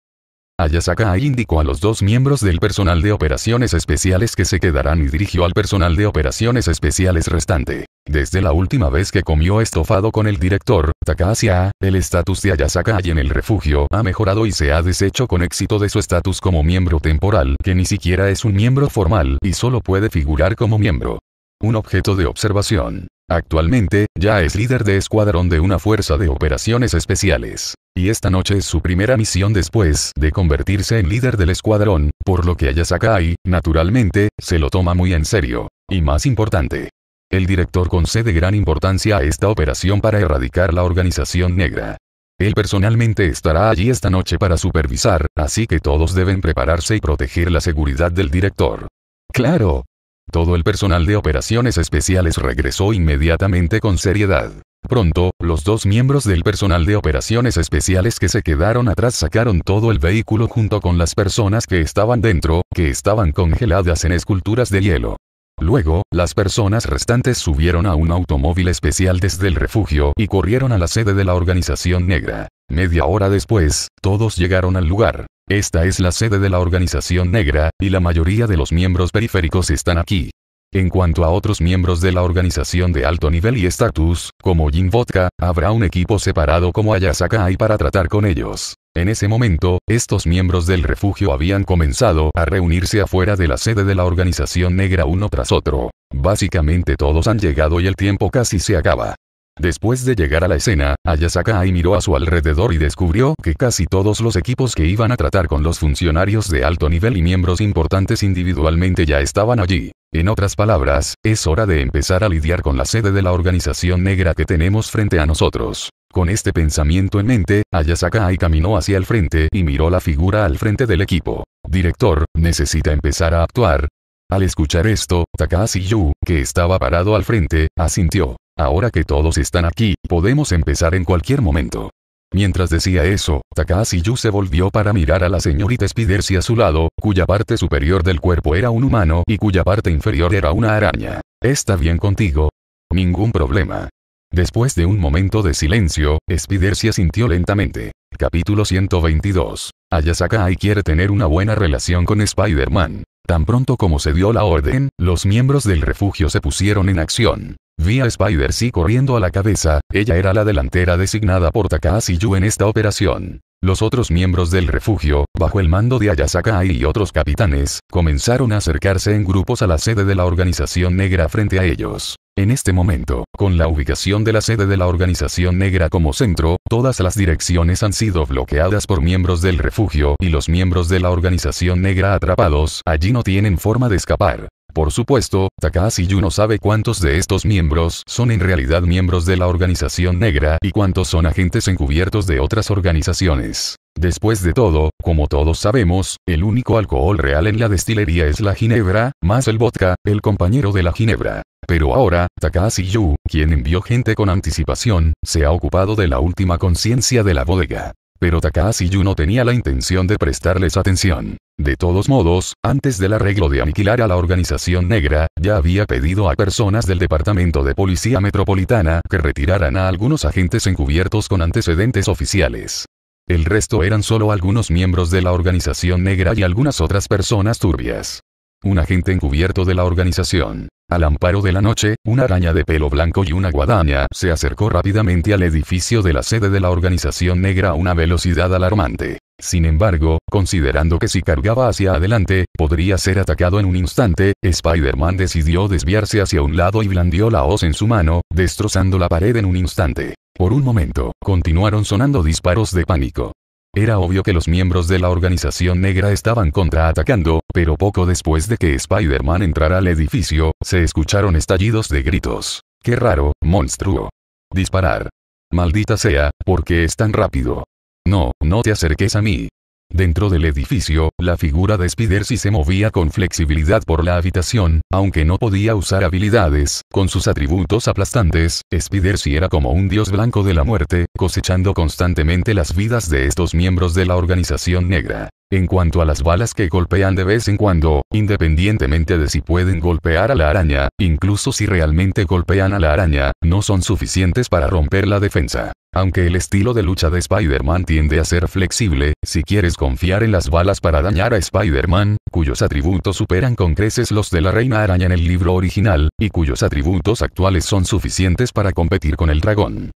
Ayasaka indicó a los dos miembros del personal de operaciones especiales que se quedarán y dirigió al personal de operaciones especiales restante. Desde la última vez que comió estofado con el director, Takahashi el estatus de Ayasaka en el refugio ha mejorado y se ha deshecho con éxito de su estatus como miembro temporal, que ni siquiera es un miembro formal y solo puede figurar como miembro. Un objeto de observación. Actualmente, ya es líder de escuadrón de una fuerza de operaciones especiales. Y esta noche es su primera misión después de convertirse en líder del escuadrón, por lo que Ayasakai, naturalmente, se lo toma muy en serio. Y más importante. El director concede gran importancia a esta operación para erradicar la organización negra. Él personalmente estará allí esta noche para supervisar, así que todos deben prepararse y proteger la seguridad del director. Claro, todo el personal de operaciones especiales regresó inmediatamente con seriedad. Pronto, los dos miembros del personal de operaciones especiales que se quedaron atrás sacaron todo el vehículo junto con las personas que estaban dentro, que estaban congeladas en esculturas de hielo. Luego, las personas restantes subieron a un automóvil especial desde el refugio y corrieron a la sede de la organización negra. Media hora después, todos llegaron al lugar. Esta es la sede de la organización negra, y la mayoría de los miembros periféricos están aquí. En cuanto a otros miembros de la organización de alto nivel y estatus, como Jin Vodka, habrá un equipo separado como Ayasaka y para tratar con ellos. En ese momento, estos miembros del refugio habían comenzado a reunirse afuera de la sede de la organización negra uno tras otro. Básicamente todos han llegado y el tiempo casi se acaba. Después de llegar a la escena, Ayasakai miró a su alrededor y descubrió que casi todos los equipos que iban a tratar con los funcionarios de alto nivel y miembros importantes individualmente ya estaban allí. En otras palabras, es hora de empezar a lidiar con la sede de la organización negra que tenemos frente a nosotros. Con este pensamiento en mente, Ayasakai caminó hacia el frente y miró la figura al frente del equipo. Director, necesita empezar a actuar. Al escuchar esto, Takahashi Yu, que estaba parado al frente, asintió. Ahora que todos están aquí, podemos empezar en cualquier momento. Mientras decía eso, Takahashi Yu se volvió para mirar a la señorita Spidersi a su lado, cuya parte superior del cuerpo era un humano y cuya parte inferior era una araña. ¿Está bien contigo? Ningún problema. Después de un momento de silencio, se asintió lentamente. Capítulo 122. Ayasaka quiere tener una buena relación con Spider-Man. Tan pronto como se dio la orden, los miembros del refugio se pusieron en acción. Vi spider c corriendo a la cabeza, ella era la delantera designada por Takahashi Yu en esta operación. Los otros miembros del refugio, bajo el mando de Ayasaka y otros capitanes, comenzaron a acercarse en grupos a la sede de la organización negra frente a ellos. En este momento, con la ubicación de la sede de la organización negra como centro, todas las direcciones han sido bloqueadas por miembros del refugio y los miembros de la organización negra atrapados allí no tienen forma de escapar. Por supuesto, Takahashi Yu no sabe cuántos de estos miembros son en realidad miembros de la organización negra y cuántos son agentes encubiertos de otras organizaciones. Después de todo, como todos sabemos, el único alcohol real en la destilería es la ginebra, más el vodka, el compañero de la ginebra. Pero ahora, Takahashi Yu, quien envió gente con anticipación, se ha ocupado de la última conciencia de la bodega pero Takahashi Yu no tenía la intención de prestarles atención. De todos modos, antes del arreglo de aniquilar a la organización negra, ya había pedido a personas del Departamento de Policía Metropolitana que retiraran a algunos agentes encubiertos con antecedentes oficiales. El resto eran solo algunos miembros de la organización negra y algunas otras personas turbias. Un agente encubierto de la organización, al amparo de la noche, una araña de pelo blanco y una guadaña se acercó rápidamente al edificio de la sede de la organización negra a una velocidad alarmante. Sin embargo, considerando que si cargaba hacia adelante, podría ser atacado en un instante, Spider-Man decidió desviarse hacia un lado y blandió la hoz en su mano, destrozando la pared en un instante. Por un momento, continuaron sonando disparos de pánico. Era obvio que los miembros de la organización negra estaban contraatacando, pero poco después de que Spider-Man entrara al edificio, se escucharon estallidos de gritos. ¡Qué raro, monstruo! Disparar. Maldita sea, ¿por qué es tan rápido? No, no te acerques a mí. Dentro del edificio, la figura de Spider se movía con flexibilidad por la habitación, aunque no podía usar habilidades, con sus atributos aplastantes, Spider era como un dios blanco de la muerte, cosechando constantemente las vidas de estos miembros de la organización negra. En cuanto a las balas que golpean de vez en cuando, independientemente de si pueden golpear a la araña, incluso si realmente golpean a la araña, no son suficientes para romper la defensa. Aunque el estilo de lucha de Spider-Man tiende a ser flexible, si quieres confiar en las balas para dañar a Spider-Man, cuyos atributos superan con creces los de la Reina Araña en el libro original, y cuyos atributos actuales son suficientes para competir con el dragón.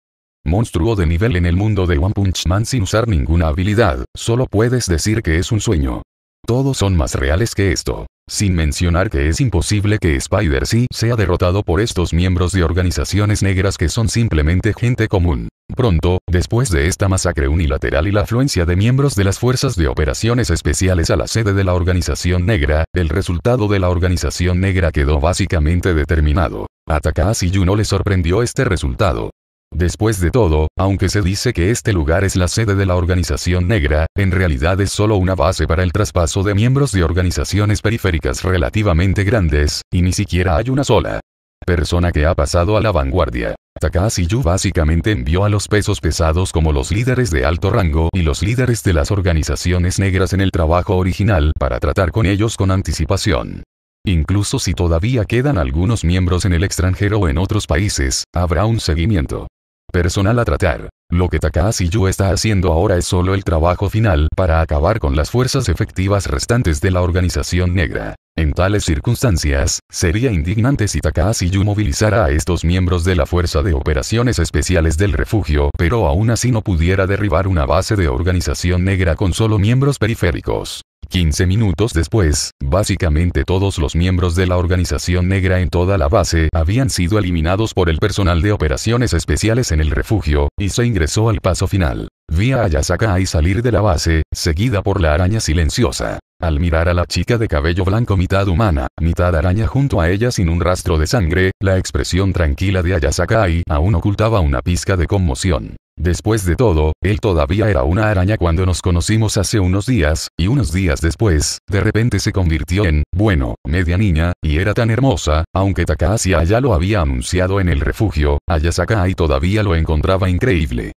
Monstruo de nivel en el mundo de One Punch Man sin usar ninguna habilidad, solo puedes decir que es un sueño. Todos son más reales que esto. Sin mencionar que es imposible que spider sí sea derrotado por estos miembros de organizaciones negras que son simplemente gente común. Pronto, después de esta masacre unilateral y la afluencia de miembros de las fuerzas de operaciones especiales a la sede de la organización negra, el resultado de la organización negra quedó básicamente determinado. A Takahashi no le sorprendió este resultado. Después de todo, aunque se dice que este lugar es la sede de la organización negra, en realidad es solo una base para el traspaso de miembros de organizaciones periféricas relativamente grandes, y ni siquiera hay una sola persona que ha pasado a la vanguardia. Takashi Yu básicamente envió a los pesos pesados como los líderes de alto rango y los líderes de las organizaciones negras en el trabajo original para tratar con ellos con anticipación. Incluso si todavía quedan algunos miembros en el extranjero o en otros países, habrá un seguimiento personal a tratar. Lo que Takahashi Yu está haciendo ahora es solo el trabajo final para acabar con las fuerzas efectivas restantes de la organización negra. En tales circunstancias, sería indignante si Takahashi Yu movilizara a estos miembros de la Fuerza de Operaciones Especiales del Refugio, pero aún así no pudiera derribar una base de organización negra con solo miembros periféricos. 15 minutos después, básicamente todos los miembros de la organización negra en toda la base habían sido eliminados por el personal de operaciones especiales en el refugio, y se ingresó al paso final. Vi a Ayasaka y salir de la base, seguida por la araña silenciosa. Al mirar a la chica de cabello blanco mitad humana, mitad araña junto a ella sin un rastro de sangre, la expresión tranquila de Ayasakai aún ocultaba una pizca de conmoción. Después de todo, él todavía era una araña cuando nos conocimos hace unos días, y unos días después, de repente se convirtió en, bueno, media niña, y era tan hermosa, aunque Takahashi ya lo había anunciado en el refugio, Ayasaka y todavía lo encontraba increíble.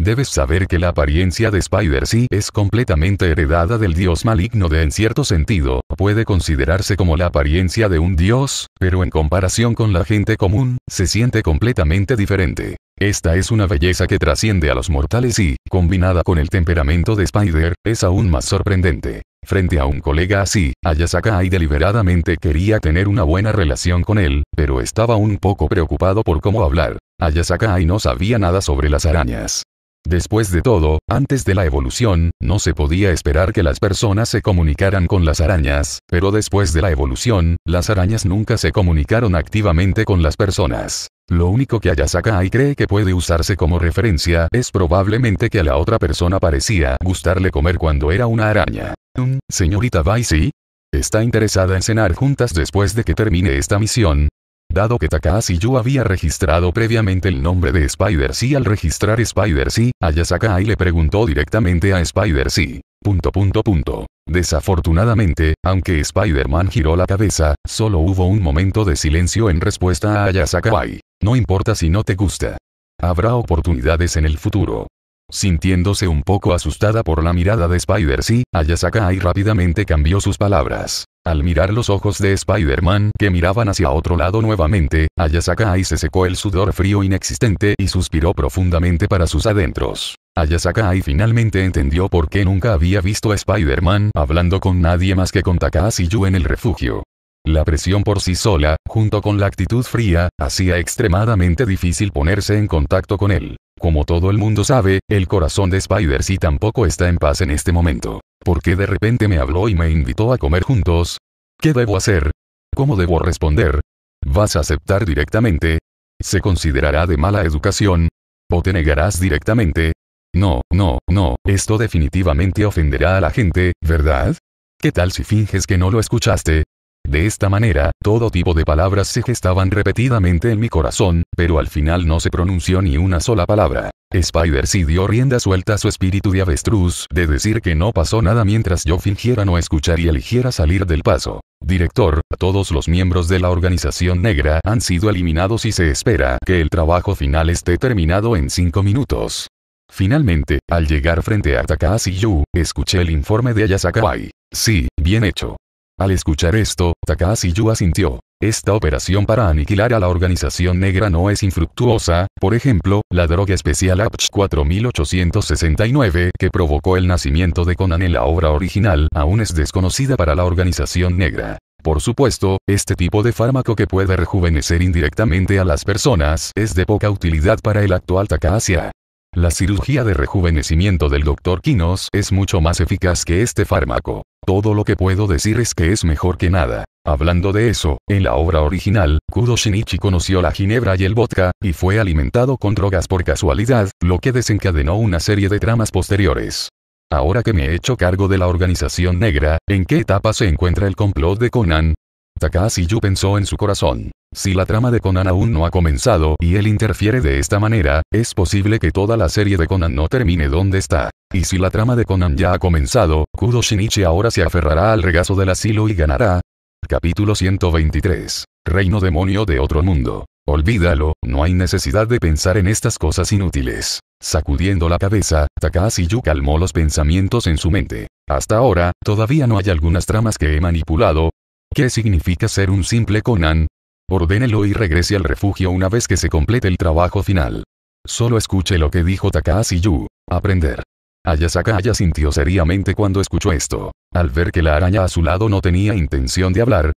Debes saber que la apariencia de spider sí es completamente heredada del dios maligno de en cierto sentido, puede considerarse como la apariencia de un dios, pero en comparación con la gente común, se siente completamente diferente. Esta es una belleza que trasciende a los mortales y, combinada con el temperamento de Spider, es aún más sorprendente. Frente a un colega así, Ayasaka deliberadamente quería tener una buena relación con él, pero estaba un poco preocupado por cómo hablar. Ayasaka no sabía nada sobre las arañas. Después de todo, antes de la evolución, no se podía esperar que las personas se comunicaran con las arañas, pero después de la evolución, las arañas nunca se comunicaron activamente con las personas. Lo único que Ayasaka y cree que puede usarse como referencia es probablemente que a la otra persona parecía gustarle comer cuando era una araña. Mm, ¿Señorita Baisi? ¿Está interesada en cenar juntas después de que termine esta misión? Dado que Takahashi Yu había registrado previamente el nombre de Spider-C al registrar Spider-C, Ayasakai le preguntó directamente a Spider-C. Desafortunadamente, aunque Spider-Man giró la cabeza, solo hubo un momento de silencio en respuesta a Ayasakai. No importa si no te gusta. Habrá oportunidades en el futuro. Sintiéndose un poco asustada por la mirada de Spider-C, Ayasakai rápidamente cambió sus palabras. Al mirar los ojos de Spider-Man que miraban hacia otro lado nuevamente, Ayasakai se secó el sudor frío inexistente y suspiró profundamente para sus adentros. Ayasakai finalmente entendió por qué nunca había visto a Spider-Man hablando con nadie más que con Takahashi Yu en el refugio. La presión por sí sola, junto con la actitud fría, hacía extremadamente difícil ponerse en contacto con él. Como todo el mundo sabe, el corazón de spider si tampoco está en paz en este momento. ¿Por qué de repente me habló y me invitó a comer juntos? ¿Qué debo hacer? ¿Cómo debo responder? ¿Vas a aceptar directamente? ¿Se considerará de mala educación? ¿O te negarás directamente? No, no, no, esto definitivamente ofenderá a la gente, ¿verdad? ¿Qué tal si finges que no lo escuchaste? De esta manera, todo tipo de palabras se gestaban repetidamente en mi corazón, pero al final no se pronunció ni una sola palabra. Spider sí dio rienda suelta a su espíritu de avestruz, de decir que no pasó nada mientras yo fingiera no escuchar y eligiera salir del paso. Director, todos los miembros de la organización negra han sido eliminados y se espera que el trabajo final esté terminado en cinco minutos. Finalmente, al llegar frente a Takahashi Yu, escuché el informe de Ayasakawai. Sí, bien hecho. Al escuchar esto, Takahashi Yu asintió. Esta operación para aniquilar a la organización negra no es infructuosa, por ejemplo, la droga especial APCH 4869 que provocó el nacimiento de Conan en la obra original aún es desconocida para la organización negra. Por supuesto, este tipo de fármaco que puede rejuvenecer indirectamente a las personas es de poca utilidad para el actual Takahashi. La cirugía de rejuvenecimiento del Dr. Kinos es mucho más eficaz que este fármaco. Todo lo que puedo decir es que es mejor que nada. Hablando de eso, en la obra original, Kudo Shinichi conoció la ginebra y el vodka, y fue alimentado con drogas por casualidad, lo que desencadenó una serie de tramas posteriores. Ahora que me he hecho cargo de la organización negra, ¿en qué etapa se encuentra el complot de Conan? Takahashi Yu pensó en su corazón. Si la trama de Conan aún no ha comenzado y él interfiere de esta manera, es posible que toda la serie de Conan no termine donde está. Y si la trama de Conan ya ha comenzado, Kudo Shinichi ahora se aferrará al regazo del asilo y ganará. Capítulo 123. Reino demonio de otro mundo. Olvídalo, no hay necesidad de pensar en estas cosas inútiles. Sacudiendo la cabeza, Takahashi Yu calmó los pensamientos en su mente. Hasta ahora, todavía no hay algunas tramas que he manipulado, ¿Qué significa ser un simple Conan? Ordénelo y regrese al refugio una vez que se complete el trabajo final. Solo escuche lo que dijo Takahashi Yu. Aprender ya sintió seriamente cuando escuchó esto. Al ver que la araña a su lado no tenía intención de hablar,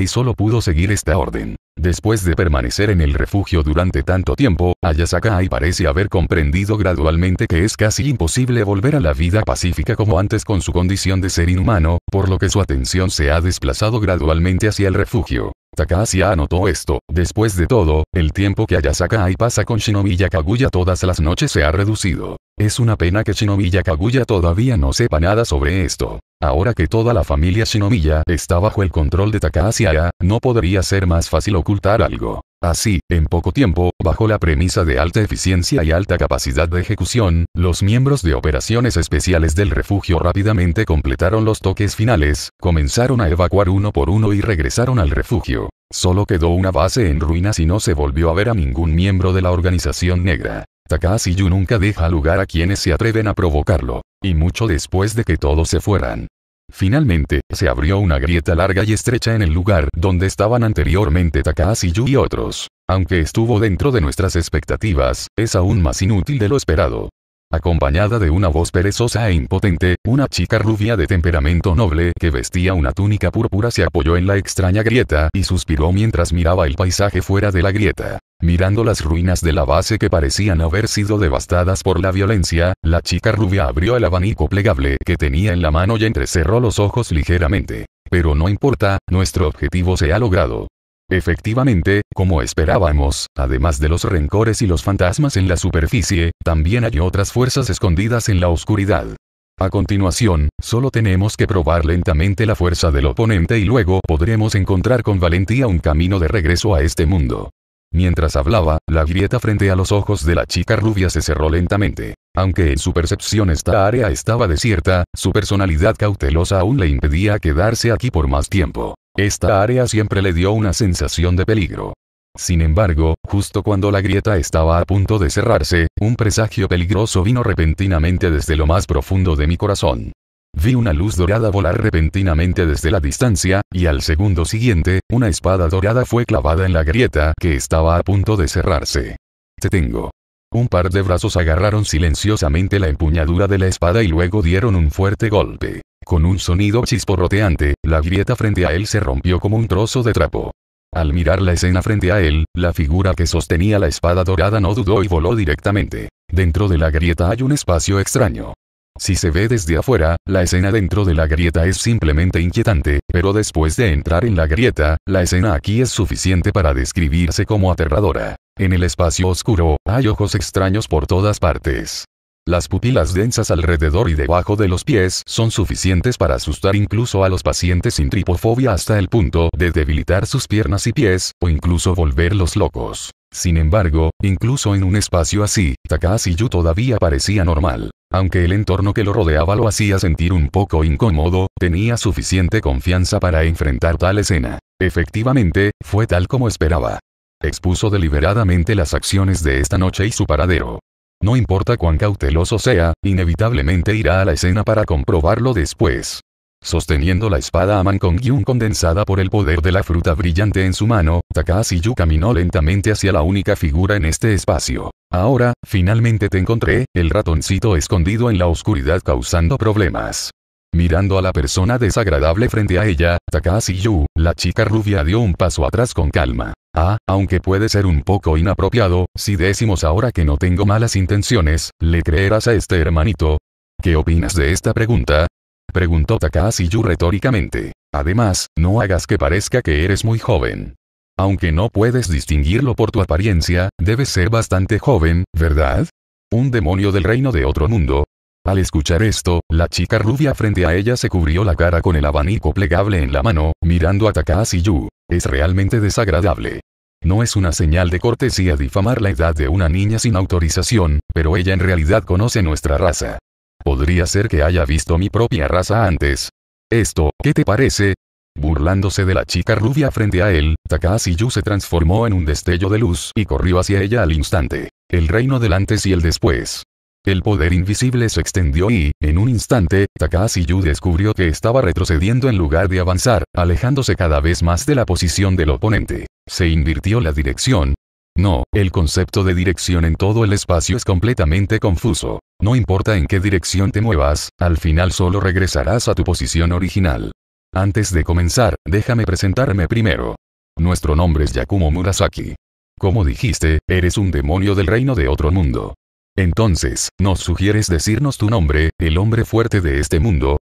y solo pudo seguir esta orden. Después de permanecer en el refugio durante tanto tiempo, y parece haber comprendido gradualmente que es casi imposible volver a la vida pacífica como antes con su condición de ser inhumano, por lo que su atención se ha desplazado gradualmente hacia el refugio. Takahashi anotó esto. Después de todo, el tiempo que Ayasaka y pasa con Shinobi Kaguya todas las noches se ha reducido. Es una pena que Shinobi Kaguya todavía no sepa nada sobre esto. Ahora que toda la familia Shinomiya está bajo el control de Takahashi no podría ser más fácil ocultar algo. Así, en poco tiempo, bajo la premisa de alta eficiencia y alta capacidad de ejecución, los miembros de operaciones especiales del refugio rápidamente completaron los toques finales, comenzaron a evacuar uno por uno y regresaron al refugio. Solo quedó una base en ruinas y no se volvió a ver a ningún miembro de la organización negra. Takashi Yu nunca deja lugar a quienes se atreven a provocarlo. Y mucho después de que todos se fueran, Finalmente, se abrió una grieta larga y estrecha en el lugar donde estaban anteriormente Takahashi Yu y otros. Aunque estuvo dentro de nuestras expectativas, es aún más inútil de lo esperado. Acompañada de una voz perezosa e impotente, una chica rubia de temperamento noble que vestía una túnica púrpura se apoyó en la extraña grieta y suspiró mientras miraba el paisaje fuera de la grieta. Mirando las ruinas de la base que parecían haber sido devastadas por la violencia, la chica rubia abrió el abanico plegable que tenía en la mano y entrecerró los ojos ligeramente. Pero no importa, nuestro objetivo se ha logrado. Efectivamente, como esperábamos, además de los rencores y los fantasmas en la superficie, también hay otras fuerzas escondidas en la oscuridad. A continuación, solo tenemos que probar lentamente la fuerza del oponente y luego podremos encontrar con valentía un camino de regreso a este mundo. Mientras hablaba, la grieta frente a los ojos de la chica rubia se cerró lentamente. Aunque en su percepción esta área estaba desierta, su personalidad cautelosa aún le impedía quedarse aquí por más tiempo. Esta área siempre le dio una sensación de peligro. Sin embargo, justo cuando la grieta estaba a punto de cerrarse, un presagio peligroso vino repentinamente desde lo más profundo de mi corazón. Vi una luz dorada volar repentinamente desde la distancia, y al segundo siguiente, una espada dorada fue clavada en la grieta que estaba a punto de cerrarse. Te tengo. Un par de brazos agarraron silenciosamente la empuñadura de la espada y luego dieron un fuerte golpe. Con un sonido chisporroteante, la grieta frente a él se rompió como un trozo de trapo. Al mirar la escena frente a él, la figura que sostenía la espada dorada no dudó y voló directamente. Dentro de la grieta hay un espacio extraño. Si se ve desde afuera, la escena dentro de la grieta es simplemente inquietante, pero después de entrar en la grieta, la escena aquí es suficiente para describirse como aterradora. En el espacio oscuro, hay ojos extraños por todas partes. Las pupilas densas alrededor y debajo de los pies son suficientes para asustar incluso a los pacientes sin tripofobia hasta el punto de debilitar sus piernas y pies, o incluso volverlos locos. Sin embargo, incluso en un espacio así, Takahashi Yu todavía parecía normal. Aunque el entorno que lo rodeaba lo hacía sentir un poco incómodo, tenía suficiente confianza para enfrentar tal escena. Efectivamente, fue tal como esperaba. Expuso deliberadamente las acciones de esta noche y su paradero. No importa cuán cauteloso sea, inevitablemente irá a la escena para comprobarlo después. Sosteniendo la espada a Yun condensada por el poder de la fruta brillante en su mano, Takahashi Yu caminó lentamente hacia la única figura en este espacio. Ahora, finalmente te encontré, el ratoncito escondido en la oscuridad causando problemas. Mirando a la persona desagradable frente a ella, Takahashi Yu, la chica rubia dio un paso atrás con calma. Ah, aunque puede ser un poco inapropiado, si decimos ahora que no tengo malas intenciones, ¿le creerás a este hermanito? ¿Qué opinas de esta pregunta? Preguntó Takahashi Yu retóricamente. Además, no hagas que parezca que eres muy joven. Aunque no puedes distinguirlo por tu apariencia, debes ser bastante joven, ¿verdad? Un demonio del reino de otro mundo, al escuchar esto, la chica rubia frente a ella se cubrió la cara con el abanico plegable en la mano, mirando a Takahashi Yu. Es realmente desagradable. No es una señal de cortesía difamar la edad de una niña sin autorización, pero ella en realidad conoce nuestra raza. Podría ser que haya visto mi propia raza antes. Esto, ¿qué te parece? Burlándose de la chica rubia frente a él, Takahashi Yu se transformó en un destello de luz y corrió hacia ella al instante. El reino del antes y el después. El poder invisible se extendió y, en un instante, Takahashi Yu descubrió que estaba retrocediendo en lugar de avanzar, alejándose cada vez más de la posición del oponente. Se invirtió la dirección, no, el concepto de dirección en todo el espacio es completamente confuso. No importa en qué dirección te muevas, al final solo regresarás a tu posición original. Antes de comenzar, déjame presentarme primero. Nuestro nombre es Yakumo Murasaki. Como dijiste, eres un demonio del reino de otro mundo. Entonces, ¿nos sugieres decirnos tu nombre, el hombre fuerte de este mundo?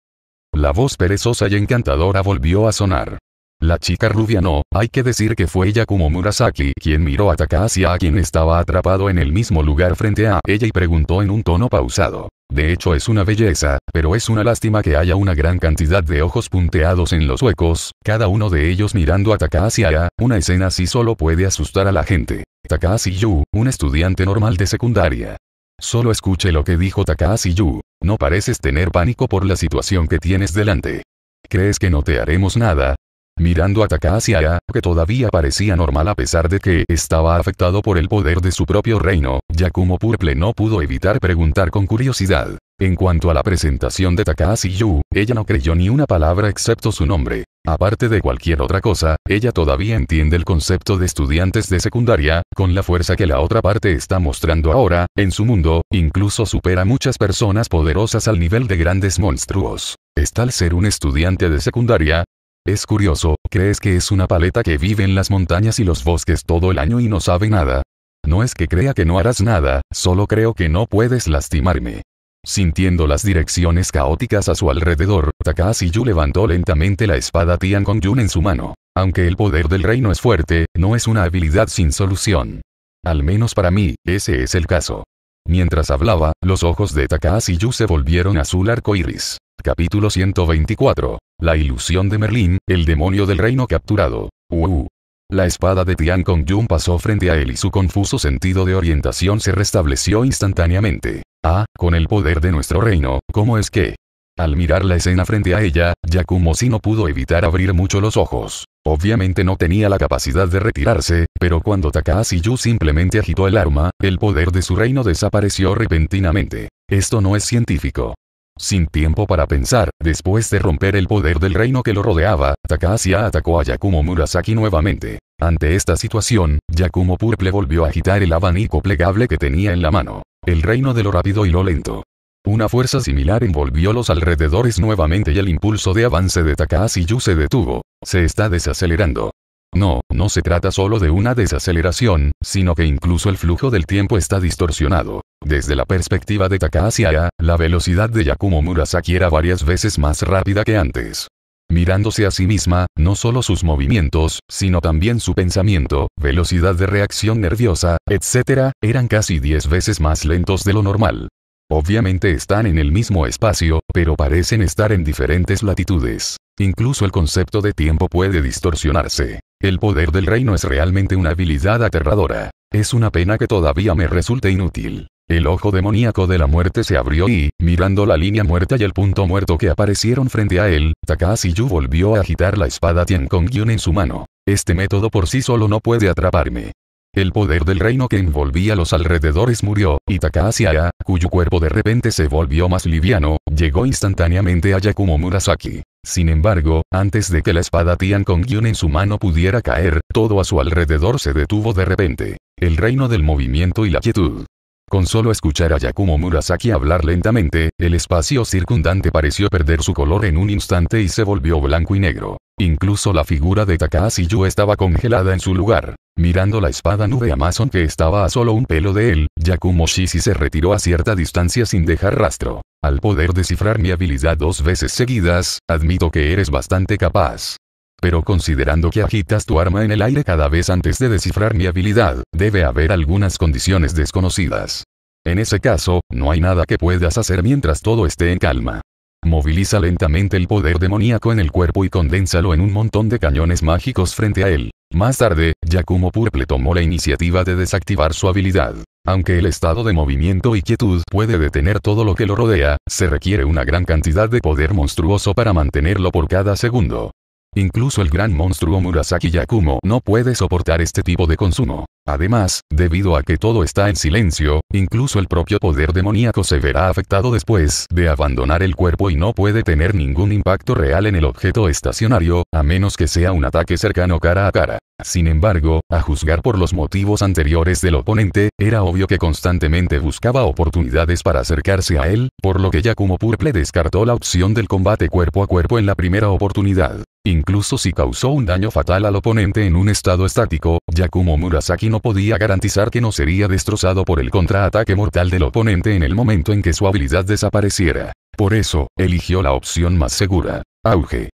La voz perezosa y encantadora volvió a sonar. La chica rubia no, hay que decir que fue como Murasaki quien miró a Takahashi a quien estaba atrapado en el mismo lugar frente a ella y preguntó en un tono pausado. De hecho es una belleza, pero es una lástima que haya una gran cantidad de ojos punteados en los huecos, cada uno de ellos mirando a Takahashi a, una escena así solo puede asustar a la gente. Takahashi Yu, un estudiante normal de secundaria, Solo escuche lo que dijo Takahashi Yu. No pareces tener pánico por la situación que tienes delante. ¿Crees que no te haremos nada? Mirando a Takahashi Aya, que todavía parecía normal a pesar de que estaba afectado por el poder de su propio reino, Yakumo Purple no pudo evitar preguntar con curiosidad. En cuanto a la presentación de Takahashi Yu, ella no creyó ni una palabra excepto su nombre. Aparte de cualquier otra cosa, ella todavía entiende el concepto de estudiantes de secundaria, con la fuerza que la otra parte está mostrando ahora, en su mundo, incluso supera muchas personas poderosas al nivel de grandes monstruos. ¿Está al ser un estudiante de secundaria? Es curioso, ¿crees que es una paleta que vive en las montañas y los bosques todo el año y no sabe nada? No es que crea que no harás nada, solo creo que no puedes lastimarme. Sintiendo las direcciones caóticas a su alrededor, Takahashi Yu levantó lentamente la espada Tian con Yun en su mano. Aunque el poder del reino es fuerte, no es una habilidad sin solución. Al menos para mí, ese es el caso. Mientras hablaba, los ojos de Takahashi Yu se volvieron azul iris. Capítulo 124. La ilusión de Merlín, el demonio del reino capturado. Uh, uh. La espada de Tian Kong jun pasó frente a él y su confuso sentido de orientación se restableció instantáneamente. Ah, con el poder de nuestro reino, ¿cómo es que? Al mirar la escena frente a ella, Yakumo si no pudo evitar abrir mucho los ojos. Obviamente no tenía la capacidad de retirarse, pero cuando Takahashi Yu simplemente agitó el arma, el poder de su reino desapareció repentinamente. Esto no es científico. Sin tiempo para pensar, después de romper el poder del reino que lo rodeaba, Takahashi atacó a Yakumo Murasaki nuevamente. Ante esta situación, Yakumo Purple volvió a agitar el abanico plegable que tenía en la mano. El reino de lo rápido y lo lento. Una fuerza similar envolvió los alrededores nuevamente y el impulso de avance de Takahashi Yu se detuvo. Se está desacelerando. No, no se trata solo de una desaceleración, sino que incluso el flujo del tiempo está distorsionado. Desde la perspectiva de Takahashi la velocidad de Yakumo Murasaki era varias veces más rápida que antes. Mirándose a sí misma, no solo sus movimientos, sino también su pensamiento, velocidad de reacción nerviosa, etc., eran casi 10 veces más lentos de lo normal. Obviamente están en el mismo espacio, pero parecen estar en diferentes latitudes. Incluso el concepto de tiempo puede distorsionarse. El poder del reino es realmente una habilidad aterradora. Es una pena que todavía me resulte inútil. El ojo demoníaco de la muerte se abrió y, mirando la línea muerta y el punto muerto que aparecieron frente a él, Takashi Yu volvió a agitar la espada Tian Kong en su mano. Este método por sí solo no puede atraparme. El poder del reino que envolvía los alrededores murió, y Takahashi cuyo cuerpo de repente se volvió más liviano, llegó instantáneamente a Yakumo Murasaki. Sin embargo, antes de que la espada Tian con Gyun en su mano pudiera caer, todo a su alrededor se detuvo de repente. El reino del movimiento y la quietud. Con solo escuchar a Yakumo Murasaki hablar lentamente, el espacio circundante pareció perder su color en un instante y se volvió blanco y negro. Incluso la figura de Takahashi Yu estaba congelada en su lugar. Mirando la espada nube Amazon que estaba a solo un pelo de él, Yakumo Shishi se retiró a cierta distancia sin dejar rastro. Al poder descifrar mi habilidad dos veces seguidas, admito que eres bastante capaz pero considerando que agitas tu arma en el aire cada vez antes de descifrar mi habilidad, debe haber algunas condiciones desconocidas. En ese caso, no hay nada que puedas hacer mientras todo esté en calma. Moviliza lentamente el poder demoníaco en el cuerpo y condénsalo en un montón de cañones mágicos frente a él. Más tarde, Yakumo Purple tomó la iniciativa de desactivar su habilidad. Aunque el estado de movimiento y quietud puede detener todo lo que lo rodea, se requiere una gran cantidad de poder monstruoso para mantenerlo por cada segundo. Incluso el gran monstruo Murasaki Yakumo no puede soportar este tipo de consumo. Además, debido a que todo está en silencio, incluso el propio poder demoníaco se verá afectado después de abandonar el cuerpo y no puede tener ningún impacto real en el objeto estacionario, a menos que sea un ataque cercano cara a cara. Sin embargo, a juzgar por los motivos anteriores del oponente, era obvio que constantemente buscaba oportunidades para acercarse a él, por lo que Yakumo Purple descartó la opción del combate cuerpo a cuerpo en la primera oportunidad. Incluso si causó un daño fatal al oponente en un estado estático, Yakumo Murasaki no podía garantizar que no sería destrozado por el contraataque mortal del oponente en el momento en que su habilidad desapareciera. Por eso, eligió la opción más segura. Auge.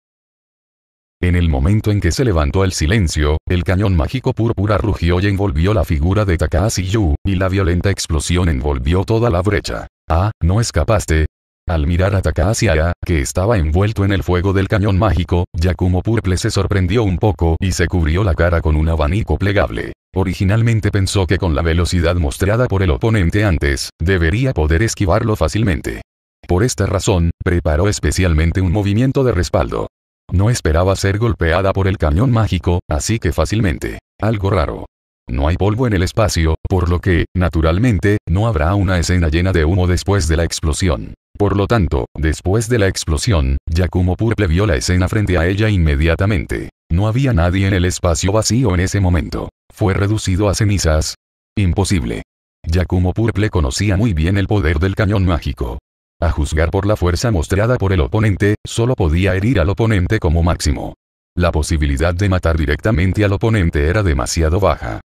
En el momento en que se levantó el silencio, el cañón mágico púrpura rugió y envolvió la figura de Takahashi Yu, y la violenta explosión envolvió toda la brecha. Ah, no escapaste, al mirar a Takahashi que estaba envuelto en el fuego del cañón mágico, Yakumo Purple se sorprendió un poco y se cubrió la cara con un abanico plegable. Originalmente pensó que con la velocidad mostrada por el oponente antes, debería poder esquivarlo fácilmente. Por esta razón, preparó especialmente un movimiento de respaldo. No esperaba ser golpeada por el cañón mágico, así que fácilmente. Algo raro. No hay polvo en el espacio, por lo que, naturalmente, no habrá una escena llena de humo después de la explosión. Por lo tanto, después de la explosión, Yakumo Purple vio la escena frente a ella inmediatamente. No había nadie en el espacio vacío en ese momento. ¿Fue reducido a cenizas? Imposible. Yakumo Purple conocía muy bien el poder del cañón mágico. A juzgar por la fuerza mostrada por el oponente, solo podía herir al oponente como máximo. La posibilidad de matar directamente al oponente era demasiado baja.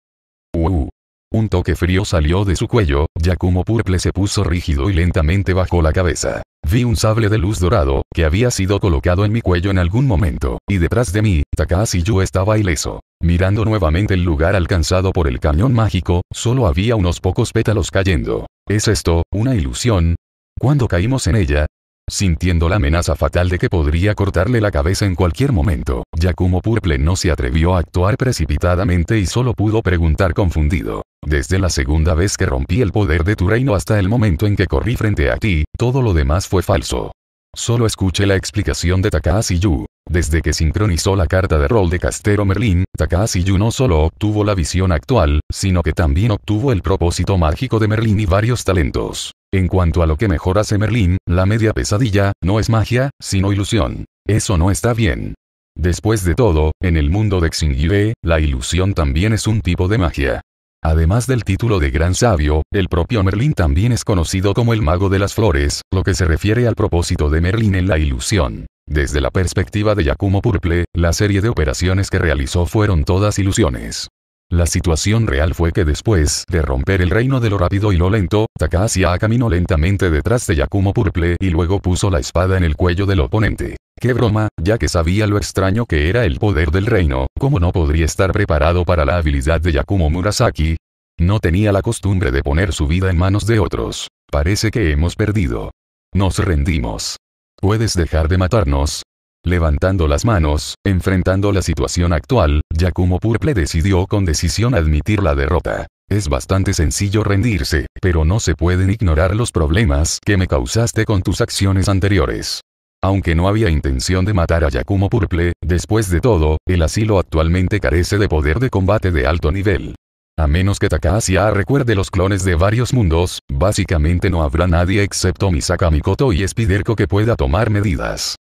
Uh, un toque frío salió de su cuello, Yakumo Purple se puso rígido y lentamente bajó la cabeza. Vi un sable de luz dorado, que había sido colocado en mi cuello en algún momento, y detrás de mí, Takahashi yo estaba ileso. Mirando nuevamente el lugar alcanzado por el cañón mágico, solo había unos pocos pétalos cayendo. ¿Es esto, una ilusión? Cuando caímos en ella, Sintiendo la amenaza fatal de que podría cortarle la cabeza en cualquier momento, Yakumo Purple no se atrevió a actuar precipitadamente y solo pudo preguntar confundido. Desde la segunda vez que rompí el poder de tu reino hasta el momento en que corrí frente a ti, todo lo demás fue falso. Solo escuché la explicación de Takahashi Yu. Desde que sincronizó la carta de rol de Castero Merlin, Takahashi Yu no solo obtuvo la visión actual, sino que también obtuvo el propósito mágico de Merlin y varios talentos. En cuanto a lo que mejor hace Merlín, la media pesadilla, no es magia, sino ilusión. Eso no está bien. Después de todo, en el mundo de Xingyue, la ilusión también es un tipo de magia. Además del título de gran sabio, el propio Merlín también es conocido como el mago de las flores, lo que se refiere al propósito de Merlín en la ilusión. Desde la perspectiva de Yakumo Purple, la serie de operaciones que realizó fueron todas ilusiones. La situación real fue que después de romper el reino de lo rápido y lo lento, Takahashi caminó lentamente detrás de Yakumo Purple y luego puso la espada en el cuello del oponente. Qué broma, ya que sabía lo extraño que era el poder del reino, ¿cómo no podría estar preparado para la habilidad de Yakumo Murasaki? No tenía la costumbre de poner su vida en manos de otros. Parece que hemos perdido. Nos rendimos. Puedes dejar de matarnos, Levantando las manos, enfrentando la situación actual, Yakumo Purple decidió con decisión admitir la derrota. Es bastante sencillo rendirse, pero no se pueden ignorar los problemas que me causaste con tus acciones anteriores. Aunque no había intención de matar a Yakumo Purple, después de todo, el asilo actualmente carece de poder de combate de alto nivel. A menos que takahashi recuerde los clones de varios mundos, básicamente no habrá nadie excepto Misaka Mikoto y Spiderco que pueda tomar medidas.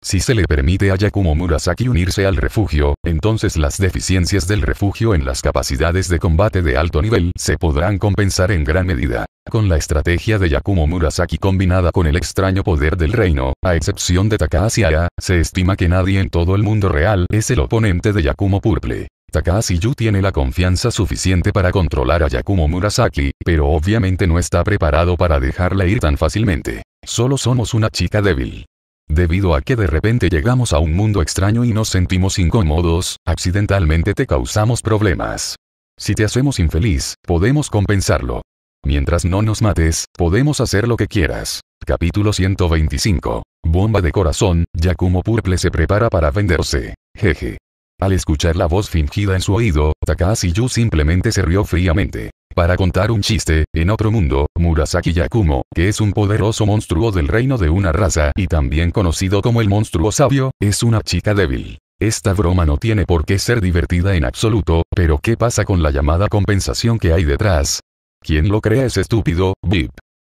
Si se le permite a Yakumo Murasaki unirse al refugio, entonces las deficiencias del refugio en las capacidades de combate de alto nivel se podrán compensar en gran medida. Con la estrategia de Yakumo Murasaki combinada con el extraño poder del reino, a excepción de Takahashi Aya, se estima que nadie en todo el mundo real es el oponente de Yakumo Purple. Takahashi Yu tiene la confianza suficiente para controlar a Yakumo Murasaki, pero obviamente no está preparado para dejarla ir tan fácilmente. Solo somos una chica débil. Debido a que de repente llegamos a un mundo extraño y nos sentimos incómodos, accidentalmente te causamos problemas. Si te hacemos infeliz, podemos compensarlo. Mientras no nos mates, podemos hacer lo que quieras. Capítulo 125. Bomba de corazón, Yakumo Purple se prepara para venderse. Jeje. Al escuchar la voz fingida en su oído, Takahashi Yu simplemente se rió fríamente. Para contar un chiste, en otro mundo, Murasaki Yakumo, que es un poderoso monstruo del reino de una raza y también conocido como el monstruo sabio, es una chica débil. Esta broma no tiene por qué ser divertida en absoluto, pero ¿qué pasa con la llamada compensación que hay detrás? ¿Quién lo crea es estúpido, Bip?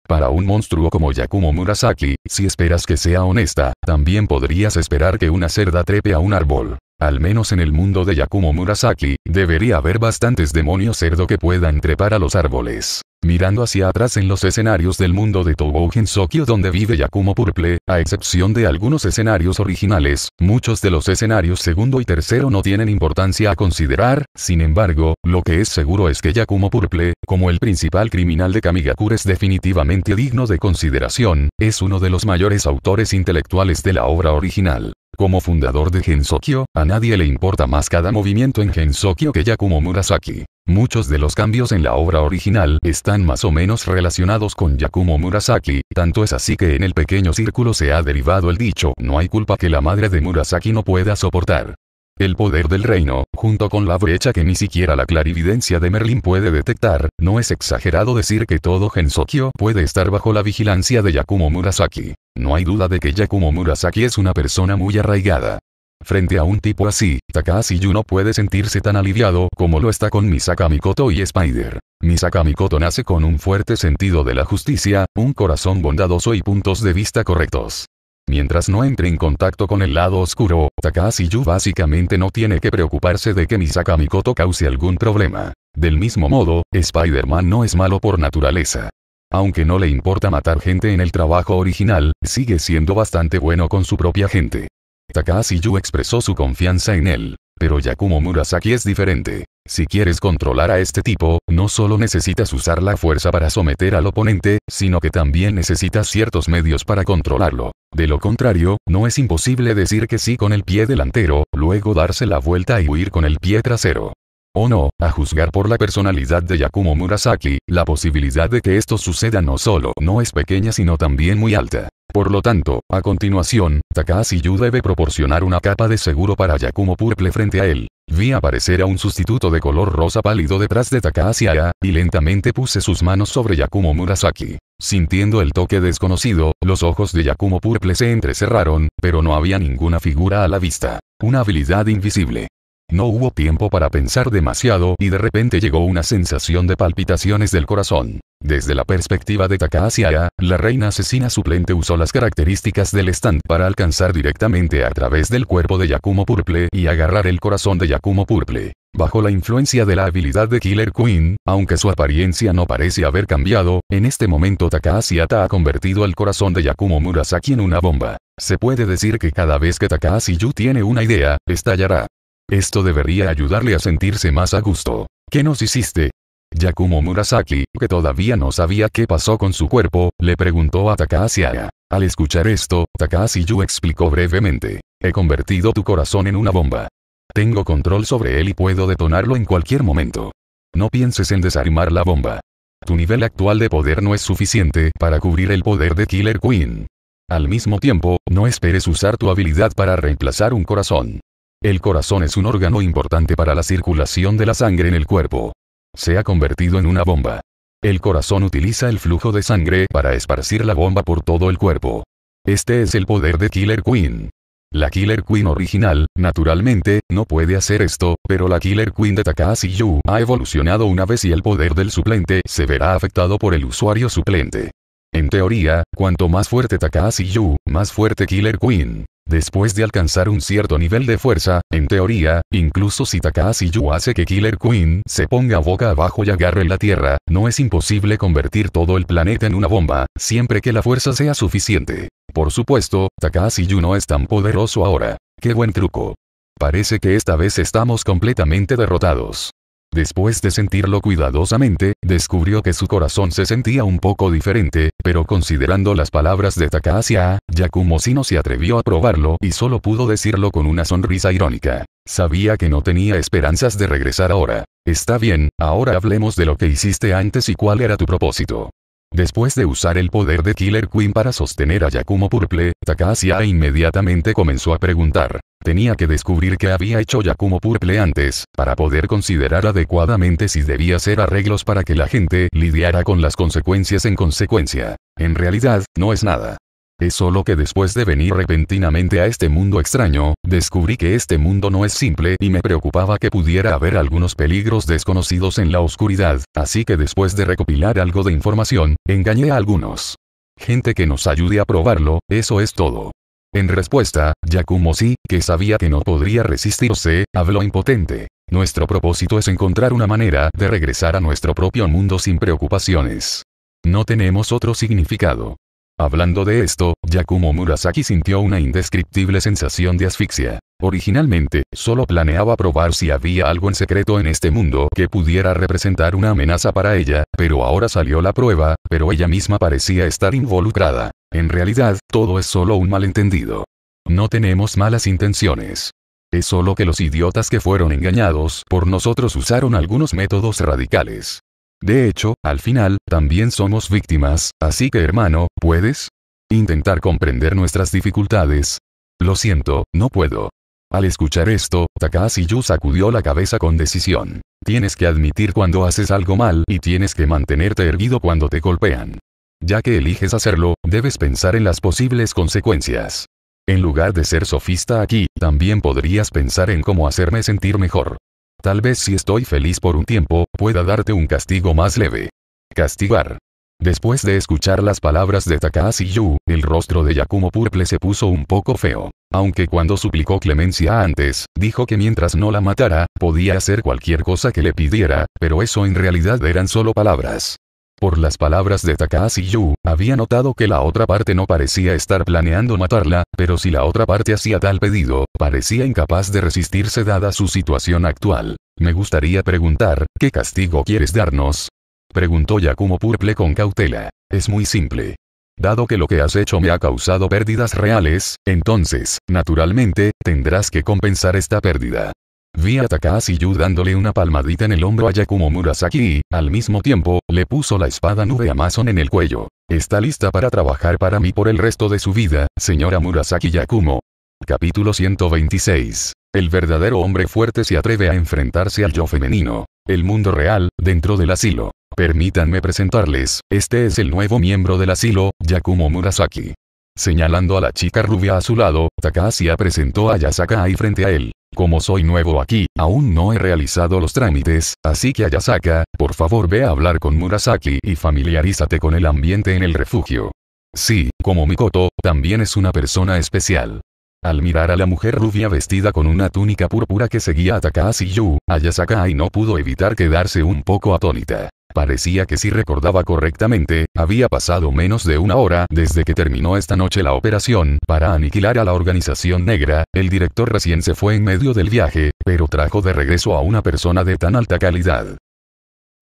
Para un monstruo como Yakumo Murasaki, si esperas que sea honesta, también podrías esperar que una cerda trepe a un árbol. Al menos en el mundo de Yakumo Murasaki, debería haber bastantes demonios cerdo que puedan trepar a los árboles. Mirando hacia atrás en los escenarios del mundo de Touhou Sokyo donde vive Yakumo Purple, a excepción de algunos escenarios originales, muchos de los escenarios segundo y tercero no tienen importancia a considerar, sin embargo, lo que es seguro es que Yakumo Purple, como el principal criminal de Kamigakure es definitivamente digno de consideración, es uno de los mayores autores intelectuales de la obra original. Como fundador de Gensokyo, a nadie le importa más cada movimiento en Gensokyo que Yakumo Murasaki. Muchos de los cambios en la obra original están más o menos relacionados con Yakumo Murasaki, tanto es así que en el pequeño círculo se ha derivado el dicho no hay culpa que la madre de Murasaki no pueda soportar. El poder del reino, junto con la brecha que ni siquiera la clarividencia de Merlin puede detectar, no es exagerado decir que todo Gensokyo puede estar bajo la vigilancia de Yakumo Murasaki. No hay duda de que Yakumo Murasaki es una persona muy arraigada. Frente a un tipo así, Takahashi no puede sentirse tan aliviado como lo está con Misaka Mikoto y Spider. Misaka Mikoto nace con un fuerte sentido de la justicia, un corazón bondadoso y puntos de vista correctos. Mientras no entre en contacto con el lado oscuro, Takahashi Yu básicamente no tiene que preocuparse de que Misaka Mikoto cause algún problema. Del mismo modo, Spider-Man no es malo por naturaleza. Aunque no le importa matar gente en el trabajo original, sigue siendo bastante bueno con su propia gente. Takahashi Yu expresó su confianza en él. Pero Yakumo Murasaki es diferente. Si quieres controlar a este tipo, no solo necesitas usar la fuerza para someter al oponente, sino que también necesitas ciertos medios para controlarlo. De lo contrario, no es imposible decir que sí con el pie delantero, luego darse la vuelta y huir con el pie trasero. O no, a juzgar por la personalidad de Yakumo Murasaki, la posibilidad de que esto suceda no solo no es pequeña sino también muy alta. Por lo tanto, a continuación, Takahashi Yu debe proporcionar una capa de seguro para Yakumo Purple frente a él. Vi aparecer a un sustituto de color rosa pálido detrás de Takahashi Aya, y lentamente puse sus manos sobre Yakumo Murasaki. Sintiendo el toque desconocido, los ojos de Yakumo Purple se entrecerraron, pero no había ninguna figura a la vista. Una habilidad invisible. No hubo tiempo para pensar demasiado y de repente llegó una sensación de palpitaciones del corazón. Desde la perspectiva de Takahashi la reina asesina suplente usó las características del stand para alcanzar directamente a través del cuerpo de Yakumo Purple y agarrar el corazón de Yakumo Purple. Bajo la influencia de la habilidad de Killer Queen, aunque su apariencia no parece haber cambiado, en este momento Takahashi ha convertido el corazón de Yakumo Murasaki en una bomba. Se puede decir que cada vez que Takahashi Yu tiene una idea, estallará. Esto debería ayudarle a sentirse más a gusto. ¿Qué nos hiciste? Yakumo Murasaki, que todavía no sabía qué pasó con su cuerpo, le preguntó a Takahashi Al escuchar esto, Takahashi Yu explicó brevemente. He convertido tu corazón en una bomba. Tengo control sobre él y puedo detonarlo en cualquier momento. No pienses en desarmar la bomba. Tu nivel actual de poder no es suficiente para cubrir el poder de Killer Queen. Al mismo tiempo, no esperes usar tu habilidad para reemplazar un corazón. El corazón es un órgano importante para la circulación de la sangre en el cuerpo. Se ha convertido en una bomba. El corazón utiliza el flujo de sangre para esparcir la bomba por todo el cuerpo. Este es el poder de Killer Queen. La Killer Queen original, naturalmente, no puede hacer esto, pero la Killer Queen de Takahashi Yu ha evolucionado una vez y el poder del suplente se verá afectado por el usuario suplente. En teoría, cuanto más fuerte Takahashi Yu, más fuerte Killer Queen. Después de alcanzar un cierto nivel de fuerza, en teoría, incluso si Takahashi Yu hace que Killer Queen se ponga boca abajo y agarre la tierra, no es imposible convertir todo el planeta en una bomba, siempre que la fuerza sea suficiente. Por supuesto, Takahashi Yu no es tan poderoso ahora. ¡Qué buen truco! Parece que esta vez estamos completamente derrotados. Después de sentirlo cuidadosamente, descubrió que su corazón se sentía un poco diferente, pero considerando las palabras de Takahashi Yakumo Yakumo no se atrevió a probarlo y solo pudo decirlo con una sonrisa irónica. Sabía que no tenía esperanzas de regresar ahora. Está bien, ahora hablemos de lo que hiciste antes y cuál era tu propósito. Después de usar el poder de Killer Queen para sostener a Yakumo Purple, Takahashi inmediatamente comenzó a preguntar, Tenía que descubrir qué había hecho Yakumo Purple antes, para poder considerar adecuadamente si debía hacer arreglos para que la gente lidiara con las consecuencias en consecuencia. En realidad, no es nada. Es solo que después de venir repentinamente a este mundo extraño, descubrí que este mundo no es simple y me preocupaba que pudiera haber algunos peligros desconocidos en la oscuridad, así que después de recopilar algo de información, engañé a algunos. Gente que nos ayude a probarlo, eso es todo. En respuesta, Yakumo sí, que sabía que no podría resistirse, habló impotente. Nuestro propósito es encontrar una manera de regresar a nuestro propio mundo sin preocupaciones. No tenemos otro significado. Hablando de esto, Yakumo Murasaki sintió una indescriptible sensación de asfixia. Originalmente, solo planeaba probar si había algo en secreto en este mundo que pudiera representar una amenaza para ella, pero ahora salió la prueba, pero ella misma parecía estar involucrada. En realidad, todo es solo un malentendido. No tenemos malas intenciones. Es solo que los idiotas que fueron engañados por nosotros usaron algunos métodos radicales. De hecho, al final, también somos víctimas, así que hermano, ¿puedes? Intentar comprender nuestras dificultades. Lo siento, no puedo. Al escuchar esto, Takashi Yu sacudió la cabeza con decisión. Tienes que admitir cuando haces algo mal y tienes que mantenerte erguido cuando te golpean. Ya que eliges hacerlo, debes pensar en las posibles consecuencias. En lugar de ser sofista aquí, también podrías pensar en cómo hacerme sentir mejor. Tal vez si estoy feliz por un tiempo, pueda darte un castigo más leve. Castigar. Después de escuchar las palabras de Takahashi Yu, el rostro de Yakumo Purple se puso un poco feo. Aunque cuando suplicó clemencia antes, dijo que mientras no la matara, podía hacer cualquier cosa que le pidiera, pero eso en realidad eran solo palabras. Por las palabras de Takahashi Yu, había notado que la otra parte no parecía estar planeando matarla, pero si la otra parte hacía tal pedido, parecía incapaz de resistirse dada su situación actual. Me gustaría preguntar, ¿qué castigo quieres darnos? Preguntó Yakumo Purple con cautela. Es muy simple. Dado que lo que has hecho me ha causado pérdidas reales, entonces, naturalmente, tendrás que compensar esta pérdida. Vi a Takahashi Yu dándole una palmadita en el hombro a Yakumo Murasaki y, al mismo tiempo, le puso la espada nube Amazon en el cuello. Está lista para trabajar para mí por el resto de su vida, señora Murasaki Yakumo. Capítulo 126. El verdadero hombre fuerte se atreve a enfrentarse al yo femenino. El mundo real, dentro del asilo. Permítanme presentarles, este es el nuevo miembro del asilo, Yakumo Murasaki. Señalando a la chica rubia a su lado, Takahashi presentó a Yasaka ahí frente a él. Como soy nuevo aquí, aún no he realizado los trámites, así que Ayasaka, por favor ve a hablar con Murasaki y familiarízate con el ambiente en el refugio. Sí, como Mikoto, también es una persona especial. Al mirar a la mujer rubia vestida con una túnica púrpura que seguía a Takahashi Yu, Ayasaka y no pudo evitar quedarse un poco atónita. Parecía que si recordaba correctamente, había pasado menos de una hora desde que terminó esta noche la operación para aniquilar a la organización negra, el director recién se fue en medio del viaje, pero trajo de regreso a una persona de tan alta calidad.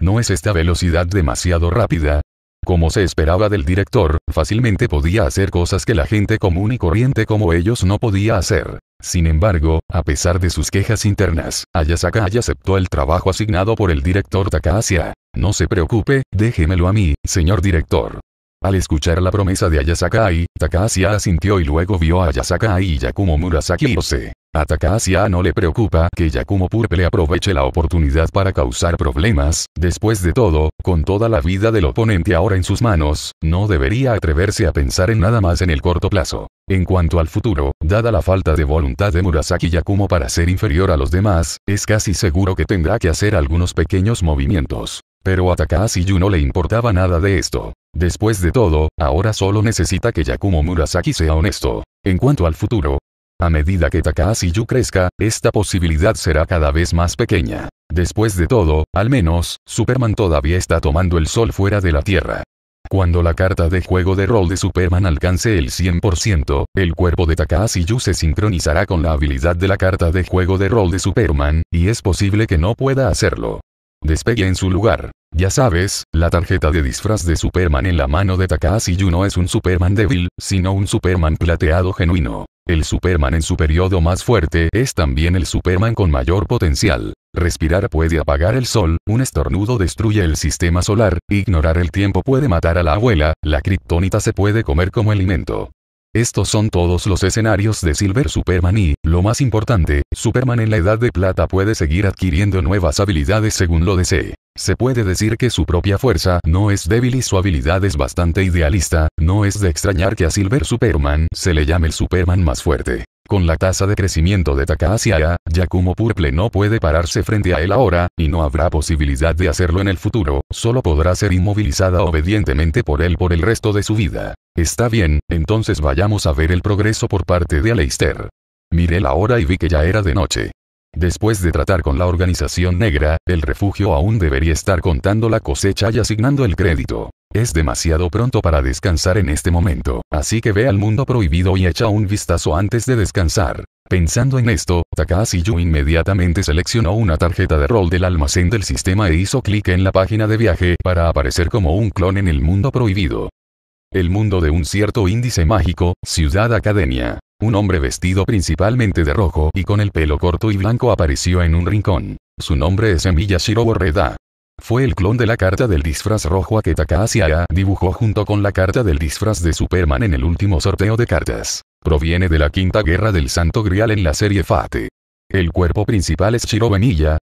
¿No es esta velocidad demasiado rápida? Como se esperaba del director, fácilmente podía hacer cosas que la gente común y corriente como ellos no podía hacer. Sin embargo, a pesar de sus quejas internas, Ayasaka aceptó el trabajo asignado por el director Takahashi. No se preocupe, déjemelo a mí, señor director. Al escuchar la promesa de Ayasakai, Takahashi asintió y luego vio a Ayasakai y Yakumo Murasaki Ose. A Takahashi no le preocupa que Yakumo Purple aproveche la oportunidad para causar problemas, después de todo, con toda la vida del oponente ahora en sus manos, no debería atreverse a pensar en nada más en el corto plazo. En cuanto al futuro, dada la falta de voluntad de Murasaki Yakumo para ser inferior a los demás, es casi seguro que tendrá que hacer algunos pequeños movimientos. Pero a Takahashi Yu no le importaba nada de esto. Después de todo, ahora solo necesita que Yakumo Murasaki sea honesto. En cuanto al futuro, a medida que Takahashi Yu crezca, esta posibilidad será cada vez más pequeña. Después de todo, al menos, Superman todavía está tomando el sol fuera de la Tierra. Cuando la carta de juego de rol de Superman alcance el 100%, el cuerpo de Takahashi Yu se sincronizará con la habilidad de la carta de juego de rol de Superman, y es posible que no pueda hacerlo. Despegue en su lugar. Ya sabes, la tarjeta de disfraz de Superman en la mano de Takahashi Yu no es un Superman débil, sino un Superman plateado genuino. El Superman en su periodo más fuerte es también el Superman con mayor potencial. Respirar puede apagar el sol, un estornudo destruye el sistema solar, ignorar el tiempo puede matar a la abuela, la kriptonita se puede comer como alimento. Estos son todos los escenarios de Silver Superman y, lo más importante, Superman en la Edad de Plata puede seguir adquiriendo nuevas habilidades según lo desee. Se puede decir que su propia fuerza no es débil y su habilidad es bastante idealista, no es de extrañar que a Silver Superman se le llame el Superman más fuerte. Con la tasa de crecimiento de Takahashi Yakumo Purple no puede pararse frente a él ahora, y no habrá posibilidad de hacerlo en el futuro, solo podrá ser inmovilizada obedientemente por él por el resto de su vida. Está bien, entonces vayamos a ver el progreso por parte de Aleister. Miré la hora y vi que ya era de noche. Después de tratar con la organización negra, el refugio aún debería estar contando la cosecha y asignando el crédito. Es demasiado pronto para descansar en este momento, así que ve al mundo prohibido y echa un vistazo antes de descansar. Pensando en esto, Takahashi Yu inmediatamente seleccionó una tarjeta de rol del almacén del sistema e hizo clic en la página de viaje para aparecer como un clon en el mundo prohibido. El mundo de un cierto índice mágico, Ciudad Academia. Un hombre vestido principalmente de rojo y con el pelo corto y blanco apareció en un rincón. Su nombre es Emilia Shiroborreda. Fue el clon de la carta del disfraz rojo a que Takahashi dibujó junto con la carta del disfraz de Superman en el último sorteo de cartas. Proviene de la quinta guerra del Santo Grial en la serie Fate. El cuerpo principal es Shiro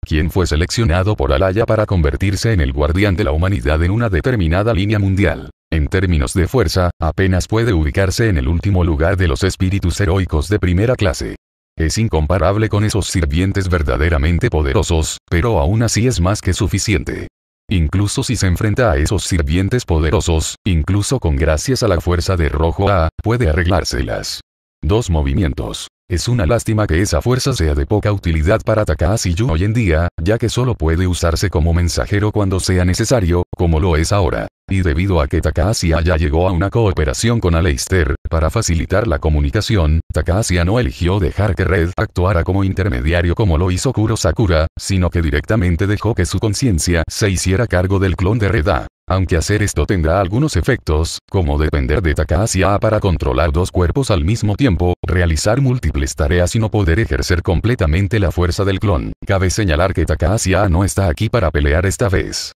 quien fue seleccionado por Alaya para convertirse en el guardián de la humanidad en una determinada línea mundial en términos de fuerza, apenas puede ubicarse en el último lugar de los espíritus heroicos de primera clase. Es incomparable con esos sirvientes verdaderamente poderosos, pero aún así es más que suficiente. Incluso si se enfrenta a esos sirvientes poderosos, incluso con gracias a la fuerza de Rojo A, puede arreglárselas. Dos movimientos. Es una lástima que esa fuerza sea de poca utilidad para Takahashi Yu hoy en día, ya que solo puede usarse como mensajero cuando sea necesario, como lo es ahora. Y debido a que Takahashi ya llegó a una cooperación con Aleister, para facilitar la comunicación, Takahashi no eligió dejar que Red actuara como intermediario como lo hizo Kuro Sakura, sino que directamente dejó que su conciencia se hiciera cargo del clon de Red A. Aunque hacer esto tendrá algunos efectos, como depender de Takahashi A para controlar dos cuerpos al mismo tiempo, realizar múltiples tareas y no poder ejercer completamente la fuerza del clon. Cabe señalar que Takahashi A no está aquí para pelear esta vez.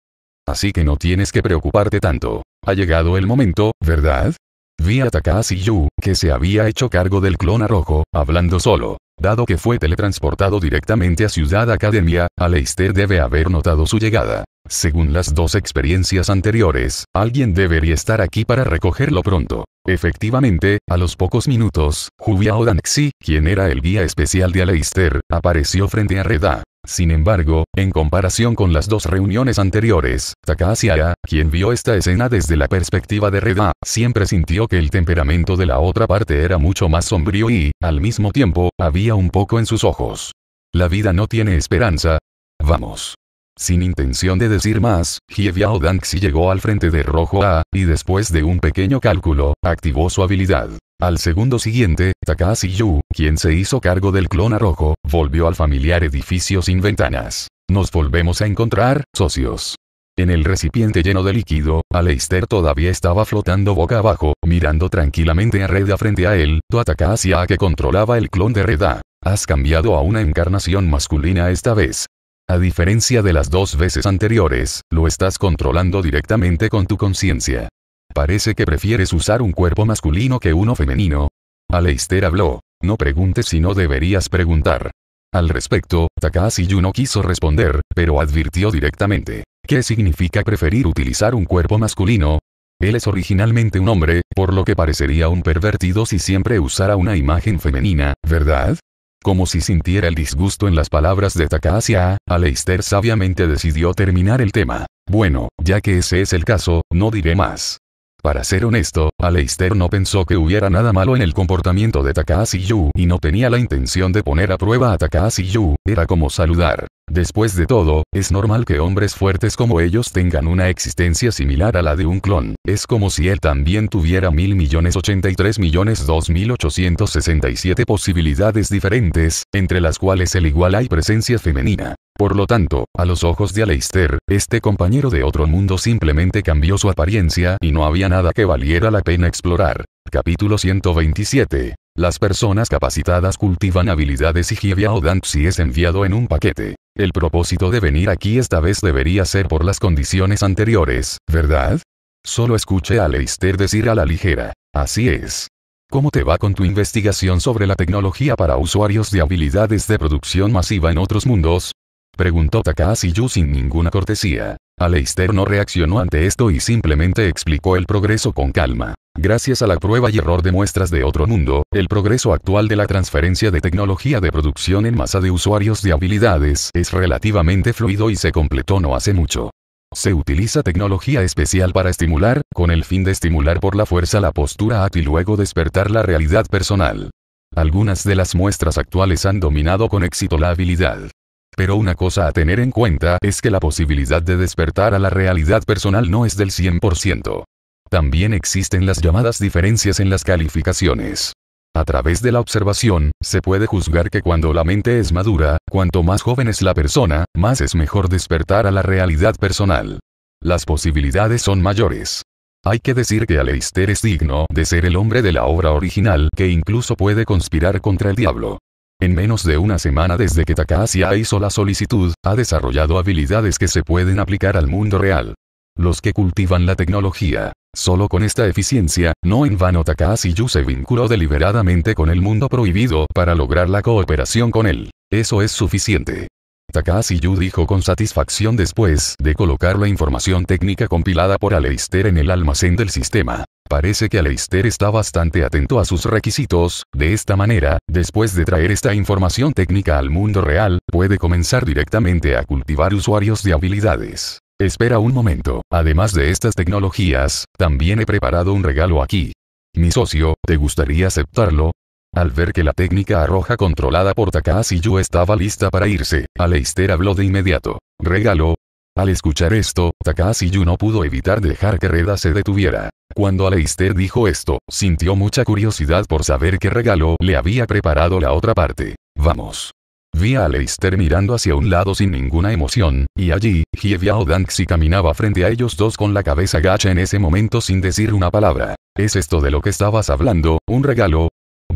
Así que no tienes que preocuparte tanto. Ha llegado el momento, ¿verdad? Vi a Takashi Yu, que se había hecho cargo del clon rojo, hablando solo. Dado que fue teletransportado directamente a Ciudad Academia, Aleister debe haber notado su llegada. Según las dos experiencias anteriores, alguien debería estar aquí para recogerlo pronto. Efectivamente, a los pocos minutos, Juvia Odanxi, quien era el guía especial de Aleister, apareció frente a Reda. Sin embargo, en comparación con las dos reuniones anteriores, Takahashi quien vio esta escena desde la perspectiva de Reda, siempre sintió que el temperamento de la otra parte era mucho más sombrío y, al mismo tiempo, había un poco en sus ojos. La vida no tiene esperanza. Vamos. Sin intención de decir más, Hiebiao Danxi llegó al frente de Rojo A, y después de un pequeño cálculo, activó su habilidad. Al segundo siguiente, Takahashi Yu, quien se hizo cargo del clon a rojo, volvió al familiar edificio sin ventanas. Nos volvemos a encontrar, socios. En el recipiente lleno de líquido, Aleister todavía estaba flotando boca abajo, mirando tranquilamente a Reda frente a él, Takashi A que controlaba el clon de Reda. Has cambiado a una encarnación masculina esta vez, a diferencia de las dos veces anteriores, lo estás controlando directamente con tu conciencia. Parece que prefieres usar un cuerpo masculino que uno femenino. Aleister habló. No preguntes si no deberías preguntar. Al respecto, Takahashi no quiso responder, pero advirtió directamente. ¿Qué significa preferir utilizar un cuerpo masculino? Él es originalmente un hombre, por lo que parecería un pervertido si siempre usara una imagen femenina, ¿verdad? Como si sintiera el disgusto en las palabras de Takahashi Aleister sabiamente decidió terminar el tema. Bueno, ya que ese es el caso, no diré más. Para ser honesto, Aleister no pensó que hubiera nada malo en el comportamiento de Takahashi Yu y no tenía la intención de poner a prueba a Takahashi Yu, era como saludar. Después de todo, es normal que hombres fuertes como ellos tengan una existencia similar a la de un clon, es como si él también tuviera mil millones ochenta y tres millones dos mil ochocientos sesenta y siete posibilidades diferentes, entre las cuales el igual hay presencia femenina. Por lo tanto, a los ojos de Aleister, este compañero de otro mundo simplemente cambió su apariencia y no había nada que valiera la pena explorar. Capítulo 127. Las personas capacitadas cultivan habilidades y Jivia o si es enviado en un paquete. El propósito de venir aquí esta vez debería ser por las condiciones anteriores, ¿verdad? Solo escuché a Aleister decir a la ligera. Así es. ¿Cómo te va con tu investigación sobre la tecnología para usuarios de habilidades de producción masiva en otros mundos? Preguntó Takahashi-yu sin ninguna cortesía. Aleister no reaccionó ante esto y simplemente explicó el progreso con calma. Gracias a la prueba y error de muestras de otro mundo, el progreso actual de la transferencia de tecnología de producción en masa de usuarios de habilidades es relativamente fluido y se completó no hace mucho. Se utiliza tecnología especial para estimular, con el fin de estimular por la fuerza la postura AT y luego despertar la realidad personal. Algunas de las muestras actuales han dominado con éxito la habilidad. Pero una cosa a tener en cuenta es que la posibilidad de despertar a la realidad personal no es del 100%. También existen las llamadas diferencias en las calificaciones. A través de la observación, se puede juzgar que cuando la mente es madura, cuanto más joven es la persona, más es mejor despertar a la realidad personal. Las posibilidades son mayores. Hay que decir que Aleister es digno de ser el hombre de la obra original que incluso puede conspirar contra el diablo. En menos de una semana desde que Takahashi hizo la solicitud, ha desarrollado habilidades que se pueden aplicar al mundo real. Los que cultivan la tecnología. Solo con esta eficiencia, no en vano Takahashi Yu se vinculó deliberadamente con el mundo prohibido para lograr la cooperación con él. Eso es suficiente. Takashi Yu dijo con satisfacción después de colocar la información técnica compilada por Aleister en el almacén del sistema. Parece que Aleister está bastante atento a sus requisitos, de esta manera, después de traer esta información técnica al mundo real, puede comenzar directamente a cultivar usuarios de habilidades. Espera un momento, además de estas tecnologías, también he preparado un regalo aquí. Mi socio, ¿te gustaría aceptarlo? Al ver que la técnica arroja controlada por Takahashi Yu estaba lista para irse, Aleister habló de inmediato. ¿Regalo? Al escuchar esto, Takahashi Yu no pudo evitar dejar que Reda se detuviera. Cuando Aleister dijo esto, sintió mucha curiosidad por saber qué regalo le había preparado la otra parte. Vamos. Vi a Aleister mirando hacia un lado sin ninguna emoción, y allí, Hieviao Danxi caminaba frente a ellos dos con la cabeza gacha en ese momento sin decir una palabra. ¿Es esto de lo que estabas hablando, un regalo?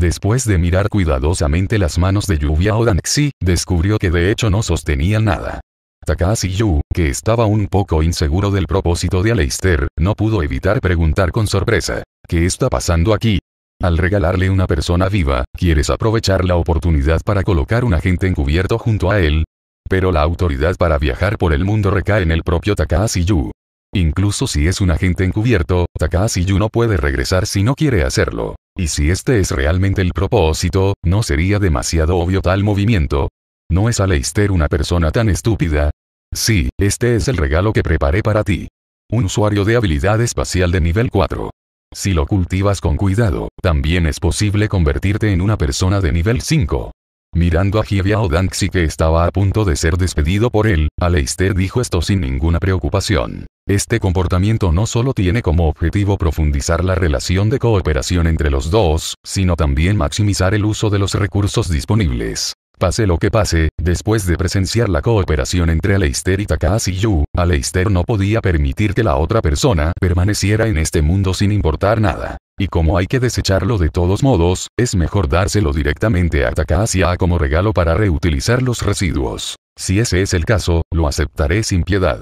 Después de mirar cuidadosamente las manos de Lluvia Danxi, descubrió que de hecho no sostenía nada. Takahashi Yu, que estaba un poco inseguro del propósito de Aleister, no pudo evitar preguntar con sorpresa. ¿Qué está pasando aquí? Al regalarle una persona viva, ¿quieres aprovechar la oportunidad para colocar un agente encubierto junto a él? Pero la autoridad para viajar por el mundo recae en el propio Takahashi Yu. Incluso si es un agente encubierto, Takahashi Yu no puede regresar si no quiere hacerlo. Y si este es realmente el propósito, ¿no sería demasiado obvio tal movimiento? ¿No es Aleister una persona tan estúpida? Sí, este es el regalo que preparé para ti. Un usuario de habilidad espacial de nivel 4. Si lo cultivas con cuidado, también es posible convertirte en una persona de nivel 5. Mirando a o Danxi que estaba a punto de ser despedido por él, Aleister dijo esto sin ninguna preocupación. Este comportamiento no solo tiene como objetivo profundizar la relación de cooperación entre los dos, sino también maximizar el uso de los recursos disponibles. Pase lo que pase, Después de presenciar la cooperación entre Aleister y Takahashi Yu, Aleister no podía permitir que la otra persona permaneciera en este mundo sin importar nada. Y como hay que desecharlo de todos modos, es mejor dárselo directamente a Takahashi A como regalo para reutilizar los residuos. Si ese es el caso, lo aceptaré sin piedad.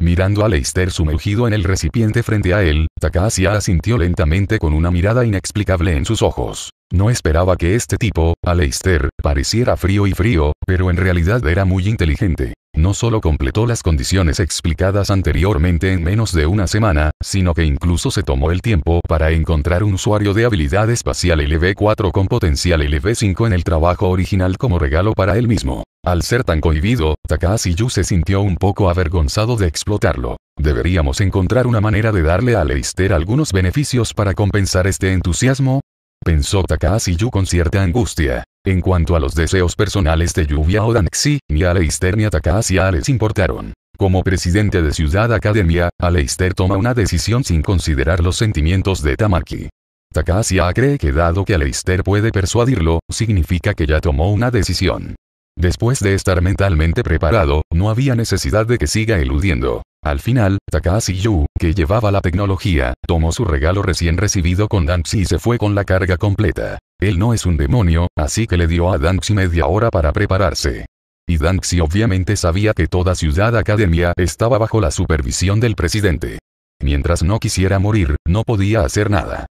Mirando a Leister sumergido en el recipiente frente a él, Takahashi A asintió lentamente con una mirada inexplicable en sus ojos. No esperaba que este tipo, Aleister, pareciera frío y frío, pero en realidad era muy inteligente. No solo completó las condiciones explicadas anteriormente en menos de una semana, sino que incluso se tomó el tiempo para encontrar un usuario de habilidad espacial LV4 con potencial LV5 en el trabajo original como regalo para él mismo. Al ser tan cohibido, Takahashi Yu se sintió un poco avergonzado de explotarlo. Deberíamos encontrar una manera de darle a Aleister algunos beneficios para compensar este entusiasmo, pensó Takahashi Yu con cierta angustia. En cuanto a los deseos personales de Lluvia o Danxi, ni a Aleister ni a Takahashi les importaron. Como presidente de Ciudad Academia, Aleister toma una decisión sin considerar los sentimientos de Tamaki. Takahashi cree que dado que Aleister puede persuadirlo, significa que ya tomó una decisión. Después de estar mentalmente preparado, no había necesidad de que siga eludiendo. Al final, Takashi Yu, que llevaba la tecnología, tomó su regalo recién recibido con Danxi y se fue con la carga completa. Él no es un demonio, así que le dio a Danxi media hora para prepararse. Y Danxi obviamente sabía que toda Ciudad Academia estaba bajo la supervisión del presidente. Mientras no quisiera morir, no podía hacer nada.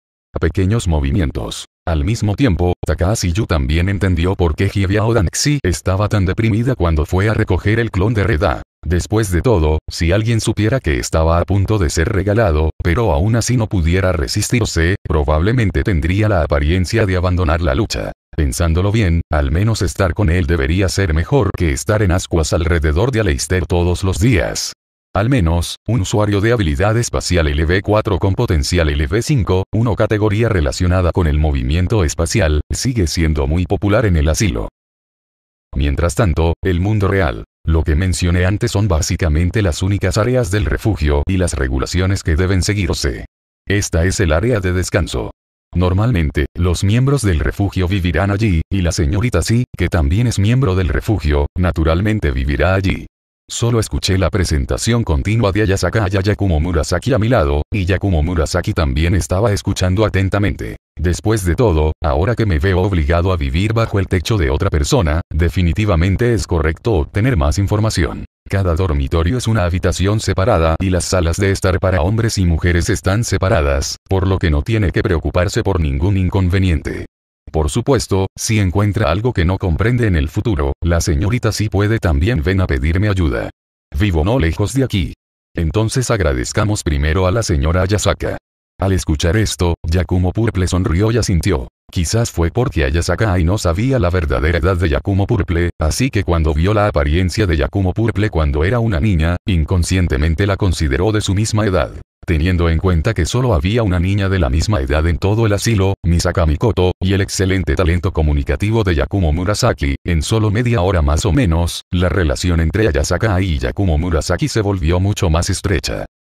Pequeños movimientos. Al mismo tiempo, Takahashi Yu también entendió por qué Hibiao Danxi estaba tan deprimida cuando fue a recoger el clon de Reda. Después de todo, si alguien supiera que estaba a punto de ser regalado, pero aún así no pudiera resistirse, probablemente tendría la apariencia de abandonar la lucha. Pensándolo bien, al menos estar con él debería ser mejor que estar en ascuas alrededor de Aleister todos los días. Al menos, un usuario de habilidad espacial LV4 con potencial LV5, una categoría relacionada con el movimiento espacial, sigue siendo muy popular en el asilo. Mientras tanto, el mundo real. Lo que mencioné antes son básicamente las únicas áreas del refugio y las regulaciones que deben seguirse. Esta es el área de descanso. Normalmente, los miembros del refugio vivirán allí, y la señorita sí, que también es miembro del refugio, naturalmente vivirá allí. Solo escuché la presentación continua de Ayasaka Yakumo Murasaki a mi lado, y Yakumo Murasaki también estaba escuchando atentamente. Después de todo, ahora que me veo obligado a vivir bajo el techo de otra persona, definitivamente es correcto obtener más información. Cada dormitorio es una habitación separada y las salas de estar para hombres y mujeres están separadas, por lo que no tiene que preocuparse por ningún inconveniente. Por supuesto, si encuentra algo que no comprende en el futuro, la señorita sí puede también ven a pedirme ayuda. Vivo no lejos de aquí. Entonces agradezcamos primero a la señora Yasaka. Al escuchar esto, Yakumo Purple sonrió y asintió. Quizás fue porque Ayasaka Ai no sabía la verdadera edad de Yakumo Purple, así que cuando vio la apariencia de Yakumo Purple cuando era una niña, inconscientemente la consideró de su misma edad. Teniendo en cuenta que solo había una niña de la misma edad en todo el asilo, Misaka Mikoto, y el excelente talento comunicativo de Yakumo Murasaki, en solo media hora más o menos, la relación entre Ayasaka y Yakumo Murasaki se volvió mucho más estrecha.